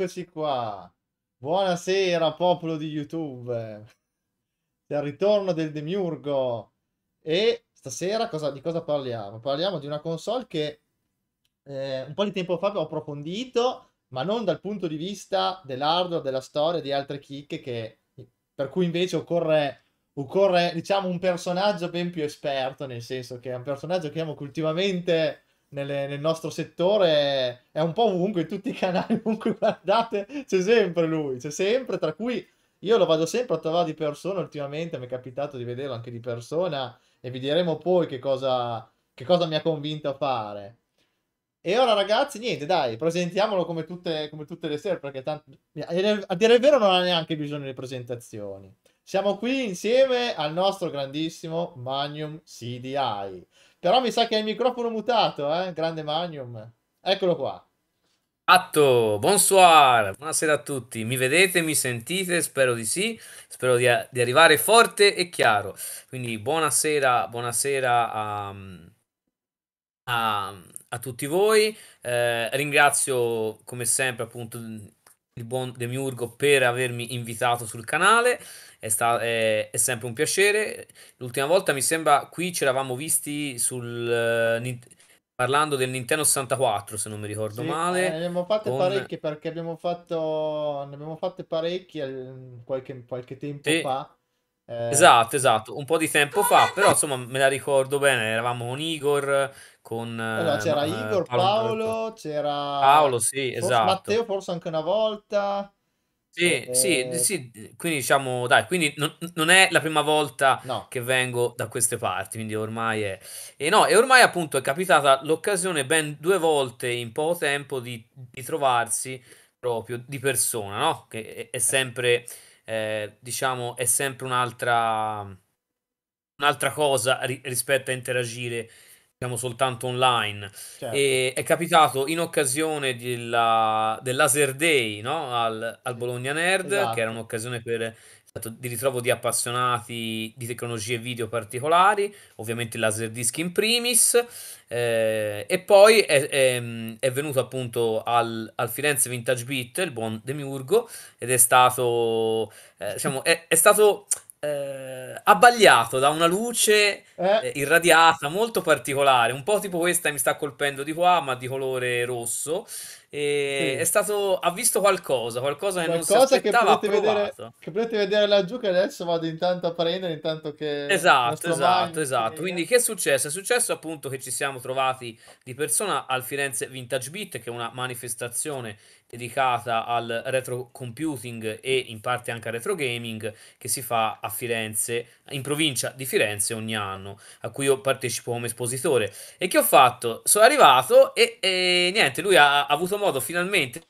Eccoci qua. Buonasera popolo di YouTube. Del ritorno del Demiurgo. E stasera cosa, di cosa parliamo? Parliamo di una console che eh, un po' di tempo fa ho approfondito, ma non dal punto di vista dell'hardware, della storia, di altre chicche che, per cui invece occorre occorre diciamo un personaggio ben più esperto nel senso che è un personaggio che, che cultivamente nelle, nel nostro settore è un po' ovunque, in tutti i canali, comunque guardate, c'è sempre lui, c'è sempre, tra cui io lo vado sempre a trovare di persona ultimamente, mi è capitato di vederlo anche di persona e vi diremo poi che cosa, che cosa mi ha convinto a fare. E ora ragazzi, niente, dai, presentiamolo come tutte, come tutte le sere, perché tanto, a dire il vero non ha neanche bisogno di presentazioni. Siamo qui insieme al nostro grandissimo Magnum CDI. Però mi sa che hai il microfono mutato, eh? Grande Magnum. Eccolo qua. Atto, bonsoir, buonasera a tutti. Mi vedete, mi sentite? Spero di sì. Spero di, di arrivare forte e chiaro. Quindi buonasera, buonasera a, a, a tutti voi. Eh, ringrazio come sempre appunto il buon Demiurgo per avermi invitato sul canale. È, sta- è, è, sempre un piacere. L'ultima volta mi sembra qui ci eravamo visti sul, uh, nin- parlando del Nintendo 64, se non mi ricordo sì, male. Eh, ne abbiamo fatte con... parecchie perché abbiamo fatto ne abbiamo fatte parecchie mm, qualche, qualche tempo sì. fa. Eh... Esatto, esatto, un po' di tempo fa, però insomma me la ricordo bene, eravamo con Igor, con... Allora, eh, c'era eh, Igor, Paolo, Paolo, c'era... Paolo, sì, forse esatto. Matteo forse anche una volta. Sì, eh... sì, sì, quindi diciamo, dai, quindi non, non è la prima volta no. che vengo da queste parti, quindi ormai è... E no, e ormai appunto è capitata l'occasione ben due volte in poco tempo di, di trovarsi proprio di persona, no? Che è, è eh sempre... Eh eh, diciamo, è sempre un'altra, un'altra cosa ri- rispetto a interagire diciamo, soltanto online. Certo. E è capitato in occasione della, del Laser Day no? al, al Bologna Nerd, esatto. che era esatto. un'occasione per di ritrovo di appassionati di tecnologie video particolari, ovviamente il Laserdisc in primis, eh, e poi è, è, ehm, è venuto appunto al, al, Firenze Vintage Beat, il buon Demiurgo, ed è stato, eh, diciamo, è, è stato eh, abbagliato da una luce eh. eh. irradiata molto particolare, un po' tipo questa mi sta colpendo di qua, ma di colore rosso. E sì. stato, ha visto qualcosa, qualcosa che non si aspettava, che potete, vedere, che potete vedere laggiù che adesso vado intanto a prendere, intanto che... Esatto, esatto, esatto. Quindi che è successo? È successo appunto che ci siamo trovati di persona al Firenze Vintage Beat, che è una manifestazione dedicata al retro computing e in parte anche al retro gaming che si fa a Firenze, in provincia di Firenze ogni anno, a cui io partecipo come espositore. E che ho fatto? Sono arrivato e, e niente, lui ha, ha avuto modo finalmente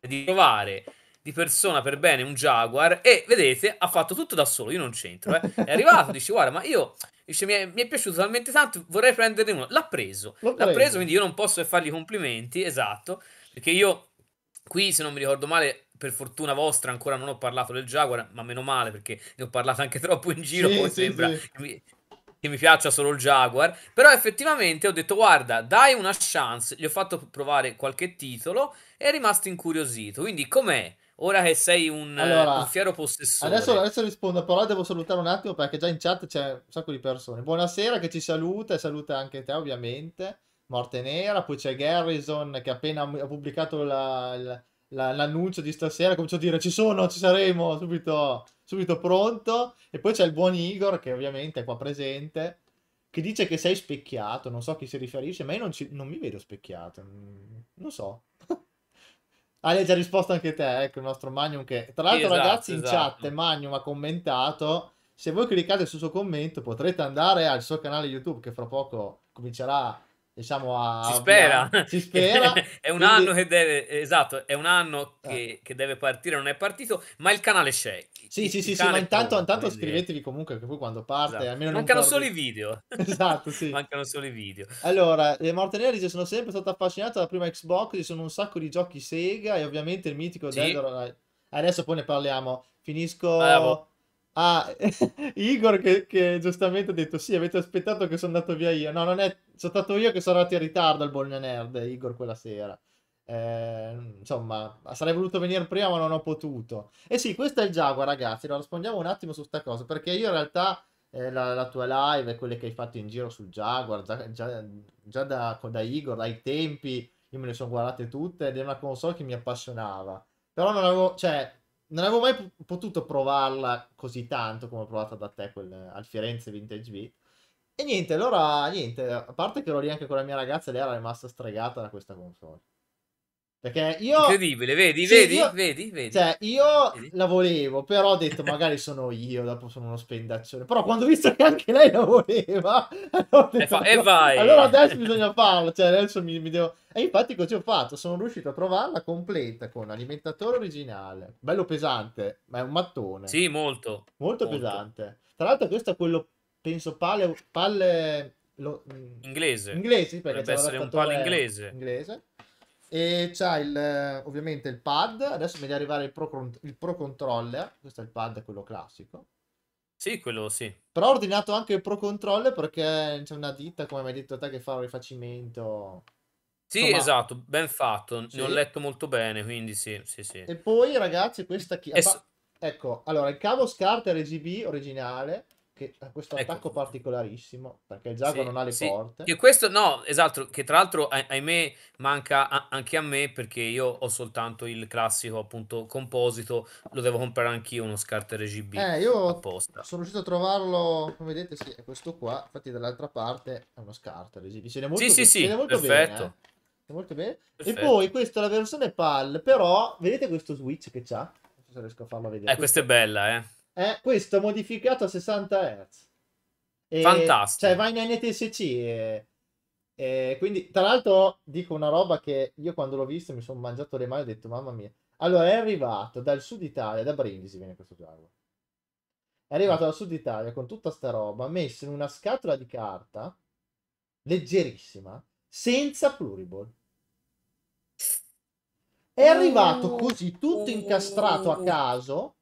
di provare di persona per bene un Jaguar e vedete ha fatto tutto da solo, io non c'entro, eh. è arrivato, dice guarda ma io dice, mi, è, mi, è, piaciuto talmente tanto, vorrei prenderne uno, l'ha preso, l'ha preso, quindi io non posso fargli complimenti, esatto, perché io Qui, se non mi ricordo male, per fortuna vostra ancora non ho parlato del Jaguar, ma meno male perché ne ho parlato anche troppo in giro, sì, poi sì, sembra sì. Che, mi, che, mi, piaccia solo il Jaguar, però effettivamente ho detto guarda, dai una chance, gli ho fatto provare qualche titolo e è rimasto incuriosito, quindi com'è? Ora che sei un, allora, un fiero possessore. Adesso, adesso, rispondo, però devo salutare un attimo perché già in chat c'è un sacco di persone. Buonasera che ci saluta e saluta anche te ovviamente. Morte Nera, poi c'è Garrison che appena ha pubblicato la, la, la, l'annuncio di stasera ha a dire ci sono, ci saremo, subito, subito pronto. E poi c'è il buon Igor che ovviamente è qua presente, che dice che sei specchiato, non so a chi si riferisce, ma io non, ci, non mi vedo specchiato, mm, non so. Hai già risposto anche te, ecco il nostro Magnum che... Tra l'altro esatto, ragazzi in esatto. chat Magnum ha commentato, se voi cliccate sul suo commento potrete andare al suo canale YouTube che fra poco comincerà diciamo a... Si spera, si spera. è un quindi... anno che deve, esatto, è un anno eh. che, eh. che, deve partire, non è partito, ma il canale c'è. Sì, il, sì, il sì, sì, ma intanto, intanto iscrivetevi comunque, che poi quando parte... Esatto. Almeno Mancano parli... solo i video. esatto, sì. Mancano solo i video. Allora, le morte nere dice, sono sempre stato affascinato dalla prima Xbox, ci sono un sacco di giochi Sega e ovviamente il mitico sì. Dead or... Adesso poi ne parliamo. Finisco... Bravo a ah, Igor che, che, giustamente ha detto sì, avete aspettato che sono andato via io. No, non è, sono stato io che sono andato in ritardo al Bologna Nerd, eh, Igor, quella sera. Eh, insomma, sarei voluto venire prima ma non ho potuto. E eh sì, questo è il Jaguar, ragazzi. Allora, rispondiamo un attimo su sta cosa, perché io in realtà eh, la, la, tua live e quelle che hai fatto in giro sul Jaguar, già, già, già da, da, Igor, dai tempi, io me le sono guardate tutte ed è una console che mi appassionava. Però non avevo, cioè, non avevo mai potuto provarla così tanto come ho provata da te quel, al Firenze Vintage Beat. E niente, allora niente, a parte che ero lì anche con la mia ragazza, lei era rimasta stregata da questa console. Perché io... Incredibile, vedi, sì, vedi, io... vedi, vedi. Cioè, io vedi. la volevo, però ho detto magari sono io, dopo sono uno spendaccione. Però quando ho visto che anche lei la voleva, allora detto, e, fa... e, vai! Allora adesso bisogna farlo, cioè adesso mi, mi, devo... E infatti così ho fatto, sono riuscito a trovarla completa con alimentatore originale. Bello pesante, ma è un mattone. Sì, molto. Molto, molto. pesante. Tra l'altro questo è quello, penso, palle... palle... Lo... Mm, inglese. Inglese, perché... Deve essere un palle inglese. Inglese e c'ha il, eh, ovviamente il pad, adesso mi deve arrivare il pro, il pro Controller, questo è il pad, quello classico. Sì, quello sì. Però ho ordinato anche il Pro Controller perché c'è una ditta, come mi hai detto te, che fa un rifacimento. Sì, Insomma... esatto, ben fatto. Sì. Ne ho letto molto bene, quindi sì, sì, sì. E poi, ragazzi, questa chi... Es... Ecco, allora, il cavo SCART RGB originale che ha questo ecco. attacco particolarissimo perché il Jaguar sì, non ha le sì. porte. Che questo no, esatto, che tra l'altro ahimè manca a- anche a me perché io ho soltanto il classico appunto composito, lo devo comprare anch'io uno scartere GB. Eh, io apposta. sono riuscito a trovarlo, come vedete, sì, è questo qua, infatti dall'altra parte è uno scartere GB. Se ne molto, sì, be- sì, sì, molto perfetto. Bene, eh. molto bene. Perfetto. Eh. E poi questa è la versione PAL, però vedete questo switch che c'ha? Non so se riesco a farlo vedere. Eh, questa è bella, eh eh, questo modificato a 60 Hz. E, Fantastico. Cioè, vai in NTSC e, e, quindi, tra l'altro, dico una roba che io quando l'ho visto mi sono mangiato le mani e ho detto, mamma mia. Allora, è arrivato dal sud Italia, da Brindisi viene questo Jaguar. È arrivato dal sud Italia con tutta sta roba, messo in una scatola di carta, leggerissima, senza pluriball. È arrivato così, tutto incastrato a uh. caso,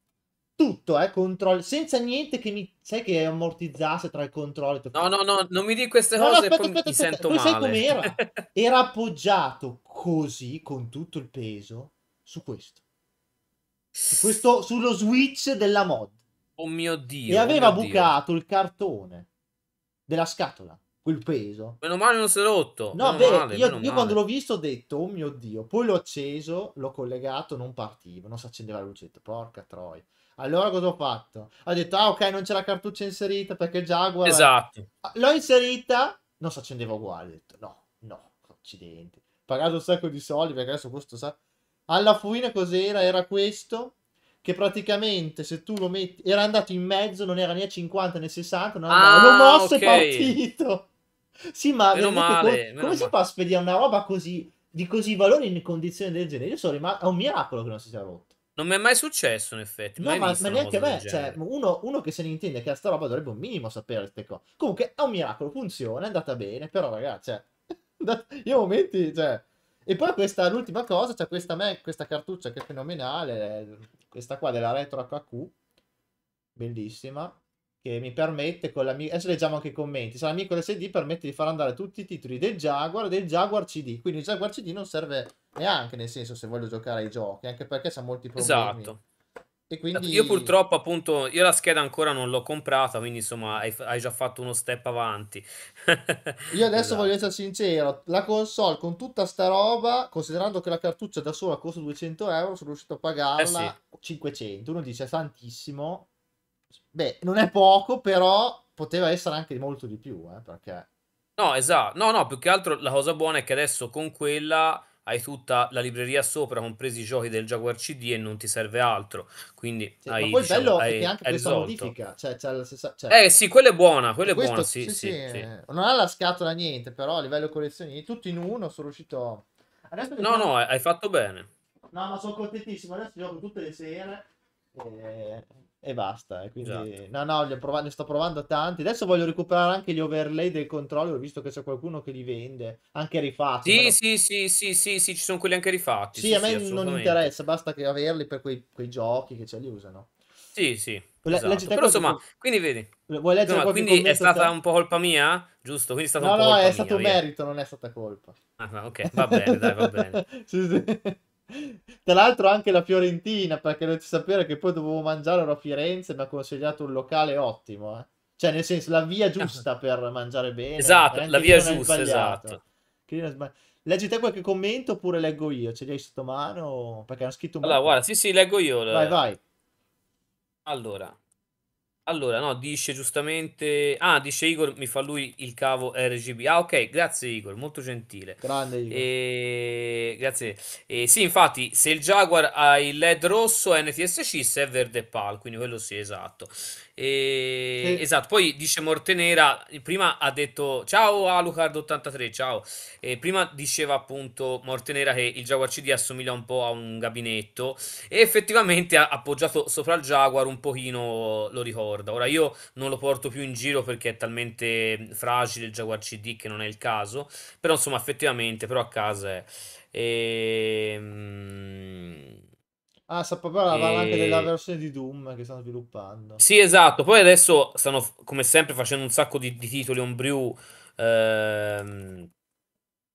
tutto è eh, controllo, senza niente che mi sai che ammortizzasse tra il controllo e No, no, no, non mi di queste cose no, no, aspetta, poi aspetta, mi aspetta. sento poi male. sai com'era? Era appoggiato così con tutto il peso su questo. Su questo sullo switch della mod. Oh mio dio. E oh aveva oh bucato dio. il cartone della scatola, quel peso. Meno male non si è rotto. No, beh, male, io, io quando l'ho visto ho detto "Oh mio dio". Poi l'ho acceso, l'ho collegato, non partiva, non si accendeva la lucetta. Porca troia. Allora cosa ho fatto? Ho detto, ah ok, non c'è la cartuccia inserita perché Jaguar... Esatto. Ah, l'ho inserita, non si accendeva uguale. Ho detto, no, no, accidenti. Ho pagato un sacco di soldi perché adesso questo sa... Alla fine cos'era? Era questo che praticamente se tu lo metti... Era andato in mezzo, non era né a 50 né a 60, non andava... Ah, l'ho mosso e okay. partito! Sì, ma meno male, come, come si fa a spedire una roba così di così valore in condizioni del genere? Io sono rimasto... È un miracolo che non si sia rotto. Non mi è mai successo, in effetti. No, ma, ma neanche a me. Cioè, uno, uno, che se ne intende che a sta roba dovrebbe un minimo sapere queste cose. Comunque, è un miracolo, funziona, è andata bene, però, ragazzi, cioè, io momenti, cioè... E poi questa, l'ultima cosa, c'è cioè questa, me, questa cartuccia che è fenomenale, eh, questa qua della Retro HQ, bellissima che mi permette con la adesso leggiamo anche i commenti, se la l'amico SD permette di far andare tutti i titoli del Jaguar e del Jaguar CD, quindi il Jaguar CD non serve neanche nel senso se voglio giocare ai giochi, anche perché c'ha molti problemi. Esatto. E quindi... Io purtroppo appunto, io la scheda ancora non l'ho comprata, quindi insomma hai, hai già fatto uno step avanti. io adesso esatto. voglio essere sincero, la console con tutta sta roba, considerando che la cartuccia da sola costa 200 euro, sono riuscito a pagarla eh sì. 500, uno dice tantissimo, Beh, non è poco, però poteva essere anche molto di più, eh, perché... No, esatto. No, no, più che altro la cosa buona è che adesso con quella hai tutta la libreria sopra, compresi i giochi del Jaguar CD e non ti serve altro. Quindi sì, hai, ma poi diciamo, bello hai, che anche questa risolto. modifica. Cioè, stessa, cioè... Eh sì, quella è buona, quella è buona, sì, sì, sì, sì, Non ha la scatola niente, però a livello collezioni, tutto in uno, sono riuscito... Adesso no, diciamo no, hai fatto bene. No, ma sono contentissimo, adesso gioco tutte le sere. E... Eh, e basta. Eh, quindi, esatto. no, no, li prov- ne sto provando tanti. Adesso voglio recuperare anche gli overlay del controller. visto che c'è qualcuno che li vende, anche rifatti. Sì, però... sì, sì, sì, sì, sì, ci sono quelli anche rifatti. Sì, sì a me sì, non interessa, basta che averli per quei, quei giochi che ce li usano. Sì, sì. Le- esatto. Però insomma, che... quindi vedi. Vuoi leggere no, quindi è stata te? un po' colpa mia? Giusto? Quindi è stata no, un po' no, colpa è stato mia, merito, via. non è stata colpa. Ah, ok, va bene, dai, va bene. sì, sì. Tra l'altro anche la Fiorentina, perché dovete sapere che poi dovevo mangiare a Firenze, mi ha consigliato un locale ottimo. Eh. Cioè, nel senso, la via ah. giusta per mangiare bene. Esatto, eh, la via giusta, esatto. Leggi te qualche commento oppure leggo io? Ce li hai sotto mano? Perché hanno scritto un Allora, guarda, sì, sì, leggo io. Vai, vai. Allora, allora, no, dice giustamente... Ah, dice Igor, mi fa lui il cavo RGB. Ah, ok, grazie Igor, molto gentile. Grande Igor. E... Eh, grazie. E eh, sì, infatti, se il Jaguar ha il LED rosso NTSC, se è verde è PAL, quindi quello sì, esatto. E... Eh, sì. Esatto, poi dice Mortenera, prima ha detto ciao Alucard83, ciao. E prima diceva appunto Mortenera che il Jaguar CD assomiglia un po' a un gabinetto e effettivamente ha appoggiato sopra il Jaguar un pochino, lo ricordo corda. Ora io non lo porto più in giro perché è talmente fragile il Jaguar CD che non è il caso, però insomma effettivamente però a casa è... Ehm, ah, e... Ah, sta proprio la e... anche della versione di Doom che stanno sviluppando. Sì, esatto. Poi adesso stanno, come sempre, facendo un sacco di, di titoli ombrew. ehm,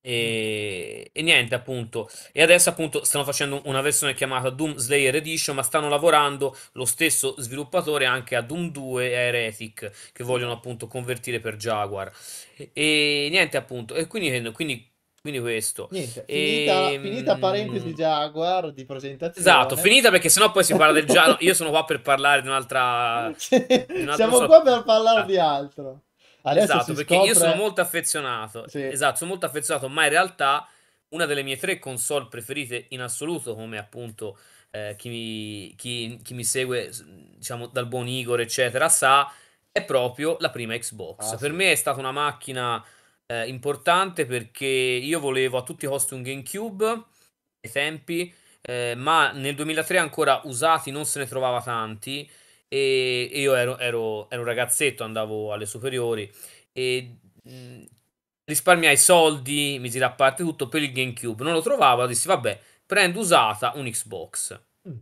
e, e, niente, appunto. E adesso, appunto, stanno facendo una versione chiamata Doom Slayer Edition, ma stanno lavorando lo stesso sviluppatore anche a Doom 2 e a Heretic, che vogliono appunto convertire per Jaguar. E, e niente, appunto. E quindi, eh, quindi quindi questo. Niente, finita, e... finita mm, parentesi Jaguar di presentazione. Esatto, finita perché sennò poi si parla del Jaguar. Io sono qua per parlare di un'altra... Di un'altra Siamo qua per parlare di ah. altro. Adesso esatto, perché scopre... io sono molto affezionato. Sì. Esatto, sono molto affezionato, ma in realtà una delle mie tre console preferite in assoluto, come appunto eh, chi, mi, chi, chi, mi, segue, diciamo dal buon Igor, eccetera, sa, è proprio la prima Xbox. Ah, per me è stata una macchina eh, importante perché io volevo a tutti i costi un GameCube ai tempi, eh, ma nel 2003 ancora usati non se ne trovava tanti e io ero, ero, ero un ragazzetto, andavo alle superiori e mh, risparmiai soldi, misi da parte tutto per il GameCube. Non lo trovavo, dissi vabbè, prendo usata un Xbox. Mm.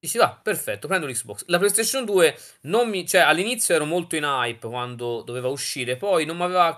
Dici, va, perfetto, prendo l'Xbox. La PlayStation 2 non mi, cioè, all'inizio ero molto in hype quando doveva uscire, poi non mi aveva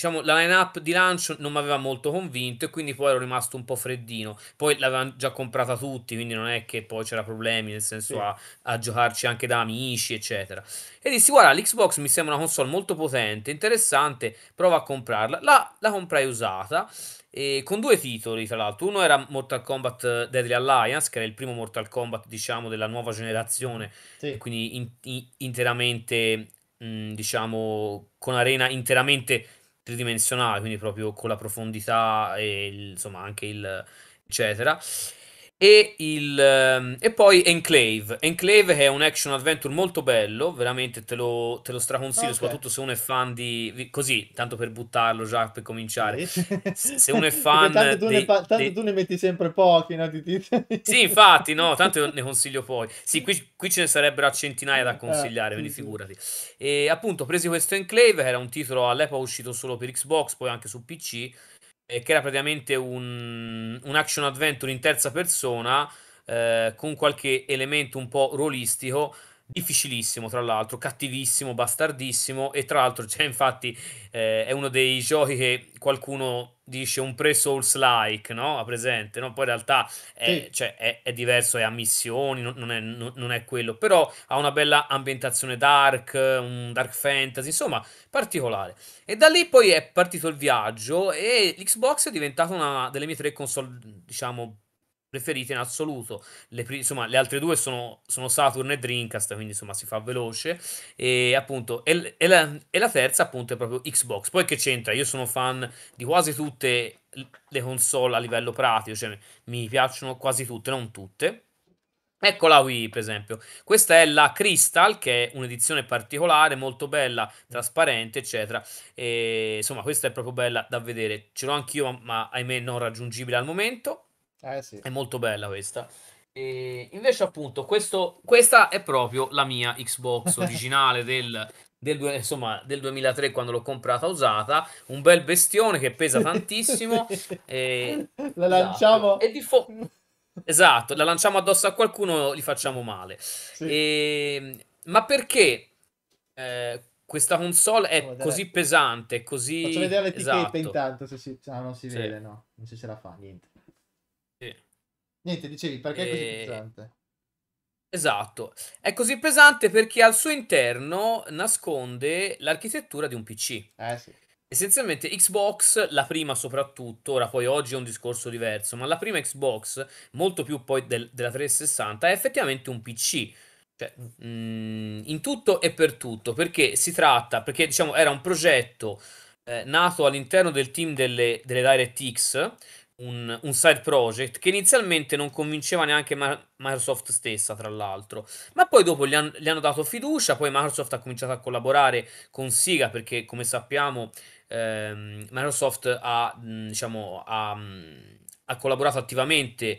diciamo, la line-up di lancio non mi aveva molto convinto e quindi poi ero rimasto un po' freddino. Poi l'avevano già comprata tutti, quindi non è che poi c'era problemi, nel senso sì. a, a, giocarci anche da amici, eccetera. E dissi, guarda, l'Xbox mi sembra una console molto potente, interessante, prova a comprarla. La, la comprai usata, eh, con due titoli tra l'altro. Uno era Mortal Kombat eh, Deadly Alliance, che era il primo Mortal Kombat, diciamo, della nuova generazione, sì. quindi in, in, interamente, mh, mm, diciamo, con arena interamente tridimensionale, quindi proprio con la profondità e il, insomma anche il eccetera. E, il, ehm, e, poi Enclave. Enclave è un action adventure molto bello, veramente te lo, te lo straconsiglio, okay. soprattutto se uno è fan di... così, tanto per buttarlo già, per cominciare. Se uno è fan... tanto, tu, dei, ne tanto dei... tu, ne metti sempre pochi, no? sì, infatti, no, tanto ne consiglio poi. Sì, qui, qui ce ne sarebbero a centinaia da eh, consigliare, eh, quindi sì, figurati. E appunto, presi questo Enclave, era un titolo all'epoca uscito solo per Xbox, poi anche su PC eh, che era praticamente un, un action adventure in terza persona eh, con qualche elemento un po' rolistico difficilissimo tra l'altro, cattivissimo, bastardissimo e tra l'altro c'è cioè, infatti eh, è uno dei giochi che qualcuno dice un pre-Souls like, no? A presente, no? Poi in realtà è, sì. cioè, è, è diverso, è a missioni, non, non, è, non, è, quello, però ha una bella ambientazione dark, un dark fantasy, insomma, particolare. E da lì poi è partito il viaggio e l'Xbox è diventata una delle mie tre console, diciamo, preferite in assoluto. Le, insomma, le altre due sono, sono, Saturn e Dreamcast, quindi insomma si fa veloce. E, appunto, e, e, la, e la terza appunto è proprio Xbox. Poi che c'entra? Io sono fan di quasi tutte le console a livello pratico, cioè mi piacciono quasi tutte, non tutte. Eccola qui, per esempio. Questa è la Crystal, che è un'edizione particolare, molto bella, trasparente, eccetera. E, insomma, questa è proprio bella da vedere. Ce l'ho anch'io, ma ahimè non raggiungibile al momento. Eh, sì. È molto bella questa. E invece, appunto, questo, questa è proprio la mia Xbox originale del, del, insomma, del 2003 quando l'ho comprata usata. Un bel bestione che pesa tantissimo. e, la esatto. lanciamo. Esatto. Diffo- esatto, la lanciamo addosso a qualcuno, gli facciamo male. Sì. E, ma perché eh, questa console è così pesante, così... Faccio vedere l'etichetta esatto. intanto, se si... Ah, non si sì. vede, no? Non si ce la fa, niente. Niente, dicevi, perché è così eh, pesante? Esatto, è così pesante perché al suo interno nasconde l'architettura di un PC. Eh sì. Essenzialmente Xbox, la prima soprattutto, ora poi oggi è un discorso diverso, ma la prima Xbox, molto più poi del, della 360, è effettivamente un PC. Cioè, mh, mm, in tutto e per tutto, perché si tratta, perché diciamo era un progetto eh, nato all'interno del team delle, delle DirectX, un, un, side project che inizialmente non convinceva neanche Mar- Microsoft stessa, tra l'altro, ma poi dopo gli, han- gli, hanno dato fiducia, poi Microsoft ha cominciato a collaborare con Siga perché, come sappiamo, ehm, Microsoft ha, diciamo, ha, ha collaborato attivamente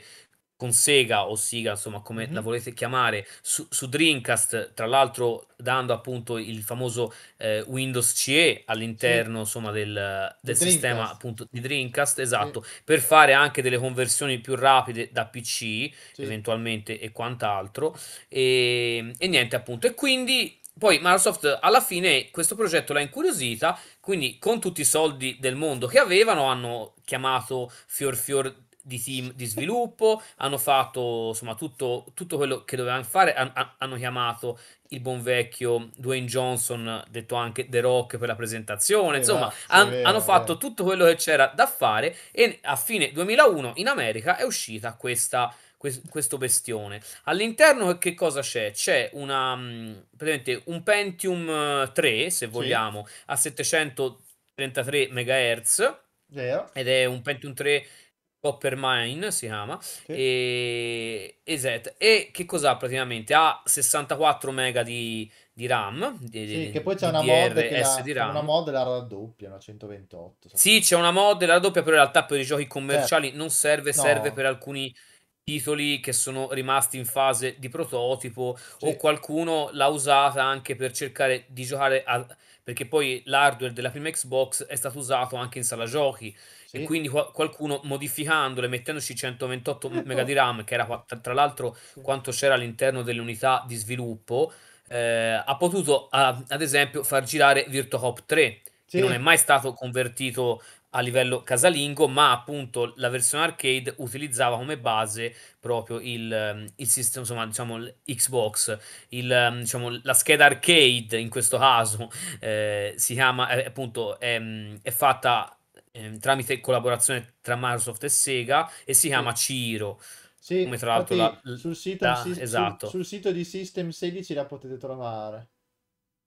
con Sega o Siga, insomma, come mm-hmm. la volete chiamare, su, su, Dreamcast, tra l'altro dando appunto il famoso eh, Windows CE all'interno sì. insomma, del, del sistema appunto di Dreamcast, esatto, sì. per fare anche delle conversioni più rapide da PC sì. eventualmente e quant'altro, e, ehm, e niente appunto, e quindi poi Microsoft alla fine questo progetto l'ha incuriosita, quindi con tutti i soldi del mondo che avevano hanno chiamato fior fior di, team, di sviluppo, hanno fatto insomma tutto, tutto quello che dovevano fare, han, han, hanno chiamato il buon vecchio Dwayne Johnson, detto anche The Rock per la presentazione, eh, insomma han, vero, hanno fatto vero. tutto quello che c'era da fare e a fine 2001 in America è uscita questa questo bestione. All'interno che cosa c'è? C'è una, mm, praticamente un Pentium 3, eh, se vogliamo, sì. a 733 MHz. Vero. Ed è un Pentium 3 Coppermine si chiama sì. e, e Z e che cos'ha praticamente? Ha 64 mega di, di RAM di, sì, che poi c'è una mod, la, di RAM. una mod la raddoppia, una 128 sapete. Sì, c'è una mod la raddoppia però in realtà per i giochi commerciali certo. non serve, no. serve per alcuni titoli che sono rimasti in fase di prototipo sì. o qualcuno l'ha usata anche per cercare di giocare a... perché poi l'hardware della prima Xbox è stato usato anche in sala giochi sì. E quindi qualcuno modificandole, mettendoci 128 ecco. MB di RAM, che era tra l'altro quanto c'era all'interno delle unità di sviluppo, eh, ha potuto a, ad esempio far girare VirtuCop 3, sì. che non è mai stato convertito a livello casalingo, ma appunto la versione arcade utilizzava come base proprio il, ehm, il sistema, insomma, diciamo Xbox, il, ehm, diciamo, la scheda arcade in questo caso eh, si chiama, è, eh, appunto, è, ehm, è fatta eh, tramite collaborazione tra Microsoft e Sega e si chiama Ciro. Sì, come tra l'altro la, sul, sito, la, si, esatto. sul, sul sito di System 16 la potete trovare.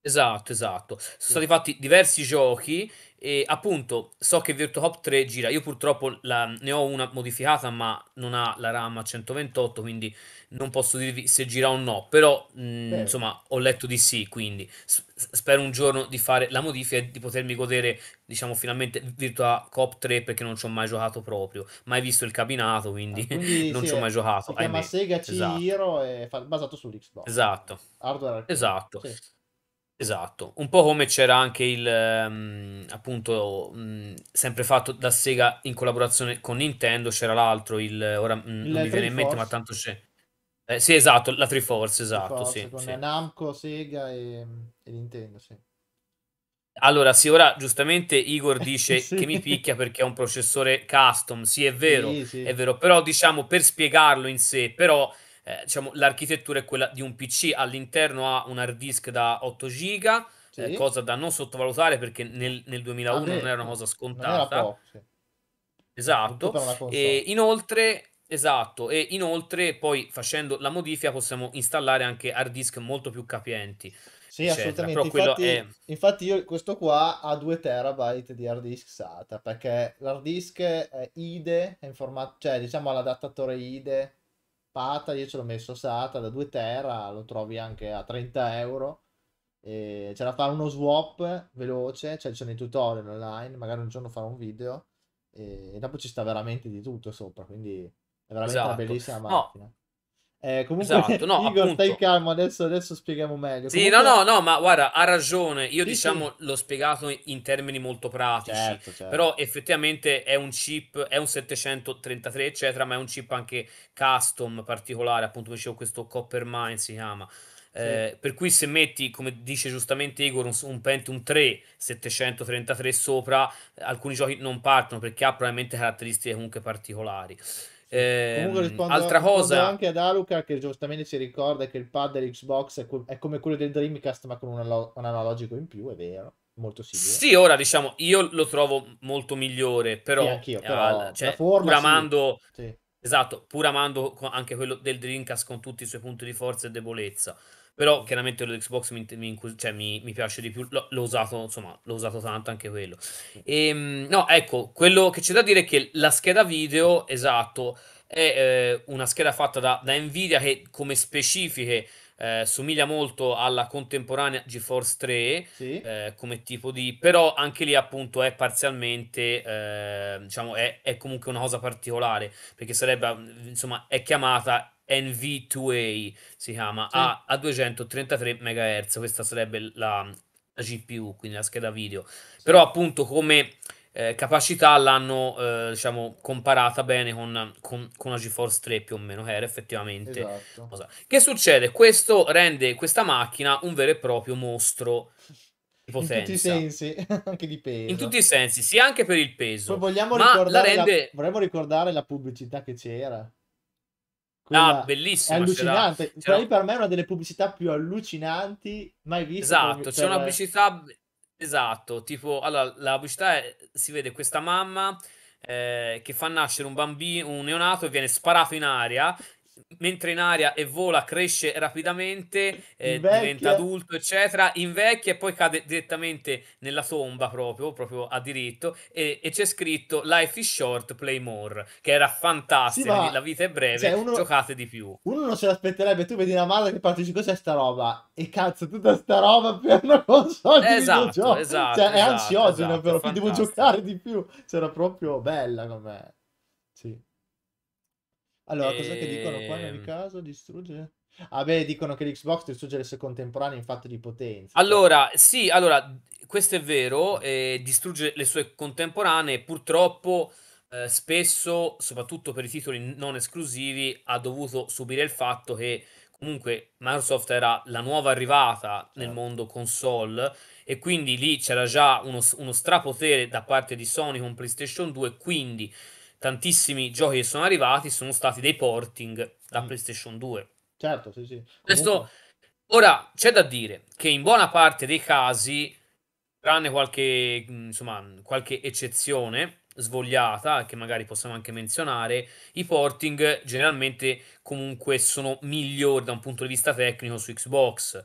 Esatto, esatto. Sono stati fatti diversi giochi e appunto so che Virtua Cop 3 gira. Io purtroppo la, ne ho una modificata, ma non ha la RAM a 128, quindi non posso dirvi se gira o no. Però mh, mm, insomma, ho letto di sì, quindi s- spero un giorno di fare la modifica e di potermi godere, diciamo, finalmente Virtua Cop 3 perché non ci ho mai giocato proprio, mai visto il cabinato, quindi, ah, quindi non sì, ci ho mai eh, giocato. Si chiama ahimè. Sega C esatto. Hero fa- basato sull'Xbox. Esatto. Hardware. Esatto. Sì. Esatto, un po' come c'era anche il mh, ehm, appunto mh, sempre fatto da Sega in collaborazione con Nintendo, c'era l'altro, il ora mh, non mi viene in mente, ma tanto c'è. Eh, sì, esatto, la Triforce, esatto, Triforce, sì, con sì. Namco, Sega e, e Nintendo, sì. Allora, sì, ora giustamente Igor dice sì. che mi picchia perché è un processore custom. Sì, è vero, sì, sì. è vero, però diciamo per spiegarlo in sé, però eh, diciamo, l'architettura è quella di un PC, all'interno ha un hard disk da 8 giga, eh, sì. eh, cosa da non sottovalutare perché nel, nel 2001 ah, non era una cosa scontata. Esatto. E inoltre, esatto, e inoltre poi facendo la modifica possiamo installare anche hard disk molto più capienti. Sì, eccetera. assolutamente. Infatti, è... infatti, io questo qua ha 2 terabyte di hard disk SATA perché l'hard disk è IDE, è in formato, cioè diciamo all'adattatore IDE Pata, io ce l'ho messo a Sata da 2 Tera, lo trovi anche a 30 euro. E c'è da fare uno swap veloce, cioè ci sono i tutorial online, magari un giorno farò un video e, dopo ci sta veramente di tutto sopra, quindi è veramente esatto. una bellissima macchina. No eh, comunque, esatto, no, Igor, appunto. stai calmo, adesso, adesso spieghiamo meglio. Sì, comunque... no, no, no, ma guarda, ha ragione. Io, sì, diciamo, sì. l'ho spiegato in termini molto pratici. Certo, certo. Però effettivamente è un chip, è un 733, eccetera, ma è un chip anche custom particolare, appunto, come dicevo, questo Copper Mine si chiama. Eh, per cui se metti, come dice giustamente Igor, un, un Pentium 3 733 sopra, alcuni giochi non partono perché ha probabilmente caratteristiche comunque particolari. Eh, Comunque rispondo, altra rispondo anche ad Aluca che giustamente ci ricorda che il pad dell'Xbox è, co- è, come quello del Dreamcast ma con un, allo- un analogico in più, è vero molto simile. Sì, ora diciamo, io lo trovo molto migliore, però, sì, eh, però eh, cioè, la forma, pur amando, sì. Sì. Esatto, pur amando anche quello del Dreamcast con tutti i suoi punti di forza e debolezza. Però chiaramente l'Xbox mi, mi, cioè, mi, mi piace di più, l'ho, l'ho, usato, insomma, l'ho usato tanto anche quello. E, ehm, no, ecco, quello che c'è da dire è che la scheda video, esatto, è eh, una scheda fatta da, da, Nvidia che come specifiche eh, somiglia molto alla contemporanea GeForce 3 sì. eh, come tipo di però anche lì appunto è parzialmente eh, diciamo è, è, comunque una cosa particolare perché sarebbe insomma è chiamata NV2A si chiama, sì. a, a, 233 MHz, questa sarebbe la, la GPU, quindi la scheda video. Sì. Però appunto come eh, capacità l'hanno eh, diciamo comparata bene con, con, con la GeForce 3 più o meno, che era effettivamente... Esatto. Che succede? Questo rende questa macchina un vero e proprio mostro Potenza. In tutti i sensi, anche di peso. In tutti i sensi, sì, anche per il peso. Poi vogliamo ricordare, rende... la... vorremmo ricordare la pubblicità che c'era. Quella ah, bellissimo! È allucinante. C'era, c'era... per me è una delle pubblicità più allucinanti mai viste. Esatto, c'è cioè, una pubblicità... Esatto, tipo, allora, la pubblicità è... si vede questa mamma eh, che fa nascere un bambino, un neonato e viene sparato in aria mentre in aria e vola cresce rapidamente, eh, diventa eh. adulto, eccetera, invecchia e poi cade direttamente nella tomba proprio, proprio a diritto e, e c'è scritto Life is short, play more, che era fantastico, sì, la vita è breve, cioè uno, giocate di più. Uno non se l'aspetterebbe, tu vedi una madre che parte di cos'è sta roba e cazzo tutta sta roba per una console esatto, esatto, cioè, esatto, è ansioso, esatto, davvero, devo giocare di più, c'era proprio bella com'è. Allora, cos'è che dicono qua in ogni Ehm, caso? Distrugge? Ah beh, dicono che l'Xbox distrugge le sue contemporanee in fatto di potenza, Allora, sì, allora, questo è vero, eh, distrugge le sue contemporanee, purtroppo, ehm, spesso, soprattutto per i titoli non esclusivi, ha dovuto subire il fatto che comunque Microsoft era la nuova arrivata nel certo. mondo console e quindi lì c'era già uno uno strapotere da parte di Sony con PlayStation 2, quindi tantissimi giochi che sono arrivati sono stati dei porting da mm. PlayStation 2. Certo, sì, sì. Questo, ora c'è da dire che in buona parte dei casi, tranne qualche, mm, insomma, qualche eccezione svogliata, che magari possiamo anche menzionare, i porting generalmente comunque sono migliori da un punto di vista tecnico su Xbox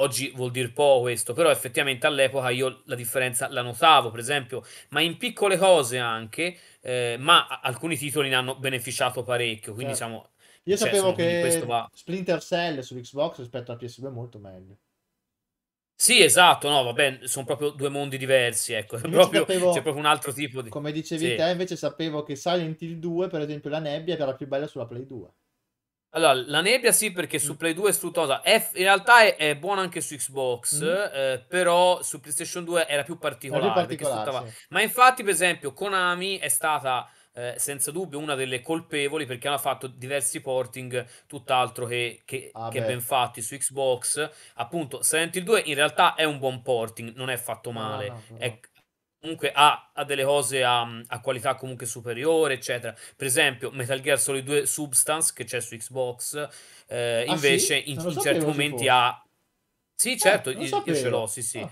Oggi vuol dire poco questo, però effettivamente all'epoca io la differenza la notavo, per esempio, ma in piccole cose anche, eh, ma alcuni titoli ne hanno beneficiato parecchio, quindi certo. siamo... Io cioè, sapevo che va... Splinter Cell su Xbox rispetto alla PS2 è molto meglio. Sì, esatto, no, vabbè, sono proprio due mondi diversi, ecco, proprio, sapevo, c'è proprio un altro tipo di... Come dicevi sì. te, invece sapevo che Silent Hill 2, per esempio, la nebbia era più bella sulla Play 2. Allora, la nebbia sì, perché su mm. Play 2 è sfruttosa. È, in realtà è, è, buona anche su Xbox, mm. eh, però su PlayStation 2 era più particolare. più particolare sì. Ma infatti, per esempio, Konami è stata eh, senza dubbio una delle colpevoli perché hanno fatto diversi porting tutt'altro che, che, ah che ben fatti su Xbox. Appunto, Silent Hill 2 in realtà è un buon porting, non è fatto male. No, no, no. È, comunque ha, ha, delle cose a, a, qualità comunque superiore, eccetera. Per esempio, Metal Gear Solid 2 Substance, che c'è su Xbox, eh, ah, invece sì? in, in certi momenti ha... Sì, eh, certo, eh, io, io, ce l'ho, sì, sì. Ah.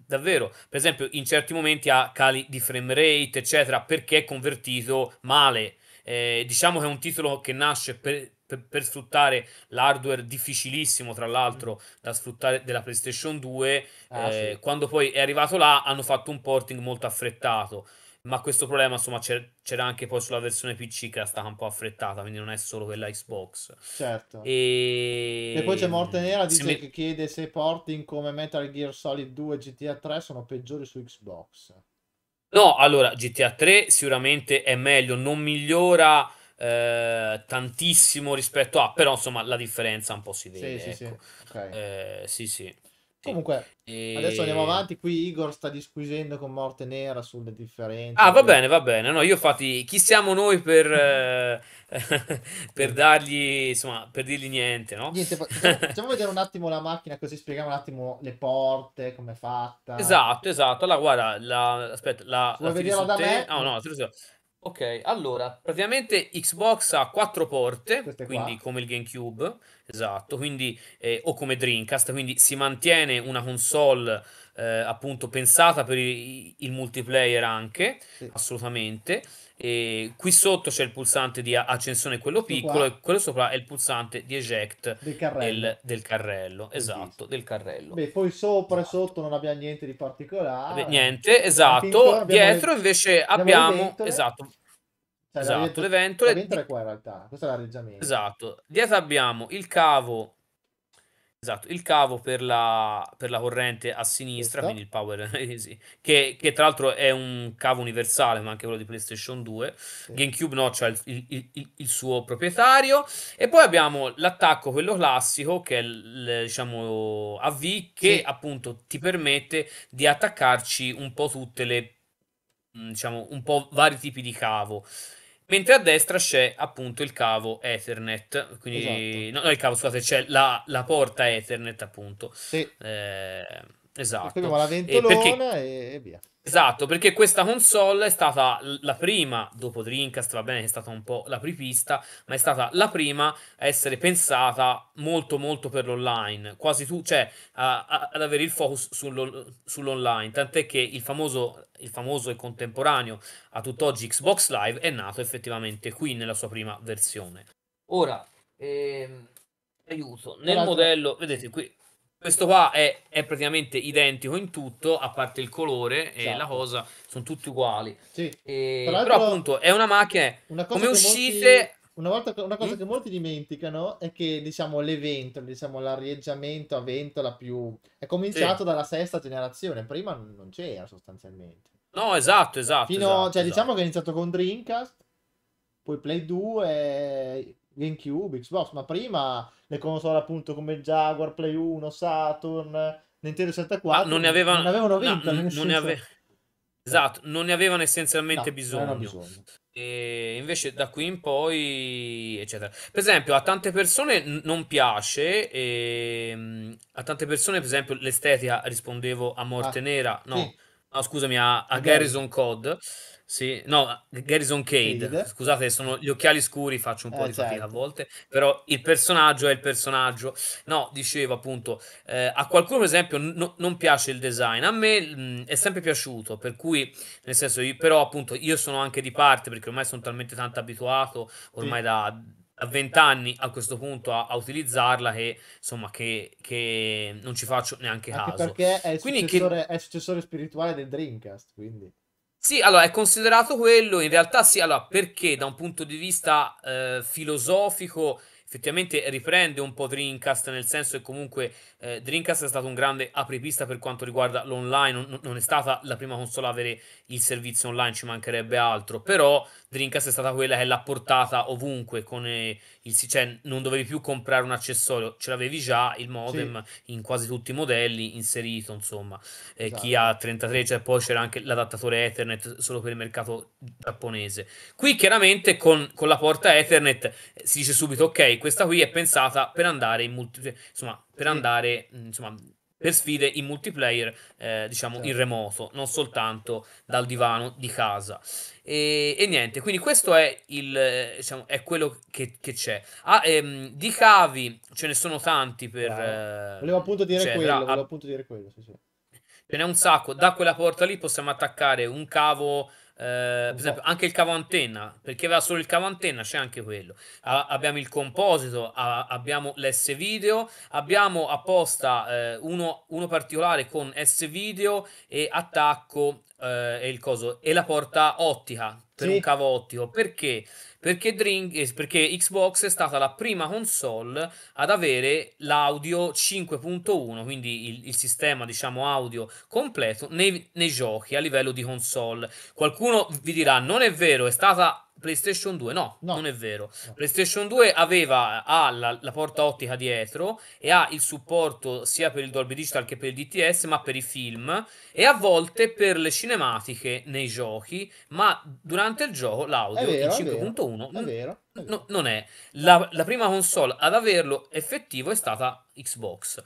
Davvero, per esempio, in certi momenti ha cali di frame rate, eccetera, perché è convertito male. Eh, diciamo che è un titolo che nasce per, per, per, sfruttare l'hardware difficilissimo, tra l'altro, da sfruttare della PlayStation 2. Ah, eh, sì. Quando poi è arrivato là, hanno fatto un porting molto affrettato. Ma questo problema, insomma, c'era anche poi sulla versione PC che era stata un po' affrettata, quindi non è solo quella Xbox. Certo. E, e poi c'è Morte Nera dice me... che chiede se porting come Metal Gear Solid 2 e GTA 3 sono peggiori su Xbox. No, allora GTA 3 sicuramente è meglio, non migliora eh, tantissimo rispetto a, però insomma la differenza un po' si vede. Sì, sì, ecco. sì. Okay. Eh, sì, sì. Comunque, e... adesso andiamo avanti. Qui Igor sta disquisendo con Morte Nera sulle differenze. Ah, va bene, va bene. No, io infatti, chi siamo noi per, eh, per dargli, insomma, per dirgli niente, no? Niente, facciamo vedere un attimo la macchina, così spieghiamo un attimo le porte, come è fatta. Esatto, esatto. Allora, guarda, la, aspetta, la... Vuoi vederla da te? me? Ah, oh, no, te Ok, allora, praticamente Xbox ha quattro porte, quindi come il GameCube, esatto, quindi, eh, o come Dreamcast, quindi si mantiene una console eh, appunto pensata per il, il multiplayer anche, sì. assolutamente. E qui sotto c'è il pulsante di accensione, quello piccolo, qua. e quello sopra è il pulsante di eject del carrello. Del, del carrello esatto, del carrello. Beh, poi sopra e esatto. sotto non abbiamo niente di particolare. Beh, niente, esatto. Dietro le... invece abbiamo, abbiamo esatto. Cioè, esatto, le ventole. La ventola è qua in realtà, questo è l'arreggiamento. Esatto. Dietro abbiamo il cavo Esatto, il cavo per la, per la corrente a sinistra, Questa. quindi il power, eh, sì, che, che, tra l'altro è un cavo universale, ma anche quello di PlayStation 2. Sì. GameCube no, c'ha cioè il, il, il, il, suo proprietario. E poi abbiamo l'attacco, quello classico, che è il, diciamo a V, che sì. appunto ti permette di attaccarci un po' tutte le, mm, diciamo, un po' vari tipi di cavo. Mentre a destra c'è appunto il cavo Ethernet, quindi esatto. no, no, il cavo, scusate, c'è la, la porta Ethernet appunto. Sì. Eh, Esatto. Abbiamo la ventolona eh, perché... e via. Esatto, perché questa console è stata la prima, dopo Dreamcast va bene, è stata un po' la pripista, ma è stata la prima a essere pensata molto molto per l'online, quasi tu, cioè a, a, ad avere il focus sull'on- sull'online, tant'è che il famoso, il famoso e contemporaneo a tutt'oggi Xbox Live è nato effettivamente qui nella sua prima versione. Ora, ehm, aiuto, nel modello, vedete qui, questo qua è, è, praticamente identico in tutto, a parte il colore e esatto. la cosa, sono tutti uguali. Sì. E, però appunto è una macchina, una come uscite... Molti... Una, volta, una, cosa mm? che molti dimenticano è che diciamo l'evento, diciamo l'arieggiamento a ventola più... è cominciato sì. dalla sesta generazione, prima non c'era sostanzialmente. No, esatto, esatto. Fino, esatto, cioè esatto. diciamo esatto. che è iniziato con Dreamcast, poi Play 2, GameCube, Xbox, ma prima le console appunto come Jaguar, Play 1, Saturn, Nintendo 64 ma non ne avevano, non avevano vinta, no, non ne ave... esatto, non ne avevano essenzialmente no, bisogno. bisogno. E invece da qui in poi, eccetera. Per esempio, a tante persone non piace, e... Ehm, a tante persone, per esempio, l'estetica rispondevo a Morte ah, Nera, no, sì. no scusami, a, a Garrison Code sì, no, Garrison Cade. Cade. Scusate, sono gli occhiali scuri, faccio un po' eh, di fatica certo. a volte, però il personaggio è il personaggio. No, dicevo appunto, eh, a qualcuno per esempio no, non piace il design, a me mh, mm, è sempre piaciuto, per cui nel senso io, però appunto io sono anche di parte perché ormai sono talmente tanto abituato ormai sì. da a 20 anni a questo punto a, a utilizzarla che insomma che, che, non ci faccio neanche caso. Anche perché è successore, che... è successore spirituale del Dreamcast, quindi. Sì, allora è considerato quello, in realtà sì, allora perché da un punto di vista eh, filosofico effettivamente riprende un po' Dreamcast, nel senso che comunque eh, Dreamcast è stato un grande apripista per quanto riguarda l'online, non, non, è stata la prima console a avere il servizio online, ci mancherebbe altro, però Dreamcast è stata quella che l'ha portata ovunque, con eh, il, cioè non dovevi più comprare un accessorio, ce l'avevi già, il modem sì. in quasi tutti i modelli inserito, insomma, eh, esatto. chi ha 33, cioè poi c'era anche l'adattatore Ethernet solo per il mercato giapponese. Qui chiaramente con, con la porta Ethernet eh, si dice subito ok, questa qui è pensata per andare in multiplayer, cioè, insomma, per andare, mm, insomma, per sfide in multiplayer, eh, diciamo, in certo. remoto, non soltanto dal divano di casa. E, e niente, quindi questo è, il, diciamo, è quello che, che c'è. Ah, ehm, di cavi ce ne sono tanti per... eh, volevo appunto dire eccetera. quello, ah, volevo appunto dire quello, sì, sì. Ce n'è un sacco, da quella porta lì possiamo attaccare un cavo eh, per esempio anche il cavo antenna, perché aveva solo il cavo antenna, c'è anche quello. A- abbiamo il composito, a- abbiamo l'S video, abbiamo apposta eh, uno, uno, particolare con S video e attacco eh, e il coso e la porta ottica per sì. un cavo ottico, perché perché, Drink, perché Xbox è stata la prima console ad avere l'audio 5.1, quindi il, il sistema diciamo audio completo nei, nei giochi a livello di console. Qualcuno vi dirà: non è vero, è stata PlayStation 2 no, no, non è vero. No. PlayStation 2 aveva ha la, la, porta ottica dietro e ha il supporto sia per il Dolby Digital che per il DTS, ma per i film e a volte per le cinematiche nei giochi, ma durante il gioco l'audio vero, in 5.1 è vero, è vero. non è. La, la prima console ad averlo effettivo è stata Xbox.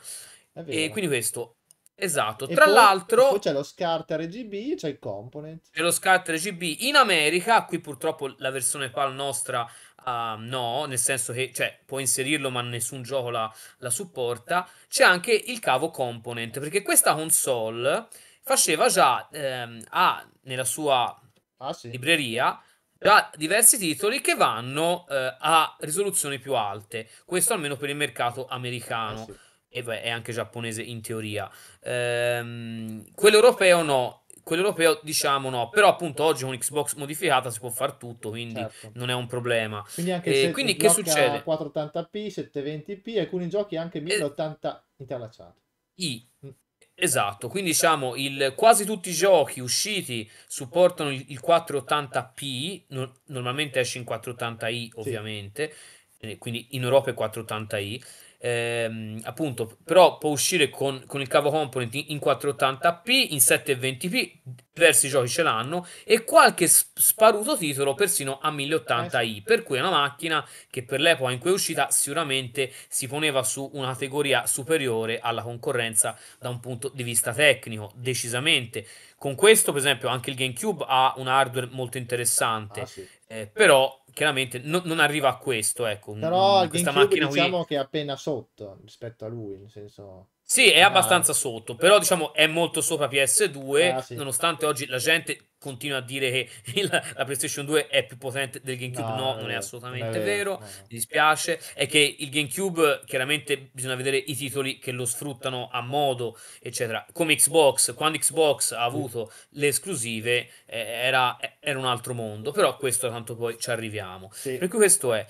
E quindi questo Esatto, e tra poi, l'altro... Poi c'è lo SCART RGB, c'è il component. C'è lo SCART RGB. In America, qui purtroppo la versione PAL nostra uh, no, nel senso che cioè, può inserirlo ma nessun gioco la, la supporta, c'è anche il cavo component, perché questa console faceva già, ehm, ha nella sua ah, sì. libreria, già diversi titoli che vanno eh, a risoluzioni più alte, questo almeno per il mercato ah, americano. Ah, sì e beh, è anche giapponese in teoria. Ehm, quello europeo no, quello europeo diciamo no, però appunto oggi con Xbox modificata si può fare tutto, quindi certo. non è un problema. Quindi, anche eh, se quindi che succede? 480p, 720p, alcuni giochi anche 1080 eh, interlacciati. I. Mm. Esatto, quindi diciamo il, quasi tutti i giochi usciti supportano il, il 480p, no, normalmente esce in 480i ovviamente, sì. Eh, quindi in Europa è 480i, ehm, appunto, però può uscire con, con il cavo component in, 480p, in 720p, diversi giochi ce l'hanno e qualche sparuto titolo persino a 1080i, eh per cui è una macchina che per l'epoca in cui è uscita sicuramente si poneva su una categoria superiore alla concorrenza da un punto di vista tecnico, decisamente. Con questo, per esempio, anche il GameCube ha un hardware molto interessante, ah, sì. eh, però chiaramente no, non arriva a questo, ecco. Però mm, questa GameCube macchina diciamo qui... che è appena sotto rispetto a lui, nel senso... Sì, è abbastanza sotto, però diciamo è molto sopra PS2, ah, sì. nonostante oggi la gente continua a dire che il, la PlayStation 2 è più potente del GameCube. No, no non è assolutamente è vero, vero. No. mi dispiace. È che il GameCube, chiaramente bisogna vedere i titoli che lo sfruttano a modo, eccetera. Come Xbox, quando Xbox ha avuto le esclusive, eh, era, era, un altro mondo, però a questo tanto poi ci arriviamo. Sì. Per cui questo è.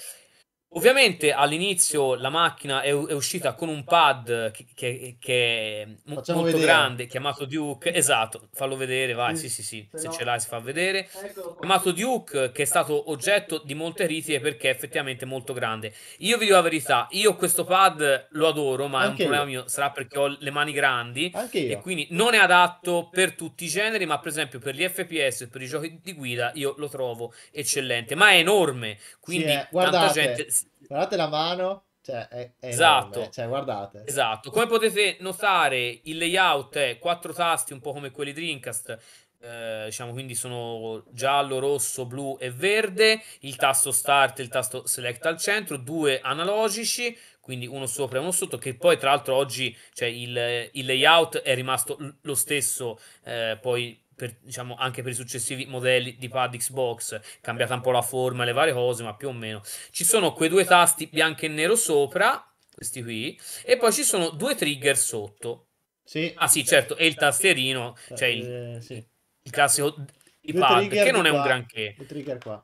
Ovviamente all'inizio la macchina è, è uscita con un pad che, che, che è m- molto vedere. grande, chiamato Duke. Esatto, fallo vedere, vai, sì sì sì, se ce l'hai si fa vedere. Ecco chiamato Duke che è stato oggetto di molte critiche perché è effettivamente molto grande. Io vi dico la verità, io questo pad lo adoro, ma Anche è un problema io. mio, sarà perché ho le mani grandi e quindi non è adatto per tutti i generi, ma per esempio per gli FPS, per i giochi di guida, io lo trovo eccellente, ma è enorme, quindi sì, eh, tanta gente Guardate la mano. Cioè, è, è esatto. Cioè, guardate. Esatto. Come potete notare, il layout è quattro tasti, un po' come quelli Dreamcast. Eh, diciamo quindi sono giallo, rosso, blu e verde. Il tasto start e il tasto select al centro, due analogici, quindi uno sopra e uno sotto. Che poi, tra l'altro, oggi cioè, il, il, layout è rimasto lo stesso. Eh, poi per, diciamo, anche per i successivi modelli di pad Xbox, cambiata un po' la forma, e le varie cose, ma più o meno. Ci sono quei due tasti bianco e nero sopra, questi qui, e poi ci sono due trigger sotto. Sì. Ah sì, certo, e il tastierino, eh, cioè il, eh, sì. il classico i Pad, che non è un qua, granché.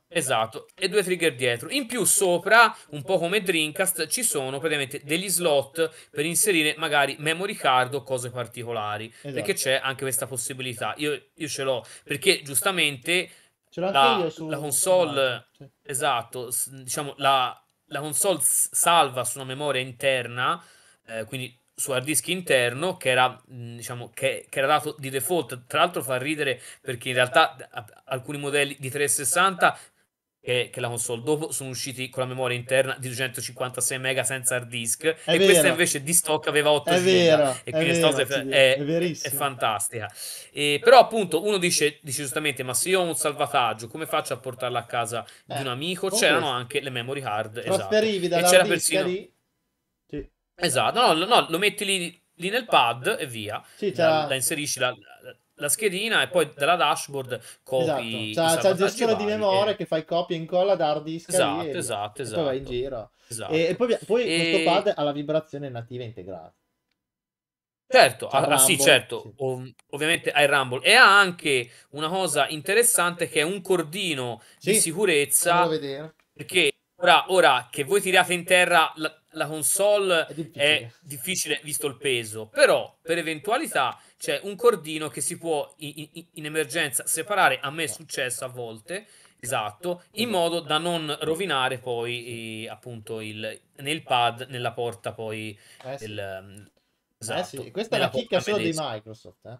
Esatto, e due trigger dietro. In più sopra, un po' come Dreamcast, ci sono praticamente degli slot per inserire magari memory card o cose particolari, esatto. perché c'è anche questa possibilità. Io, io ce l'ho, perché giustamente la, su... la, console... Sì. Esatto, diciamo, la, la console salva su una memoria interna, eh, quindi su hard disk interno che era, mm, diciamo, che, che era dato di default. Tra l'altro fa ridere perché in realtà alcuni modelli di 360 che, che, la console dopo sono usciti con la memoria interna di 256 mega senza hard disk è e vero. questa invece di stock aveva 8 è vero, e quindi è, vero, è, è, è, fantastica e, però appunto uno dice, dice, giustamente ma se io ho un salvataggio come faccio a portarla a casa eh, di un amico c'erano questo. anche le memory hard esatto. e c'era persino lì Esatto, no, no lo metti lì, lì, nel pad e via. Sì, la, la, inserisci la, la, schedina e poi dalla dashboard copi. Esatto. C'è, la gestione di memoria e... Eh. che fai copia e incolla da hard disk. Esatto, e, esatto, esatto. E poi vai in esatto. giro. Esatto. E, e, poi, poi e... questo pad ha la vibrazione nativa integrata. Certo, ah, ah Rumble, sì, certo, sì. Ov- ovviamente hai Rumble e ha anche una cosa interessante che è un cordino sì, di sicurezza perché ora, ora, che voi tirate in terra la, la console è difficile. è difficile. visto il peso, però per eventualità c'è un cordino che si può in, in, in emergenza separare, a me è successo a volte, esatto, in modo da non rovinare poi eh, appunto il, nel pad, nella porta poi eh sì. del... Esatto, eh sì. Esatto, questa è la chicca solo di Microsoft, eh?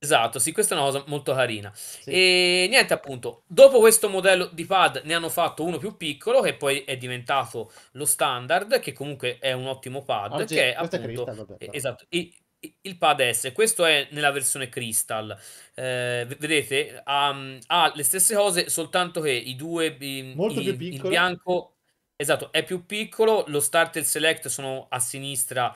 Esatto, sì, questa è una cosa molto carina. Sì. E niente, appunto, dopo questo modello di pad ne hanno fatto uno più piccolo che poi è diventato lo standard, che comunque è un ottimo pad, Oggi, che è appunto è crista, eh, esatto, il, il pad S, questo è nella versione Crystal. Eh, vedete, ha, ha, le stesse cose, soltanto che i due i, molto il, più piccolo. il bianco Esatto, è più piccolo, lo start e il select sono a sinistra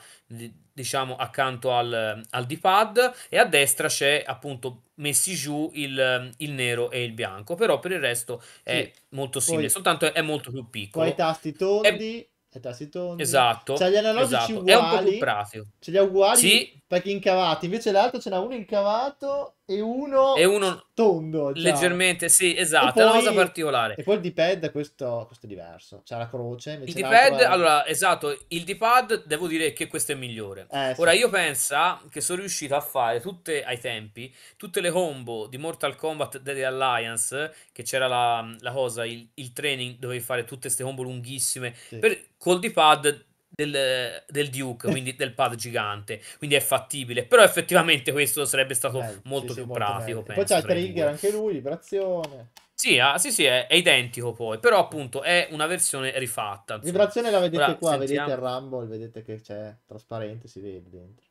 diciamo accanto al, al D-pad e a destra c'è appunto messi giù il, il, nero e il bianco però per il resto è sì. molto simile poi, soltanto è molto più piccolo poi i tasti tondi è... i tasti tondi esatto c'è cioè, gli analogici esatto. uguali è un po' più pratico ce cioè, li ha uguali sì perché incavati, invece l'altro ce n'ha uno incavato e uno, e uno tondo. Già. Cioè. Leggermente, sì, esatto, poi, è una cosa particolare. E poi il D-pad, questo, questo, è diverso, c'è la croce. Il D-pad, è... allora, esatto, il D-pad devo dire che questo è migliore. Eh, Ora, sì. io penso che sono riuscito a fare tutte, ai tempi, tutte le combo di Mortal Kombat Dead Alliance, che c'era la, la cosa, il, il, training, dovevi fare tutte queste combo lunghissime, sì. per, col D-pad del, del, Duke, eh. quindi del pad gigante, quindi è fattibile, però effettivamente questo sarebbe stato Beh, molto sì, più molto pratico. Penso, poi c'ha il trigger anche lui, vibrazione. Sì, ah, sì, sì, è, è, identico poi, però appunto è una versione rifatta. Insomma. Vibrazione la vedete Ora, qua, sentiamo. vedete il Rumble, vedete che c'è trasparente, si vede dentro.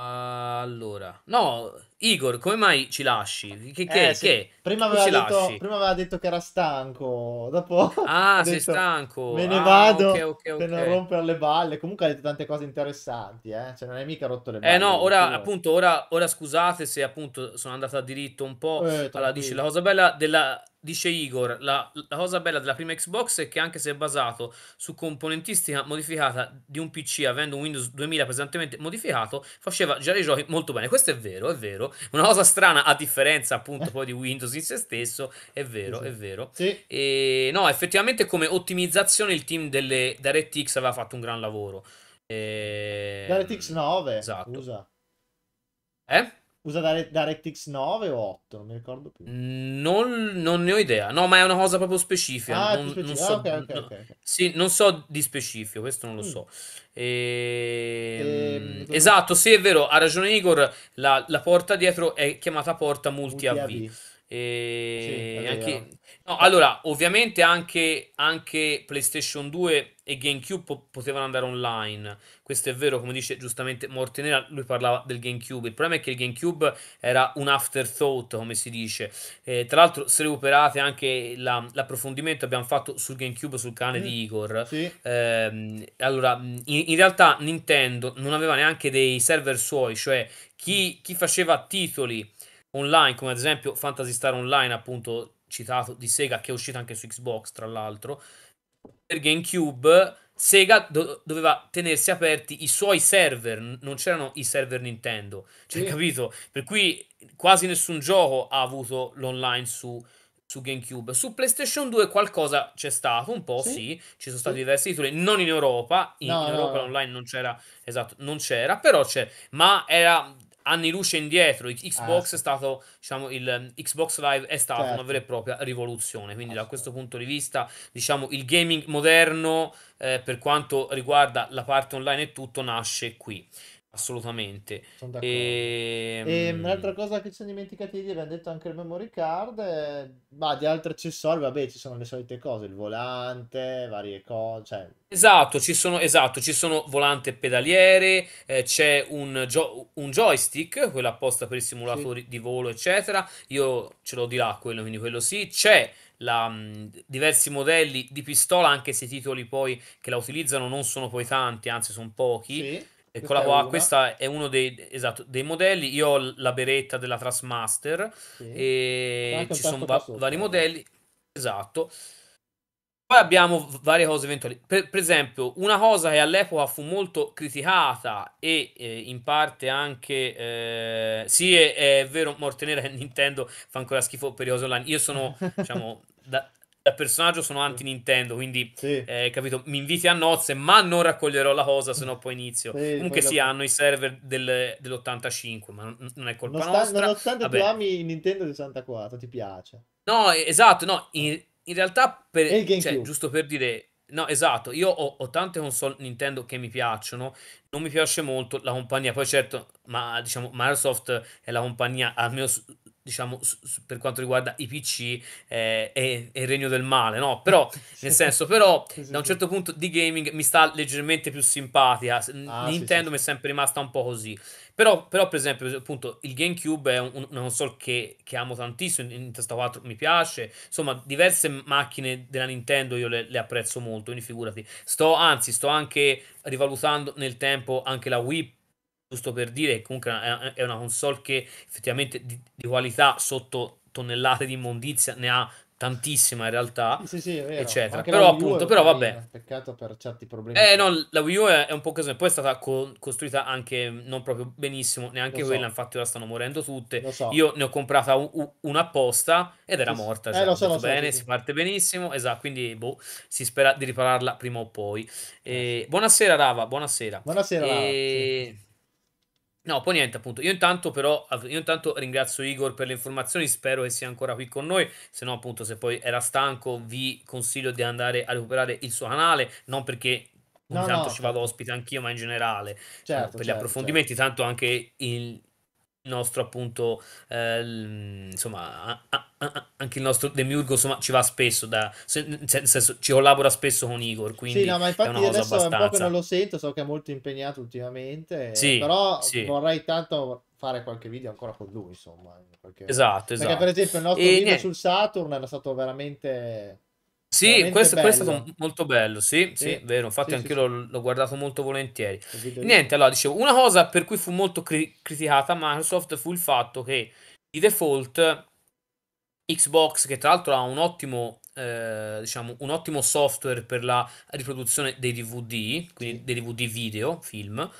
Allora, no, Igor, come mai ci lasci? Che, che, eh, che? Prima, aveva ci detto, lasci? prima aveva, detto, che era stanco, dopo ah, sei detto, stanco. Me ne ah, vado okay, okay, okay. per non rompere le balle. Comunque ha detto tante cose interessanti, eh? cioè non hai mica rotto le balle. Eh no, ora appunto, ora, ora scusate se appunto sono andato a diritto un po'. Eh, allora dice la cosa bella della dice Igor, la, la, cosa bella della prima Xbox è che anche se è basato su componentistica modificata di un PC avendo un Windows 2000 pesantemente modificato, faceva già dei giochi molto bene. Questo è vero, è vero. Una cosa strana a differenza appunto poi di Windows in se stesso, è vero, sì. è vero. Sì. E, no, effettivamente come ottimizzazione il team delle DirectX aveva fatto un gran lavoro. E... DirectX 9, esatto. scusa. Eh? Usa DirectX 9 o 8, non mi ricordo più. Mm, non, non, ne ho idea. No, ma è una cosa proprio specifica. Ah, non, non so, ah, okay, okay, no, okay, sì, non so di specifico, questo non lo mm. so. E... Ehm, e... Ehm, esatto, sì, è vero, ha ragione Igor. La, la porta dietro è chiamata porta multi-AV. multi-AV. E... Ehm, sì, anche... no, allora, ovviamente anche, anche PlayStation 2 e GameCube po- potevano andare online. Questo è vero, come dice giustamente Mortenera, lui parlava del GameCube. Il problema è che il GameCube era un afterthought, come si dice. Eh, tra l'altro, se recuperate anche la, l'approfondimento che abbiamo fatto sul GameCube, sul cane mm. di Igor, sì. eh, allora, in, in realtà Nintendo non aveva neanche dei server suoi, cioè chi, mm. chi faceva titoli online, come ad esempio Fantasy Star Online, appunto citato di Sega, che è uscito anche su Xbox, tra l'altro per GameCube Sega do- doveva tenersi aperti i suoi server, non c'erano i server Nintendo, cioè, sì. capito? Per cui quasi nessun gioco ha avuto l'online su, su GameCube. Su PlayStation 2 qualcosa c'è stato, un po' sì, sì. ci sono stati sì. diversi titoli, non in Europa, in, no, in Europa no. l'online non c'era, esatto, non c'era, però c'è, ma era anni luce indietro. Xbox ah, sì. è stato, diciamo, il mm, Xbox Live è stata certo. una vera e propria rivoluzione. Quindi, da questo punto di vista, diciamo, il gaming moderno, eh, per quanto riguarda la parte online e tutto, nasce qui. Assolutamente. Sono d'accordo. E... Ehm, e ehm, un'altra cosa che ci siamo dimenticati di dire, abbiamo detto anche il memory card, eh, ma di altri accessori, vabbè, ci sono le solite cose, il volante, varie cose, cioè... Esatto, ci sono, esatto, ci sono volante e pedaliere, eh, c'è un, gio- un, joystick, quello apposta per i simulatori sì. di volo, eccetera. Io ce l'ho di là quello, quindi quello sì. C'è la, mh, mm, diversi modelli di pistola, anche se i titoli poi che la utilizzano non sono poi tanti, anzi sono pochi. Sì Eccola qua, questo è uno dei, esatto, dei, modelli. Io ho la beretta della Trasmaster sì. e ci sono va- sotto, vari eh. modelli. Esatto. Poi abbiamo varie cose eventuali. Per, per, esempio, una cosa che all'epoca fu molto criticata e eh, in parte anche... Eh, sì, è, è, vero, Mortenera e Nintendo fa ancora schifo per i cose online. Io sono, diciamo, da, da personaggio sono anti-Nintendo, quindi sì. eh, capito, mi inviti a nozze, ma non raccoglierò la cosa, se no poi inizio. Sì, Comunque sì, la... hanno i server del, dell'85, ma non, non è colpa Nostan- nostra. Nonostante Vabbè. tu ami Nintendo 64, ti piace. No, esatto, no, in, in realtà, per, cioè, giusto per dire... No, esatto, io ho, ho, tante console Nintendo che mi piacciono, non mi piace molto la compagnia, poi certo, ma diciamo Microsoft è la compagnia, almeno su, diciamo, per quanto riguarda i PC, eh, è, è, il regno del male, no? Però, nel senso, però, da un certo punto di gaming mi sta leggermente più simpatica. Ah, Nintendo mi è sempre rimasta un po' così. Però, però, per esempio, appunto, il GameCube è un, una console che, che, amo tantissimo, in testa 4 mi piace, insomma, diverse macchine della Nintendo io le, le apprezzo molto, quindi figurati. Sto, anzi, sto anche rivalutando nel tempo anche la Wii giusto per dire comunque è una console che effettivamente di, di qualità sotto tonnellate di immondizia ne ha tantissima in realtà sì, sì, eccetera però appunto però vabbè peccato per certi problemi eh no la Wii U è, un po' così poi è stata co- costruita anche non proprio benissimo neanche so. quella infatti ora stanno morendo tutte Lo so. io ne ho comprata un, una apposta ed era sì, morta eh, cioè, eh, lo so, lo so, bene si parte benissimo esatto quindi boh, si spera di ripararla prima o poi eh, eh buonasera Rava buonasera buonasera e... Rava, No, poi niente, appunto. Io intanto però io intanto ringrazio Igor per le informazioni, spero che sia ancora qui con noi, se no appunto se poi era stanco vi consiglio di andare a recuperare il suo canale, non perché no, tanto no. ci vado ospite anch'io, ma in generale eh, certo, per certo, gli approfondimenti, certo. tanto anche il, nostro appunto eh, insomma a, a, anche il nostro Demiurgo insomma ci va spesso da se, senso, ci collabora spesso con Igor quindi sì, no, ma infatti è adesso abbastanza... è un po' che non lo sento so che è molto impegnato ultimamente sì, però sì. vorrei tanto fare qualche video ancora con lui insomma qualche... esatto esatto perché per esatto. esempio il nostro e video niente. sul Saturn era stato veramente sì, questo, questo, è stato molto bello, sì, sì, sì vero, infatti sì, anche io l'ho, l'ho, guardato molto volentieri. Niente, allora dicevo, una cosa per cui fu molto cri- criticata Microsoft fu il fatto che di default Xbox, che tra l'altro ha un ottimo, eh, diciamo, un ottimo software per la riproduzione dei DVD, quindi dei DVD video, film,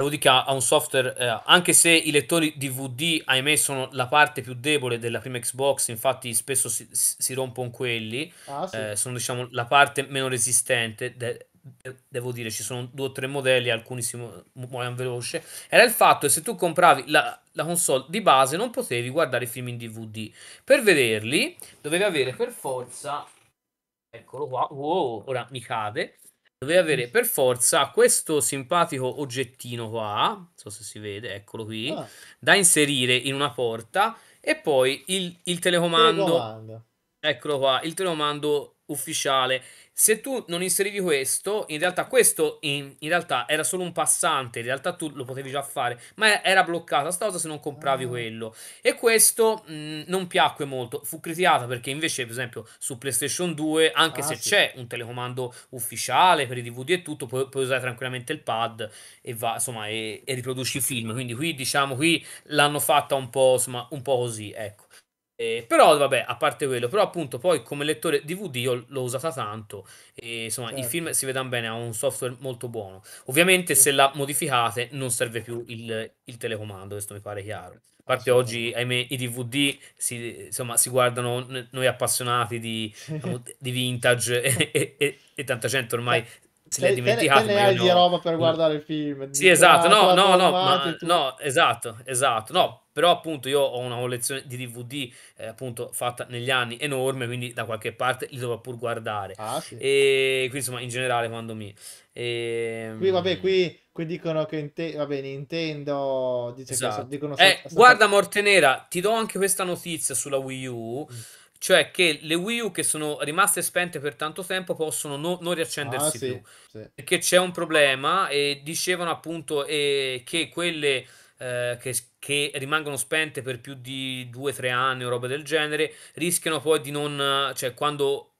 Ludic ha un software, eh, anche se i lettori DVD, ahimè, sono la parte più debole della prima Xbox, infatti spesso si, si rompono quelli, ah, sì. eh, sono diciamo la parte meno resistente, de- de- devo dire, ci sono due o tre modelli, alcuni si mu- muoiono veloce, era il fatto che se tu compravi la, la console di base non potevi guardare i film in DVD, per vederli dovevi avere per forza, eccolo qua, wow, ora mi cade, Dovevi avere per forza questo simpatico oggettino qua, non so se si vede, eccolo qui, ah. da inserire in una porta e poi il, il telecomando. telecomando Eccolo qua, il telecomando ufficiale. Se tu non inserivi questo, in realtà questo in, in, realtà era solo un passante, in realtà tu lo potevi già fare, ma era bloccata sta cosa se non compravi ah. quello. E questo mh, mm, non piacque molto, fu criticata perché invece per esempio su PlayStation 2, anche ah, se sì. c'è un telecomando ufficiale per i DVD e tutto, puoi, puoi usare tranquillamente il pad e, va, insomma, e, e riproduci i film. Quindi qui diciamo qui l'hanno fatta un po', insomma, un po' così, ecco. Eh, però vabbè, a parte quello, però appunto poi come lettore DVD io l'ho usata tanto e insomma certo. il film si vedono bene, ha un software molto buono. Ovviamente sì. se la modificate non serve più il, il telecomando, questo mi pare chiaro. A parte oggi, ahimè, i DVD si, insomma, si guardano noi appassionati di, di vintage e, e, e, e, tanta gente ormai se le dimenticate. Te ne hai no. di roba per guardare il film. Sì, esatto, ah, no, no, no, ma, no, esatto, esatto, no, però appunto io ho una collezione di DVD eh, appunto fatta negli anni enorme, quindi da qualche parte li dovrò pur guardare. Ah, sì. E quindi insomma in generale quando mi... E... Ehm, qui vabbè, qui, qui dicono che inte- bene, Nintendo dice esatto. che so, esatto. dicono... Eh, so, eh, so, guarda Morte Nera, ti do anche questa notizia sulla Wii U. Mm cioè che le Wii U che sono rimaste spente per tanto tempo possono no, non riaccendersi ah, sì, più sì. perché c'è un problema e dicevano appunto eh, che quelle eh, che, che, rimangono spente per più di 2-3 anni o roba del genere rischiano poi di non cioè quando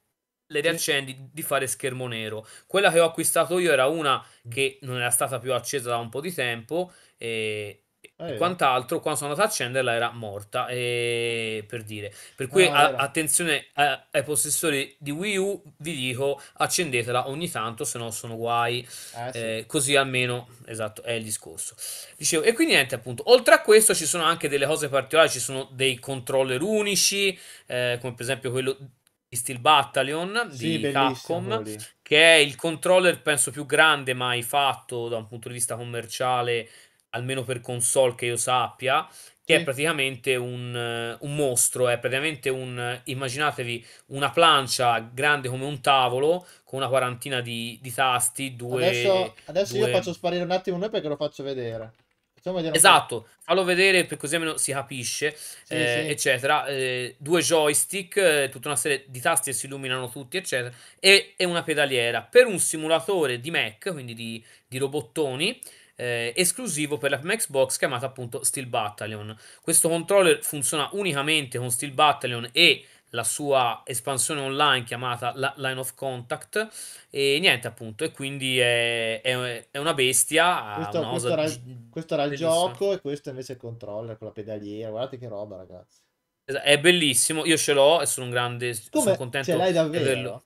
le riaccendi sì. di fare schermo nero quella che ho acquistato io era una mm. che non era stata più accesa da un po' di tempo e Ah, e eh. quant'altro, quando sono andato a accenderla era morta, e... per dire. Per cui no, a- attenzione a- eh, ai possessori di Wii U, vi dico accendetela ogni tanto, se no sono guai, ah, sì. eh, così almeno, esatto, è il discorso. Dicevo, e quindi niente, appunto, oltre a questo ci sono anche delle cose particolari, ci sono dei controller unici, eh, come per esempio quello di Steel Battalion sì, di Capcom, che è il controller penso più grande mai fatto da un punto di vista commerciale almeno per console che io sappia, che sì. è praticamente un, eh, un, mostro, è praticamente un, eh, immaginatevi, una plancia grande come un tavolo, con una quarantina di, di tasti, due... Adesso, adesso due... io faccio sparire un attimo noi perché lo faccio vedere. Vedere esatto, fallo vedere per così almeno si capisce, sì, eh, sì. eccetera. Eh, due joystick, eh, tutta una serie di tasti che si illuminano tutti, eccetera, e, e una pedaliera per un simulatore di Mac, quindi di, di robottoni, eh, esclusivo per la prima Xbox chiamato appunto Steel Battalion. Questo controller funziona unicamente con Steel Battalion e la sua espansione online chiamata la Line of Contact e niente appunto e quindi è, è, è una bestia questo, una questo, era, questo era il gioco e questo invece è il controller con la pedaliera guardate che roba ragazzi è bellissimo io ce l'ho e sono un grande Come? sono contento ce l'hai davvero?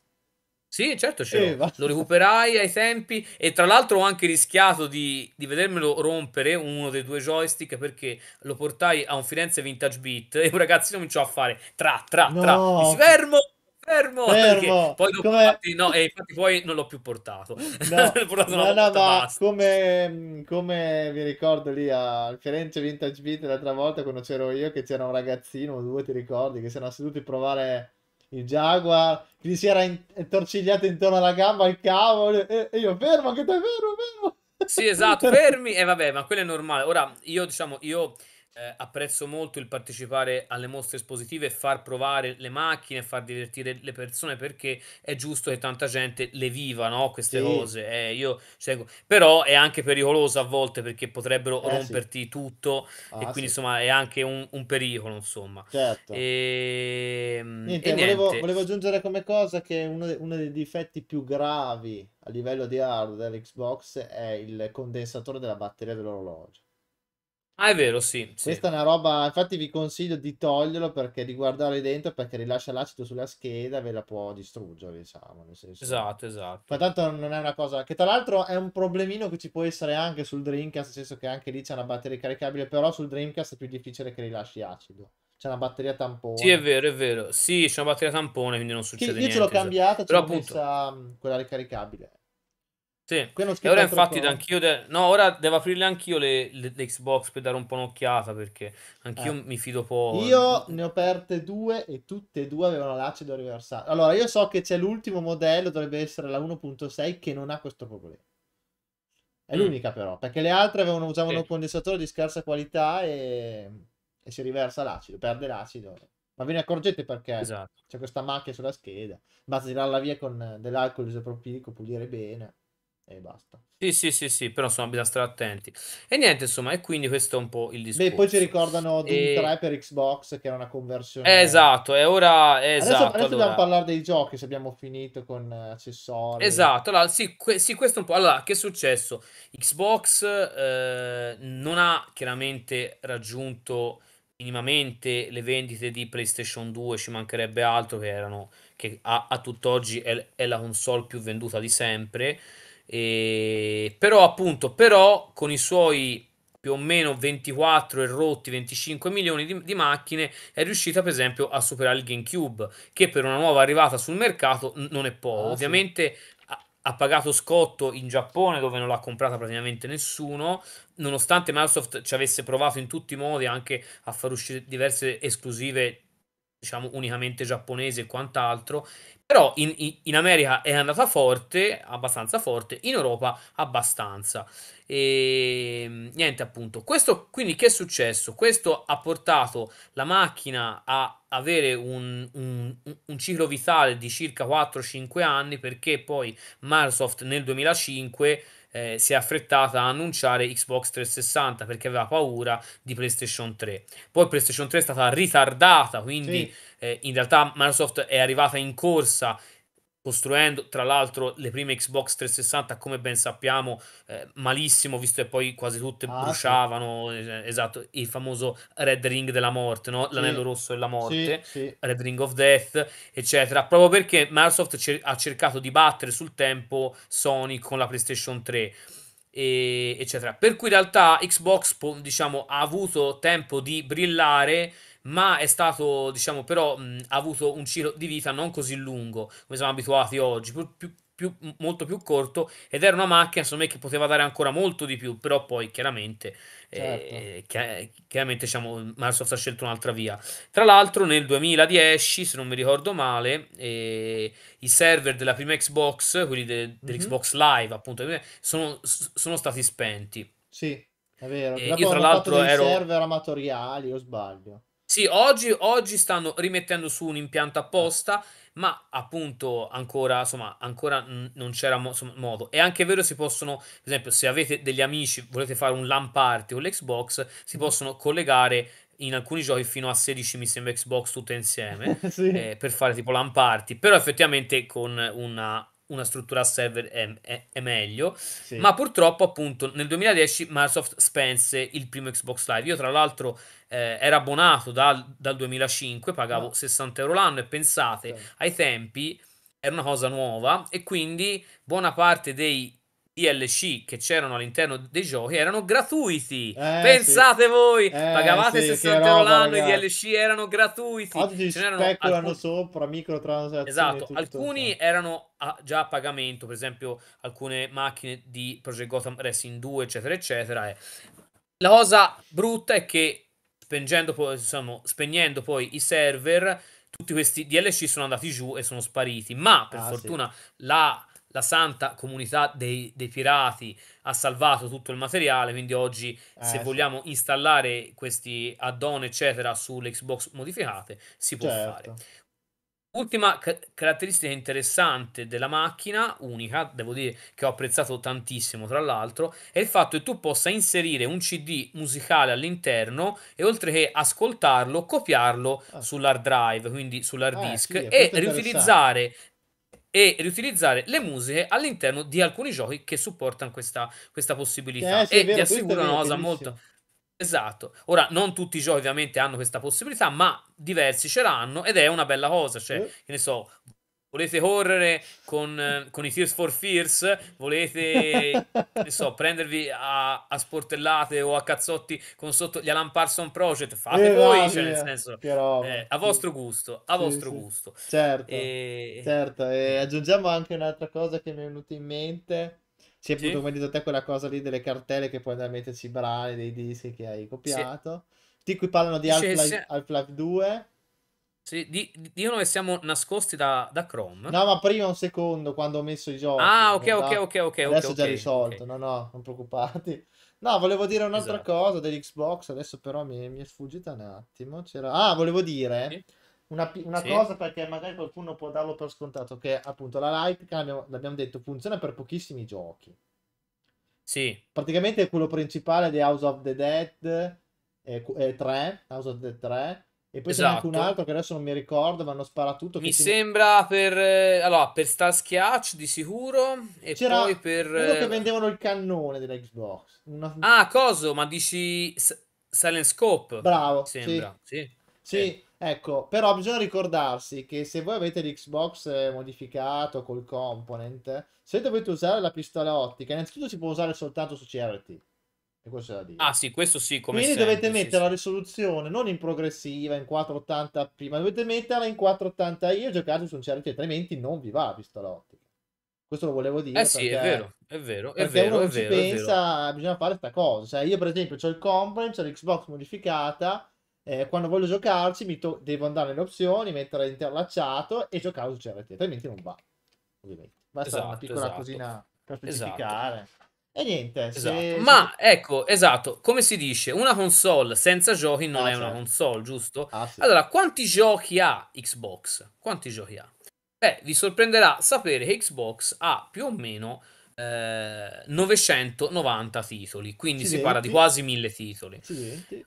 Sì, certo ce eh, l'ho. Lo recuperai ai tempi e tra l'altro ho anche rischiato di, di, vedermelo rompere uno dei due joystick perché lo portai a un Firenze Vintage Beat e un ragazzo cominciò a fare tra tra no. tra. Mi si fermo! Fermo, fermo. Poi dopo, infatti, no, e infatti poi non l'ho più portato. No, portato no, no ma come, come vi ricordo lì al Firenze Vintage Beat l'altra volta quando c'ero io che c'era un ragazzino o due, ti ricordi, che si erano seduti a provare il Jaguar gli si era intorcigliato intorno alla gamba il cavolo e, e io fermo che te fermo fermo sì esatto fermi e eh, vabbè ma quello è normale ora io diciamo io eh, apprezzo molto il partecipare alle mostre espositive, far provare le macchine, far divertire le persone perché è giusto che tanta gente le viva, no? Queste sì. cose. Eh, io, cioè, però è anche pericoloso a volte perché potrebbero eh, romperti sì. tutto ah, e quindi sì. insomma è anche un, un pericolo, insomma. Certo. Ehm, e... Niente, e volevo, volevo, aggiungere come cosa che uno, de- uno dei difetti più gravi a livello di hardware dell'Xbox è il condensatore della batteria dell'orologio. Ah, è vero, sì, sì. Questa è una roba, infatti vi consiglio di toglierlo perché di guardare dentro perché rilascia l'acido sulla scheda e ve la può distruggere, diciamo, nel senso. Esatto, esatto. Ma tanto non è una cosa che tra l'altro è un problemino che ci può essere anche sul Dreamcast, nel senso che anche lì c'è una batteria caricabile, però sul Dreamcast è più difficile che rilasci acido. C'è una batteria tampone. Sì, è vero, è vero. Sì, c'è una batteria tampone, quindi non succede sì, io niente. Io ce l'ho esatto. cambiata, cioè. però appunto... Mm, quella ricaricabile. Sì. E ora infatti da anch'io de- no, ora devo aprirle anch'io le, le, le, Xbox per dare un po' un'occhiata perché anch'io eh. mi fido poco. Io ne ho aperte due e tutte e due avevano l'acido riversato. Allora, io so che c'è l'ultimo modello, dovrebbe essere la 1.6 che non ha questo problema. È mm. l'unica però, perché le altre avevano, usavano sì. un condensatore di scarsa qualità e, e si riversa l'acido, perde l'acido. Ma ve ne accorgete perché esatto. c'è questa macchia sulla scheda. Basta tirarla via con eh, dell'alcol isopropilico, pulire bene e basta. Sì, sì, sì, sì, però insomma bisogna stare attenti. E niente, insomma, e quindi questo è un po' il discorso. Beh, poi ci ricordano Doom e... 3 per Xbox, che era una conversione. Eh, esatto, e ora... Eh, esatto, adesso, adesso allora... dobbiamo parlare dei giochi, se abbiamo finito con eh, accessori. Esatto, allora, sì, que- sì, questo è un po'... Allora, che è successo? Xbox eh, non ha chiaramente raggiunto minimamente le vendite di PlayStation 2, ci mancherebbe altro, che erano... che a, a tutt'oggi è, è la console più venduta di sempre. E, però appunto, però con i suoi più o meno 24 e rotti 25 milioni di, di, macchine è riuscita per esempio a superare il GameCube che per una nuova arrivata sul mercato n- non è poco. Ah, Ovviamente sì ha pagato scotto in Giappone dove non l'ha comprata praticamente nessuno, nonostante Microsoft ci avesse provato in tutti i modi anche a far uscire diverse esclusive diciamo unicamente giapponese e quant'altro, però in, in, America è andata forte, abbastanza forte, in Europa abbastanza. E ehm, niente, appunto. Questo quindi che è successo? Questo ha portato la macchina a avere un, un, un ciclo vitale di circa 4-5 anni perché poi Microsoft nel 2005 eh, si è affrettata a annunciare Xbox 360 perché aveva paura di PlayStation 3. Poi PlayStation 3 è stata ritardata, quindi sì. eh, in realtà Microsoft è arrivata in corsa costruendo tra l'altro le prime Xbox 360 come ben sappiamo eh, malissimo visto che poi quasi tutte ah, bruciavano sì. Eh, esatto il famoso Red Ring della morte no? l'anello rosso della morte sì, Red Ring of Death eccetera proprio perché Microsoft cer- ha cercato di battere sul tempo Sony con la PlayStation 3 e- eccetera per cui in realtà Xbox diciamo ha avuto tempo di brillare ma è stato, diciamo, però mh, ha avuto un ciclo di vita non così lungo come siamo abituati oggi, più, più, più, molto più corto ed era una macchina secondo me che poteva dare ancora molto di più però poi chiaramente eh, certo. eh, chiaramente diciamo Microsoft ha scelto un'altra via tra l'altro nel 2010 se non mi ricordo male eh, i server della prima Xbox quelli de- mhm. dell'Xbox mm-hmm. Live appunto eh, sono, sono stati spenti sì è vero eh, io tra l'altro ero server amatoriali o sbaglio sì, oggi, oggi stanno rimettendo su un impianto apposta, ma appunto ancora, insomma, ancora non c'era mo- insomma, modo. È anche vero si possono, per esempio, se avete degli amici, volete fare un LAN party o l'Xbox, si mm. possono collegare in alcuni giochi fino a 16 mi sembra Xbox tutte insieme sì. eh, per fare tipo LAN party, però effettivamente con una una struttura a server è, è, è meglio. Sì. Ma purtroppo, appunto, nel 2010 Microsoft spense il primo Xbox Live. Io, tra l'altro, eh, ero abbonato dal, dal 2005, pagavo ah. no. 60 euro l'anno e pensate, sì. ai tempi era una cosa nuova e quindi buona parte dei DLC che c'erano all'interno dei giochi erano gratuiti. Eh, Pensate sì. voi, eh, pagavate sì, 60 euro l'anno, i DLC erano gratuiti. Oggi Ce speculano alcuni... sopra, microtransazioni. Esatto, alcuni tutto. erano a, già a pagamento, per esempio alcune macchine di Project Gotham Racing 2, eccetera, eccetera. La cosa brutta è che poi, insomma, spegnendo poi i server, tutti questi DLC sono andati giù e sono spariti. Ma per ah, fortuna sì. la la santa comunità dei, dei, pirati ha salvato tutto il materiale, quindi oggi eh, se sì. vogliamo installare questi add-on eccetera sulle Xbox modificate si può certo. fare. Ultima ca- caratteristica interessante della macchina, unica, devo dire che ho apprezzato tantissimo tra l'altro, è il fatto che tu possa inserire un CD musicale all'interno e oltre che ascoltarlo, copiarlo ah. sull'hard drive, quindi sull'hard ah, disk sì, e riutilizzare e riutilizzare le musiche all'interno di alcuni giochi che supportano questa, questa possibilità eh, sì, e vero, ti assicuro una cosa molto esatto ora non tutti i giochi ovviamente hanno questa possibilità ma diversi ce l'hanno ed è una bella cosa cioè eh. che ne so volete correre con, con, i Tears for Fears, volete so, prendervi a, a, sportellate o a cazzotti con sotto gli Alan Parson Project, fate eh, voi, esatto, cioè, nel senso, eh, a vostro gusto, a sì, vostro sì. gusto. Certo, e... certo, e aggiungiamo anche un'altra cosa che mi è venuta in mente. Sì, appunto, sì. come hai detto te, quella cosa lì delle cartelle che puoi andare a metterci i brani dei dischi che hai copiato. Sì. Ti qui parlano di Half-Life, Half-Life 2 sì, di, dicono che siamo nascosti da, da, Chrome. No, ma prima un secondo quando ho messo i giochi. Ah, ok, ok, ok, ok. Adesso okay, già risolto. Okay. No, no, non preoccupati. No, volevo dire un'altra esatto. cosa dell'Xbox. Adesso però mi, mi, è sfuggita un attimo. C'era... Ah, volevo dire sì. una, una sì. cosa perché magari qualcuno può darlo per scontato. Che appunto la Lightcam, l'abbiamo, l'abbiamo detto, funziona per pochissimi giochi. Sì. Praticamente è quello principale di House of the Dead 3. Eh, House of the Dead 3 e poi esatto. c'è anche un esatto. altro che adesso non mi ricordo, ma hanno sparato tutto. Mi si... sembra per, eh, allora, per Starsky di sicuro. E C'era poi per. Quello che eh, vendevano il cannone della Xbox. Una... Ah, coso? Ma dici S- Silent Scope? Bravo. Sembra. Sì. Sì. sì. Eh. sì. Ecco, però bisogna ricordarsi che se voi avete l'Xbox modificato col component, se dovete usare la pistola ottica, innanzitutto si può usare soltanto su CRT e questo è da dire. Ah sì, questo sì, come Quindi sempre, dovete mettere sì, la risoluzione non in progressiva, in 480p, ma dovete metterla in 480i e giocarci su un cerchio, altrimenti non vi va, visto l'ottica. Questo lo volevo dire. Eh sì, perché, è vero, è vero, è vero. Uno è vero, pensa, vero. bisogna fare questa cosa. Cioè, io per esempio ho il Company, c'è l'Xbox modificata, eh, quando voglio giocarci mi to- devo andare nelle opzioni, mettere l'interlacciato e giocare su CRT, altrimenti non va. Ovviamente. Basta esatto, una piccola esatto. cosina per esatto. specificare. Esatto. E niente. Se... Esatto. Ma ecco, esatto, come si dice, una console senza giochi non ah, è certo. una console, giusto? Ah, sì. Allora, quanti giochi ha Xbox? Quanti giochi ha? Beh, vi sorprenderà sapere che Xbox ha più o meno 990 eh, titoli, quindi Ci si parla di quasi 1000 titoli.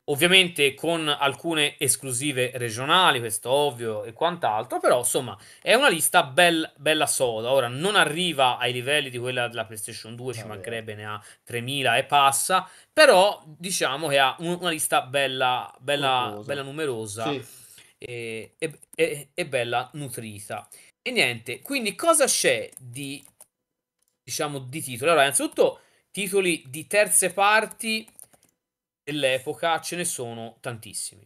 Ovviamente con alcune esclusive regionali, questo ovvio e quant'altro, però insomma è una lista bel, bella soda. Ora non arriva ai livelli di quella della PlayStation 2, ci mancherebbe, ne ha 3000 e passa, però diciamo che ha un, una lista bella, bella, bella numerosa. Sì. E, e, e, e bella nutrita e niente quindi cosa c'è di diciamo, di titoli. Allora, innanzitutto, titoli di terze parti dell'epoca ce ne sono tantissimi.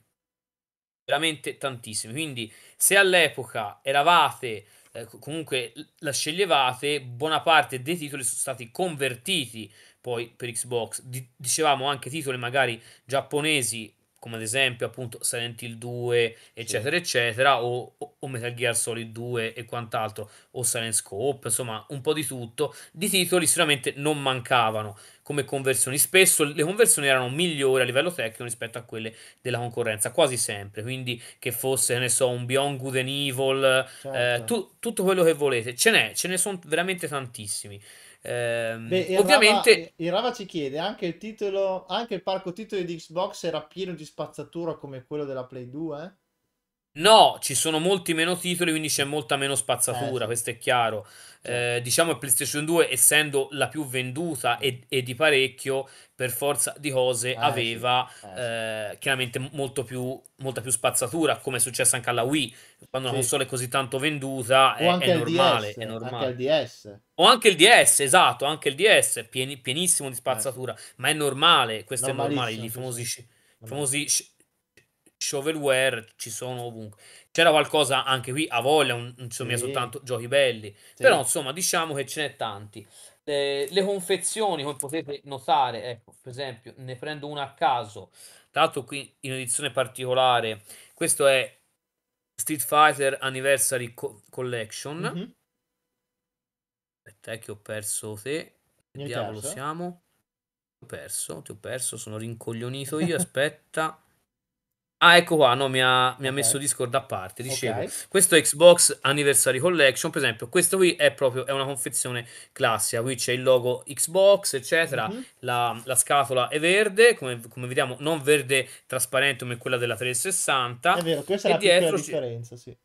Veramente tantissimi. Quindi, se all'epoca eravate, eh, comunque la sceglievate, buona parte dei titoli sono stati convertiti poi per Xbox. Di- dicevamo anche titoli magari giapponesi come ad esempio appunto Silent Hill 2 eccetera sì. eccetera o, o, Metal Gear Solid 2 e quant'altro o Silent Scope insomma un po' di tutto di titoli sicuramente non mancavano come conversioni spesso le conversioni erano migliori a livello tecnico rispetto a quelle della concorrenza quasi sempre quindi che fosse ne so un Beyond Good and Evil eh, certo. eh, tu, tutto quello che volete ce n'è ce ne sono veramente tantissimi Ehm, Beh, ovviamente... Rava, il Rava ci chiede anche il titolo, anche il parco titoli di Xbox era pieno di spazzatura come quello della Play 2? No, ci sono molti meno titoli, quindi c'è molta meno spazzatura, eh. questo è chiaro. Eh, diciamo che PlayStation 2, essendo la più venduta e, e di parecchio, per forza di cose eh, aveva eh, eh chiaramente molto più, molta più spazzatura, come è successo anche alla Wii. Quando sì. una console è così tanto venduta è, è, normale, è, normale, Anche il DS. O anche il DS, esatto, anche il DS, pieni, pienissimo di eh. spazzatura, ma è normale, questo è normale, i famosi, famosi shovelware ci sono ovunque. C'era qualcosa anche qui a voglia, un, insomma, sì. soltanto giochi belli. Sì. Però, insomma, diciamo che ce n'è tanti. Eh, le confezioni, come potete notare, ecco, per esempio, ne prendo una a caso. Tra l'altro, qui in edizione particolare, questo è Street Fighter Anniversary Co- Collection. Mm-hmm. Aspetta, eh, che ho perso te. Che diavolo caso. siamo? Ho perso, ti ho perso, sono rincoglionito io, aspetta. Ah, ecco qua, no, mi ha, mi ha okay. messo Discord a parte. Dicevo, okay. questo Xbox Anniversary Collection, per esempio, questo qui è proprio è una confezione classica. Qui c'è il logo Xbox, eccetera. Mm-hmm. La, la, scatola è verde, come, come, vediamo, non verde trasparente come quella della 360. È vero, questa è la dietro ci... differenza, sì.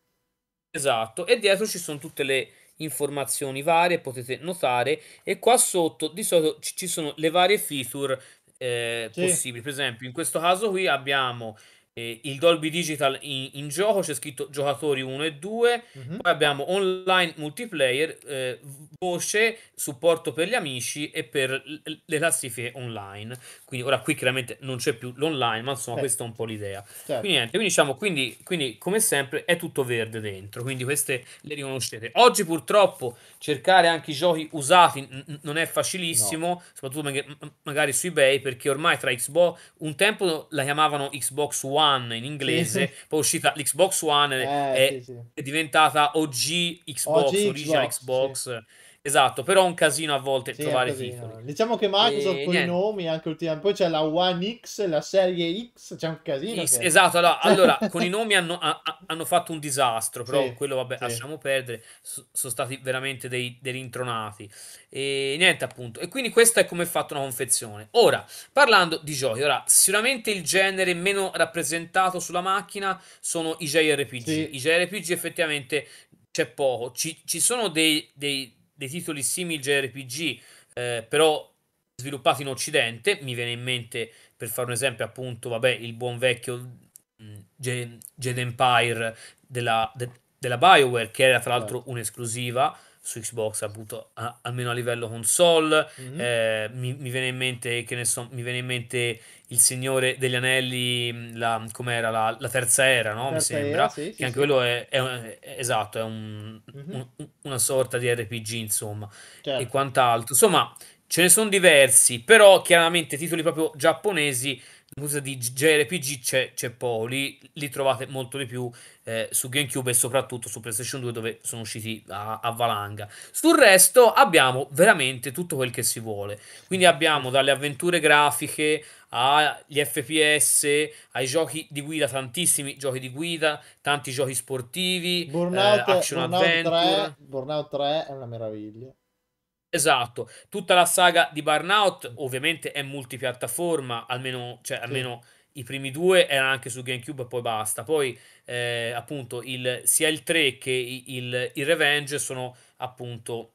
Esatto, e dietro ci sono tutte le informazioni varie, potete notare. E qua sotto di solito ci sono le varie feature eh, sì. possibili. Per esempio, in questo caso qui abbiamo eh, il Dolby Digital in, in, gioco, c'è scritto giocatori 1 e 2, mm-hmm. poi abbiamo online multiplayer, eh, voce, supporto per gli amici e per l- le classifiche online. Quindi ora qui chiaramente non c'è più l'online, ma insomma eh. questa è un po' l'idea. Certo. Quindi niente, quindi diciamo, quindi, quindi come sempre è tutto verde dentro, quindi queste le riconoscete. Oggi purtroppo cercare anche i giochi usati n- non è facilissimo, no. soprattutto mag- magari su eBay, perché ormai tra Xbox, un tempo la chiamavano Xbox One, One in inglese, sì. poi è uscita l'Xbox One eh, è, sì, sì. è, diventata OG Xbox, OG Original Xbox, Xbox Esatto, però è un casino a volte sì, trovare così, titoli. Diciamo che Microsoft e... con i nomi anche ultimamente, poi c'è la One X, la serie X, c'è un casino. X, che... Esatto, allora, cioè allora, con i nomi hanno, a, a, hanno, fatto un disastro, però sì, quello vabbè, sì. lasciamo perdere, so, sono stati veramente dei, dei, rintronati. E niente appunto, e quindi questa è come è fatta una confezione. Ora, parlando di giochi, ora, sicuramente il genere meno rappresentato sulla macchina sono i JRPG. I JRPG effettivamente c'è poco, ci, ci sono dei, dei dei titoli simili JRPG, eh, però sviluppati in Occidente, mi viene in mente, per fare un esempio, appunto, vabbè, il buon vecchio mm, Jade Empire della, de, della BioWare, che era tra l'altro certo. un'esclusiva su Xbox, appunto, a, almeno a livello console. Mm-hmm. Eh, mi, mi, viene in mente, che ne so, mi viene in mente Il Signore degli Anelli, mm, la, com'era, la, la terza era, no? Terza mi sembra. Era, sì, che sì, anche sì. quello è, è, è, è, esatto, è un, mm-hmm. un, una sorta di RPG, insomma, certo. e quant'altro. Insomma, ce ne sono diversi, però chiaramente titoli proprio giapponesi musica di JRPG c'è, c'è poco, lì, li trovate molto di più eh, su GameCube e soprattutto su PlayStation 2 dove sono usciti a, a, valanga. Sul resto abbiamo veramente tutto quel che si vuole, quindi abbiamo dalle avventure grafiche agli FPS, ai giochi di guida, tantissimi giochi di guida, tanti giochi sportivi, Burnout, eh, Burnout 3, Burnout 3 è una meraviglia. Esatto, tutta la saga di Burnout ovviamente è multipiattaforma, almeno, cioè, sì. almeno i primi due erano anche su GameCube e poi basta. Poi eh, appunto il, sia il 3 che il, il Revenge sono appunto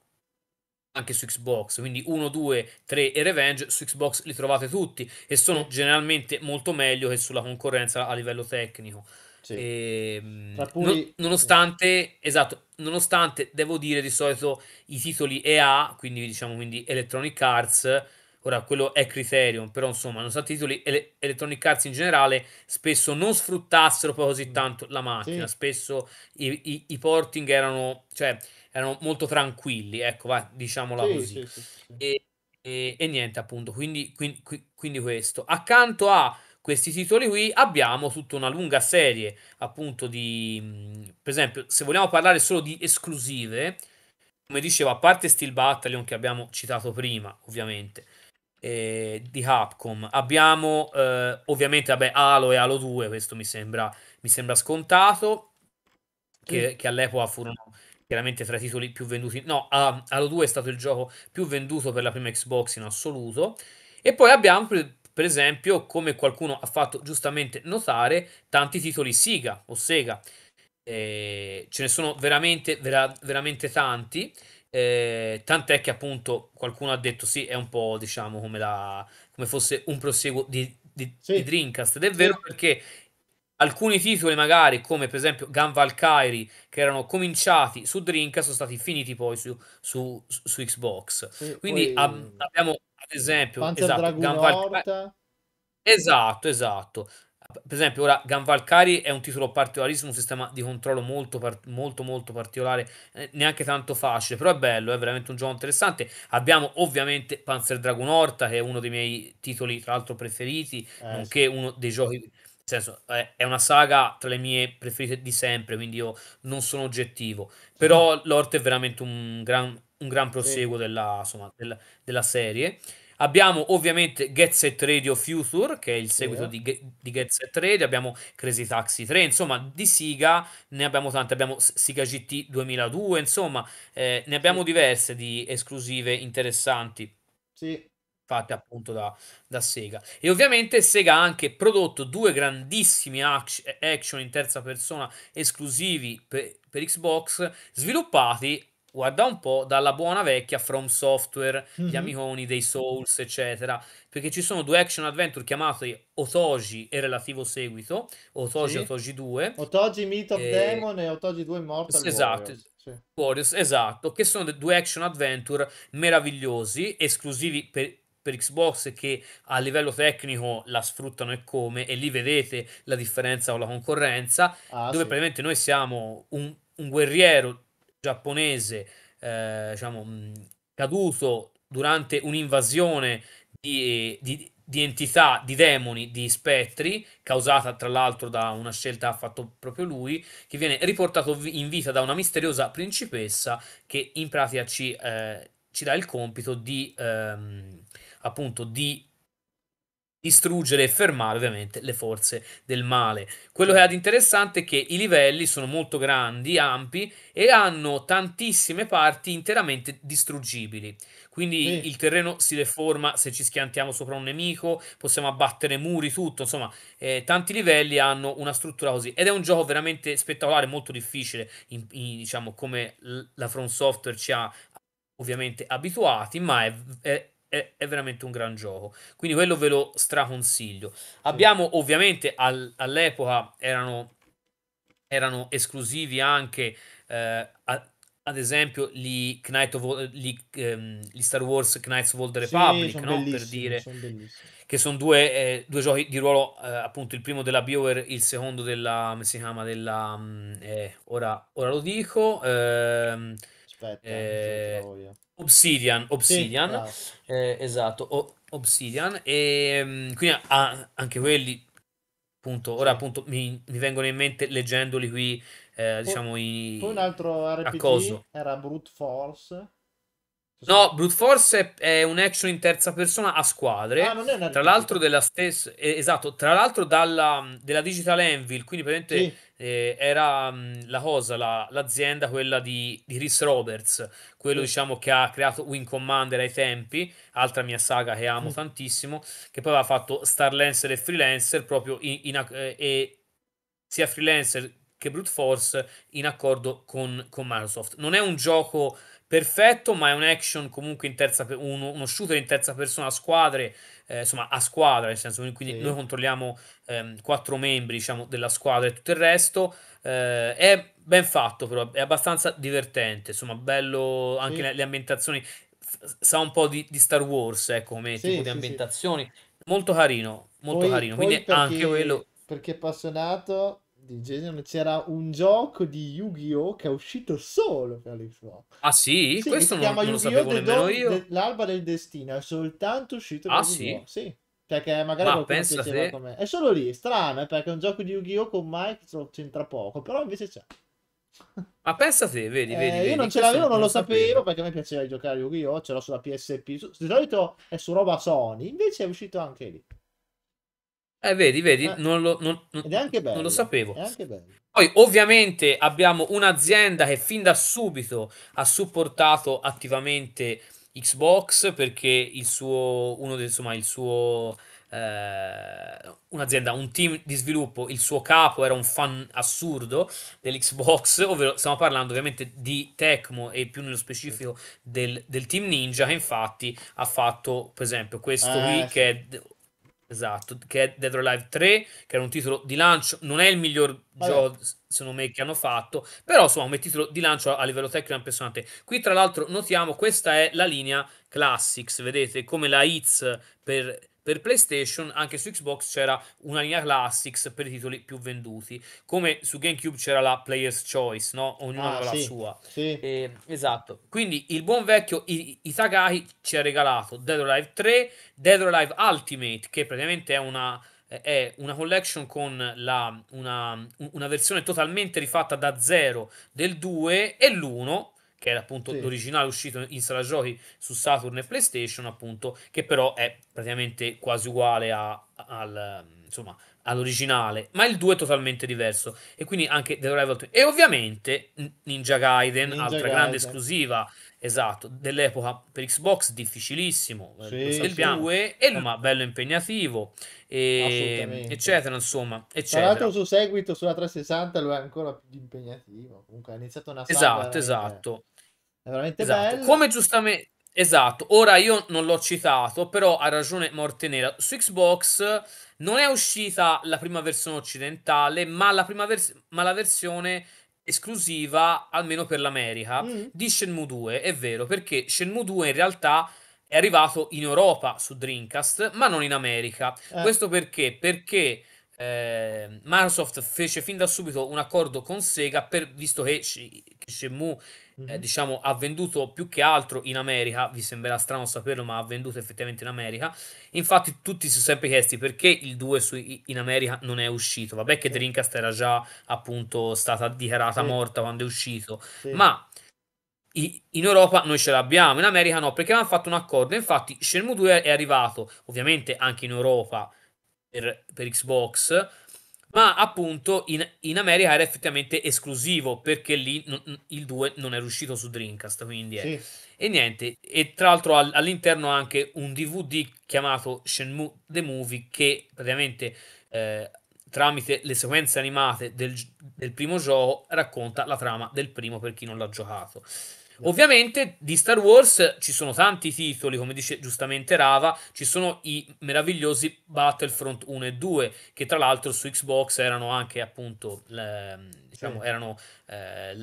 anche su Xbox, quindi 1, 2, 3 e Revenge su Xbox li trovate tutti e sono generalmente molto meglio che sulla concorrenza a livello tecnico. Sì. E, ehm, non, nonostante, esatto, nonostante devo dire di solito i titoli EA, quindi diciamo quindi Electronic Arts, ora quello è Criterion, però insomma nonostante i titoli ele- Electronic Arts in generale spesso non sfruttassero poi così mm. tanto la macchina, sì. spesso i, i, i, porting erano, cioè, erano molto tranquilli, ecco, va, diciamola sì, così. Sì, e, e, e, niente appunto, quindi, quindi, quindi questo. Accanto a questi titoli qui, abbiamo tutta una lunga serie appunto di, per esempio, se vogliamo parlare solo di esclusive, come dicevo, a parte Steel Battalion che abbiamo citato prima, ovviamente, eh, di Capcom, abbiamo eh, ovviamente vabbè, Halo e Halo 2, questo mi sembra, mi sembra scontato, che, mm. che all'epoca furono chiaramente tra i titoli più venduti. No, ah, Halo 2 è stato il gioco più venduto per la prima Xbox in assoluto. E poi abbiamo, per esempio, come qualcuno ha fatto giustamente notare, tanti titoli Siga o Sega. Eh, ce ne sono veramente, vera, veramente tanti. Eh, tant'è che appunto qualcuno ha detto sì, è un po' diciamo come, la, come fosse un proseguo di, di, sì. di Dreamcast. Ed è vero perché alcuni titoli magari come per esempio Gun Valkyrie che erano cominciati su Dreamcast sono stati finiti poi su, su, su Xbox sì, quindi poi... ab- abbiamo esempio, Panzer esatto, Dragoon eh, Esatto, esatto. Per esempio, ora Ganvalcari è un titolo particolarissimo, un sistema di controllo molto, par- molto, molto particolare, eh, neanche tanto facile, però è bello, è veramente un gioco interessante. Abbiamo ovviamente Panzer Dragon Horta, che è uno dei miei titoli, tra l'altro, preferiti, eh, nonché sì. uno dei giochi nel senso, è una saga tra le mie preferite di sempre, quindi io non sono oggettivo. Però l'Orte è veramente un gran, un gran proseguo sì. della, insomma, della, della, serie. Abbiamo ovviamente Get Set Radio Future, che è il seguito yeah. di, di Get Set Radio, abbiamo Crazy Taxi 3, insomma, di Siga ne abbiamo tante, abbiamo Siga GT 2002, insomma, eh, ne abbiamo sì. diverse di esclusive interessanti. Sì. Fatte appunto da, da, Sega. E ovviamente Sega ha anche prodotto due grandissimi action in terza persona esclusivi per, per Xbox, sviluppati guarda un po', dalla buona vecchia From Software, mm-hmm. gli amiconi dei Souls, eccetera, perché ci sono due action adventure chiamate Otoji e relativo seguito, Otoji sì. Otoji 2. Otoji Meat of e... Demon e Otoji 2 Immortal Esatto. Warriors. Sì. Warriors, esatto, che sono due action adventure meravigliosi, esclusivi per, per Xbox che a livello tecnico la sfruttano e come, e lì vedete la differenza con la concorrenza, ah, dove sì. praticamente noi siamo un, un guerriero giapponese, eh, diciamo, caduto durante un'invasione di, di, di, entità, di demoni, di spettri, causata tra l'altro da una scelta che ha fatto proprio lui, che viene riportato in vita da una misteriosa principessa che in pratica ci, eh, ci dà il compito di, ehm, appunto, di distruggere e fermare ovviamente le forze del male. Quello che è di interessante è che i livelli sono molto grandi, ampi e hanno tantissime parti interamente distruggibili. Quindi sì. il terreno si deforma se ci schiantiamo sopra un nemico, possiamo abbattere muri, tutto, insomma, eh, tanti livelli hanno una struttura così ed è un gioco veramente spettacolare, molto difficile, in, in, diciamo come la From Software ci ha ovviamente abituati, ma è, è è, è, veramente un gran gioco. Quindi quello ve lo straconsiglio. Abbiamo ovviamente al, all'epoca erano, erano, esclusivi anche eh, a, ad esempio gli, Knight of, gli, um, gli, Star Wars Knights of Old Republic, sì, no? per dire che sono due, eh, due, giochi di ruolo, eh, appunto il primo della BioWare, il secondo della, come si chiama, della, mm, eh, ora, ora, lo dico, ehm, Aspetta, eh, eh, eh, Obsidian, Obsidian, sì, eh, esatto, o- Obsidian, e mm, quindi ah, anche quelli, appunto, ora appunto mi, mi vengono in mente leggendoli qui, eh, poi, diciamo, i... Poi un altro RPG era Brute Force. No, Brute Force è, un action in terza persona a squadre. Ah, non è una tra l'altro della stessa eh, esatto, tra l'altro dalla della Digital Anvil, quindi praticamente sì eh, era mh, mm, la cosa, la, l'azienda quella di, di Rhys Roberts, quello mm. diciamo che ha creato Win Commander ai tempi, altra mia saga che amo mm. tantissimo, che poi aveva fatto Star Lancer e Freelancer proprio in, in, eh, e sia Freelancer che Brute Force in accordo con, con Microsoft. Non è un gioco perfetto, ma è un action comunque in terza uno, uno shooter in terza persona a squadre, eh, insomma a squadra, nel senso quindi sì. noi controlliamo ehm, quattro membri diciamo, della squadra e tutto il resto. Eh, è ben fatto, però è abbastanza divertente, insomma, bello anche sì. le, le, ambientazioni. sa un po' di, di, Star Wars, ecco, come sì, tipo di ambientazioni. Molto carino, molto poi, carino. Poi quindi anche quello. Perché è appassionato, di genere c'era un gioco di Yu-Gi-Oh! che è uscito solo per l'Xbox. Ah sì? sì Questo non, non lo sapevo Don, io. De, l'Alba del Destino è soltanto uscito per ah, Sì? sì. Cioè magari Ma qualcuno pensa piaceva se... come... È solo lì, strano, perché un gioco di Yu-Gi-Oh! con Mike c'entra poco, però invece c'è. Ma pensa te, vedi, eh, vedi. Io non ce l'avevo, non lo sapevo, sapevo, perché a me piaceva giocare a Yu-Gi-Oh! Ce l'ho sulla PSP. Di solito è su roba Sony, invece è uscito anche lì. Eh, vedi, vedi, eh, non, lo, non, bello, non, lo, sapevo. Poi ovviamente abbiamo un'azienda che fin da subito ha supportato attivamente Xbox perché il suo, uno de, insomma, il suo, eh, un'azienda, un team di sviluppo, il suo capo era un fan assurdo dell'Xbox, ovvero stiamo parlando ovviamente di Tecmo e più nello specifico del, del team Ninja che infatti ha fatto per esempio questo eh, qui che Esatto, che è Dead or Alive 3, che era un titolo di lancio, non è il miglior gioco, secondo me, che hanno fatto, però insomma come titolo di lancio a livello tecnico impressionante. Qui tra l'altro notiamo, questa è la linea Classics, vedete come la Hits per per PlayStation, anche su Xbox c'era una linea classics per i titoli più venduti, come su GameCube c'era la Player's Choice, no? Ognuno ah, aveva sì, la sua. Sì. Eh, esatto. Quindi il buon vecchio Itagai ci ha regalato Dead or Alive 3, Dead or Alive Ultimate, che praticamente è una è una collection con la, una, una, versione totalmente rifatta da zero del 2 e l'1 che era appunto sì. l'originale uscito in sala giochi su Saturn e PlayStation, appunto, che però è praticamente quasi uguale a, al, insomma, all'originale, ma il 2 è totalmente diverso. E quindi anche The Rival 2. E ovviamente Ninja Gaiden, Ninja altra Gaiden. grande esclusiva esatto, dell'epoca per Xbox difficilissimo, eh, sì, sì. Due, e, ma bello impegnativo, e, eccetera, insomma, eccetera. Tra l'altro il suo seguito sulla 360 lo è ancora più impegnativo, comunque ha iniziato una saga. Esatto, esatto. È veramente esatto. bello. Come giustamente... Esatto, ora io non l'ho citato, però ha ragione Morte Nera. Su Xbox non è uscita la prima versione occidentale, ma la, vers- ma la versione esclusiva, almeno per l'America, mm. di Shenmue 2, è vero, perché Shenmue 2 in realtà è arrivato in Europa su Dreamcast, ma non in America. Eh. Questo perché? Perché eh, Microsoft fece fin da subito un accordo con Sega per, visto che, che Shenmue eh, mhm. diciamo, ha venduto più che altro in America, vi sembrerà strano saperlo, ma ha venduto effettivamente in America. Infatti tutti si sono sempre chiesti perché il 2 su, in America non è uscito. Vabbè che Dreamcast era già appunto stata dichiarata sì. morta quando è uscito, sì. ma in Europa noi ce l'abbiamo, in America no, perché avevano fatto un accordo. Infatti Shenmue 2 è arrivato ovviamente anche in Europa per, per Xbox, ma appunto in, in, America era effettivamente esclusivo perché lì non, il 2 non è uscito su Dreamcast, quindi è. Sì. E niente, e tra l'altro all, all'interno anche un DVD chiamato Shenmue The Movie che praticamente eh, tramite le sequenze animate del, del primo gioco racconta la trama del primo per chi non l'ha giocato. Ovviamente di Star Wars ci sono tanti titoli, come dice giustamente Rava, ci sono i meravigliosi Battlefront 1 e 2, che tra l'altro su Xbox erano anche appunto, eh, diciamo, erano, eh,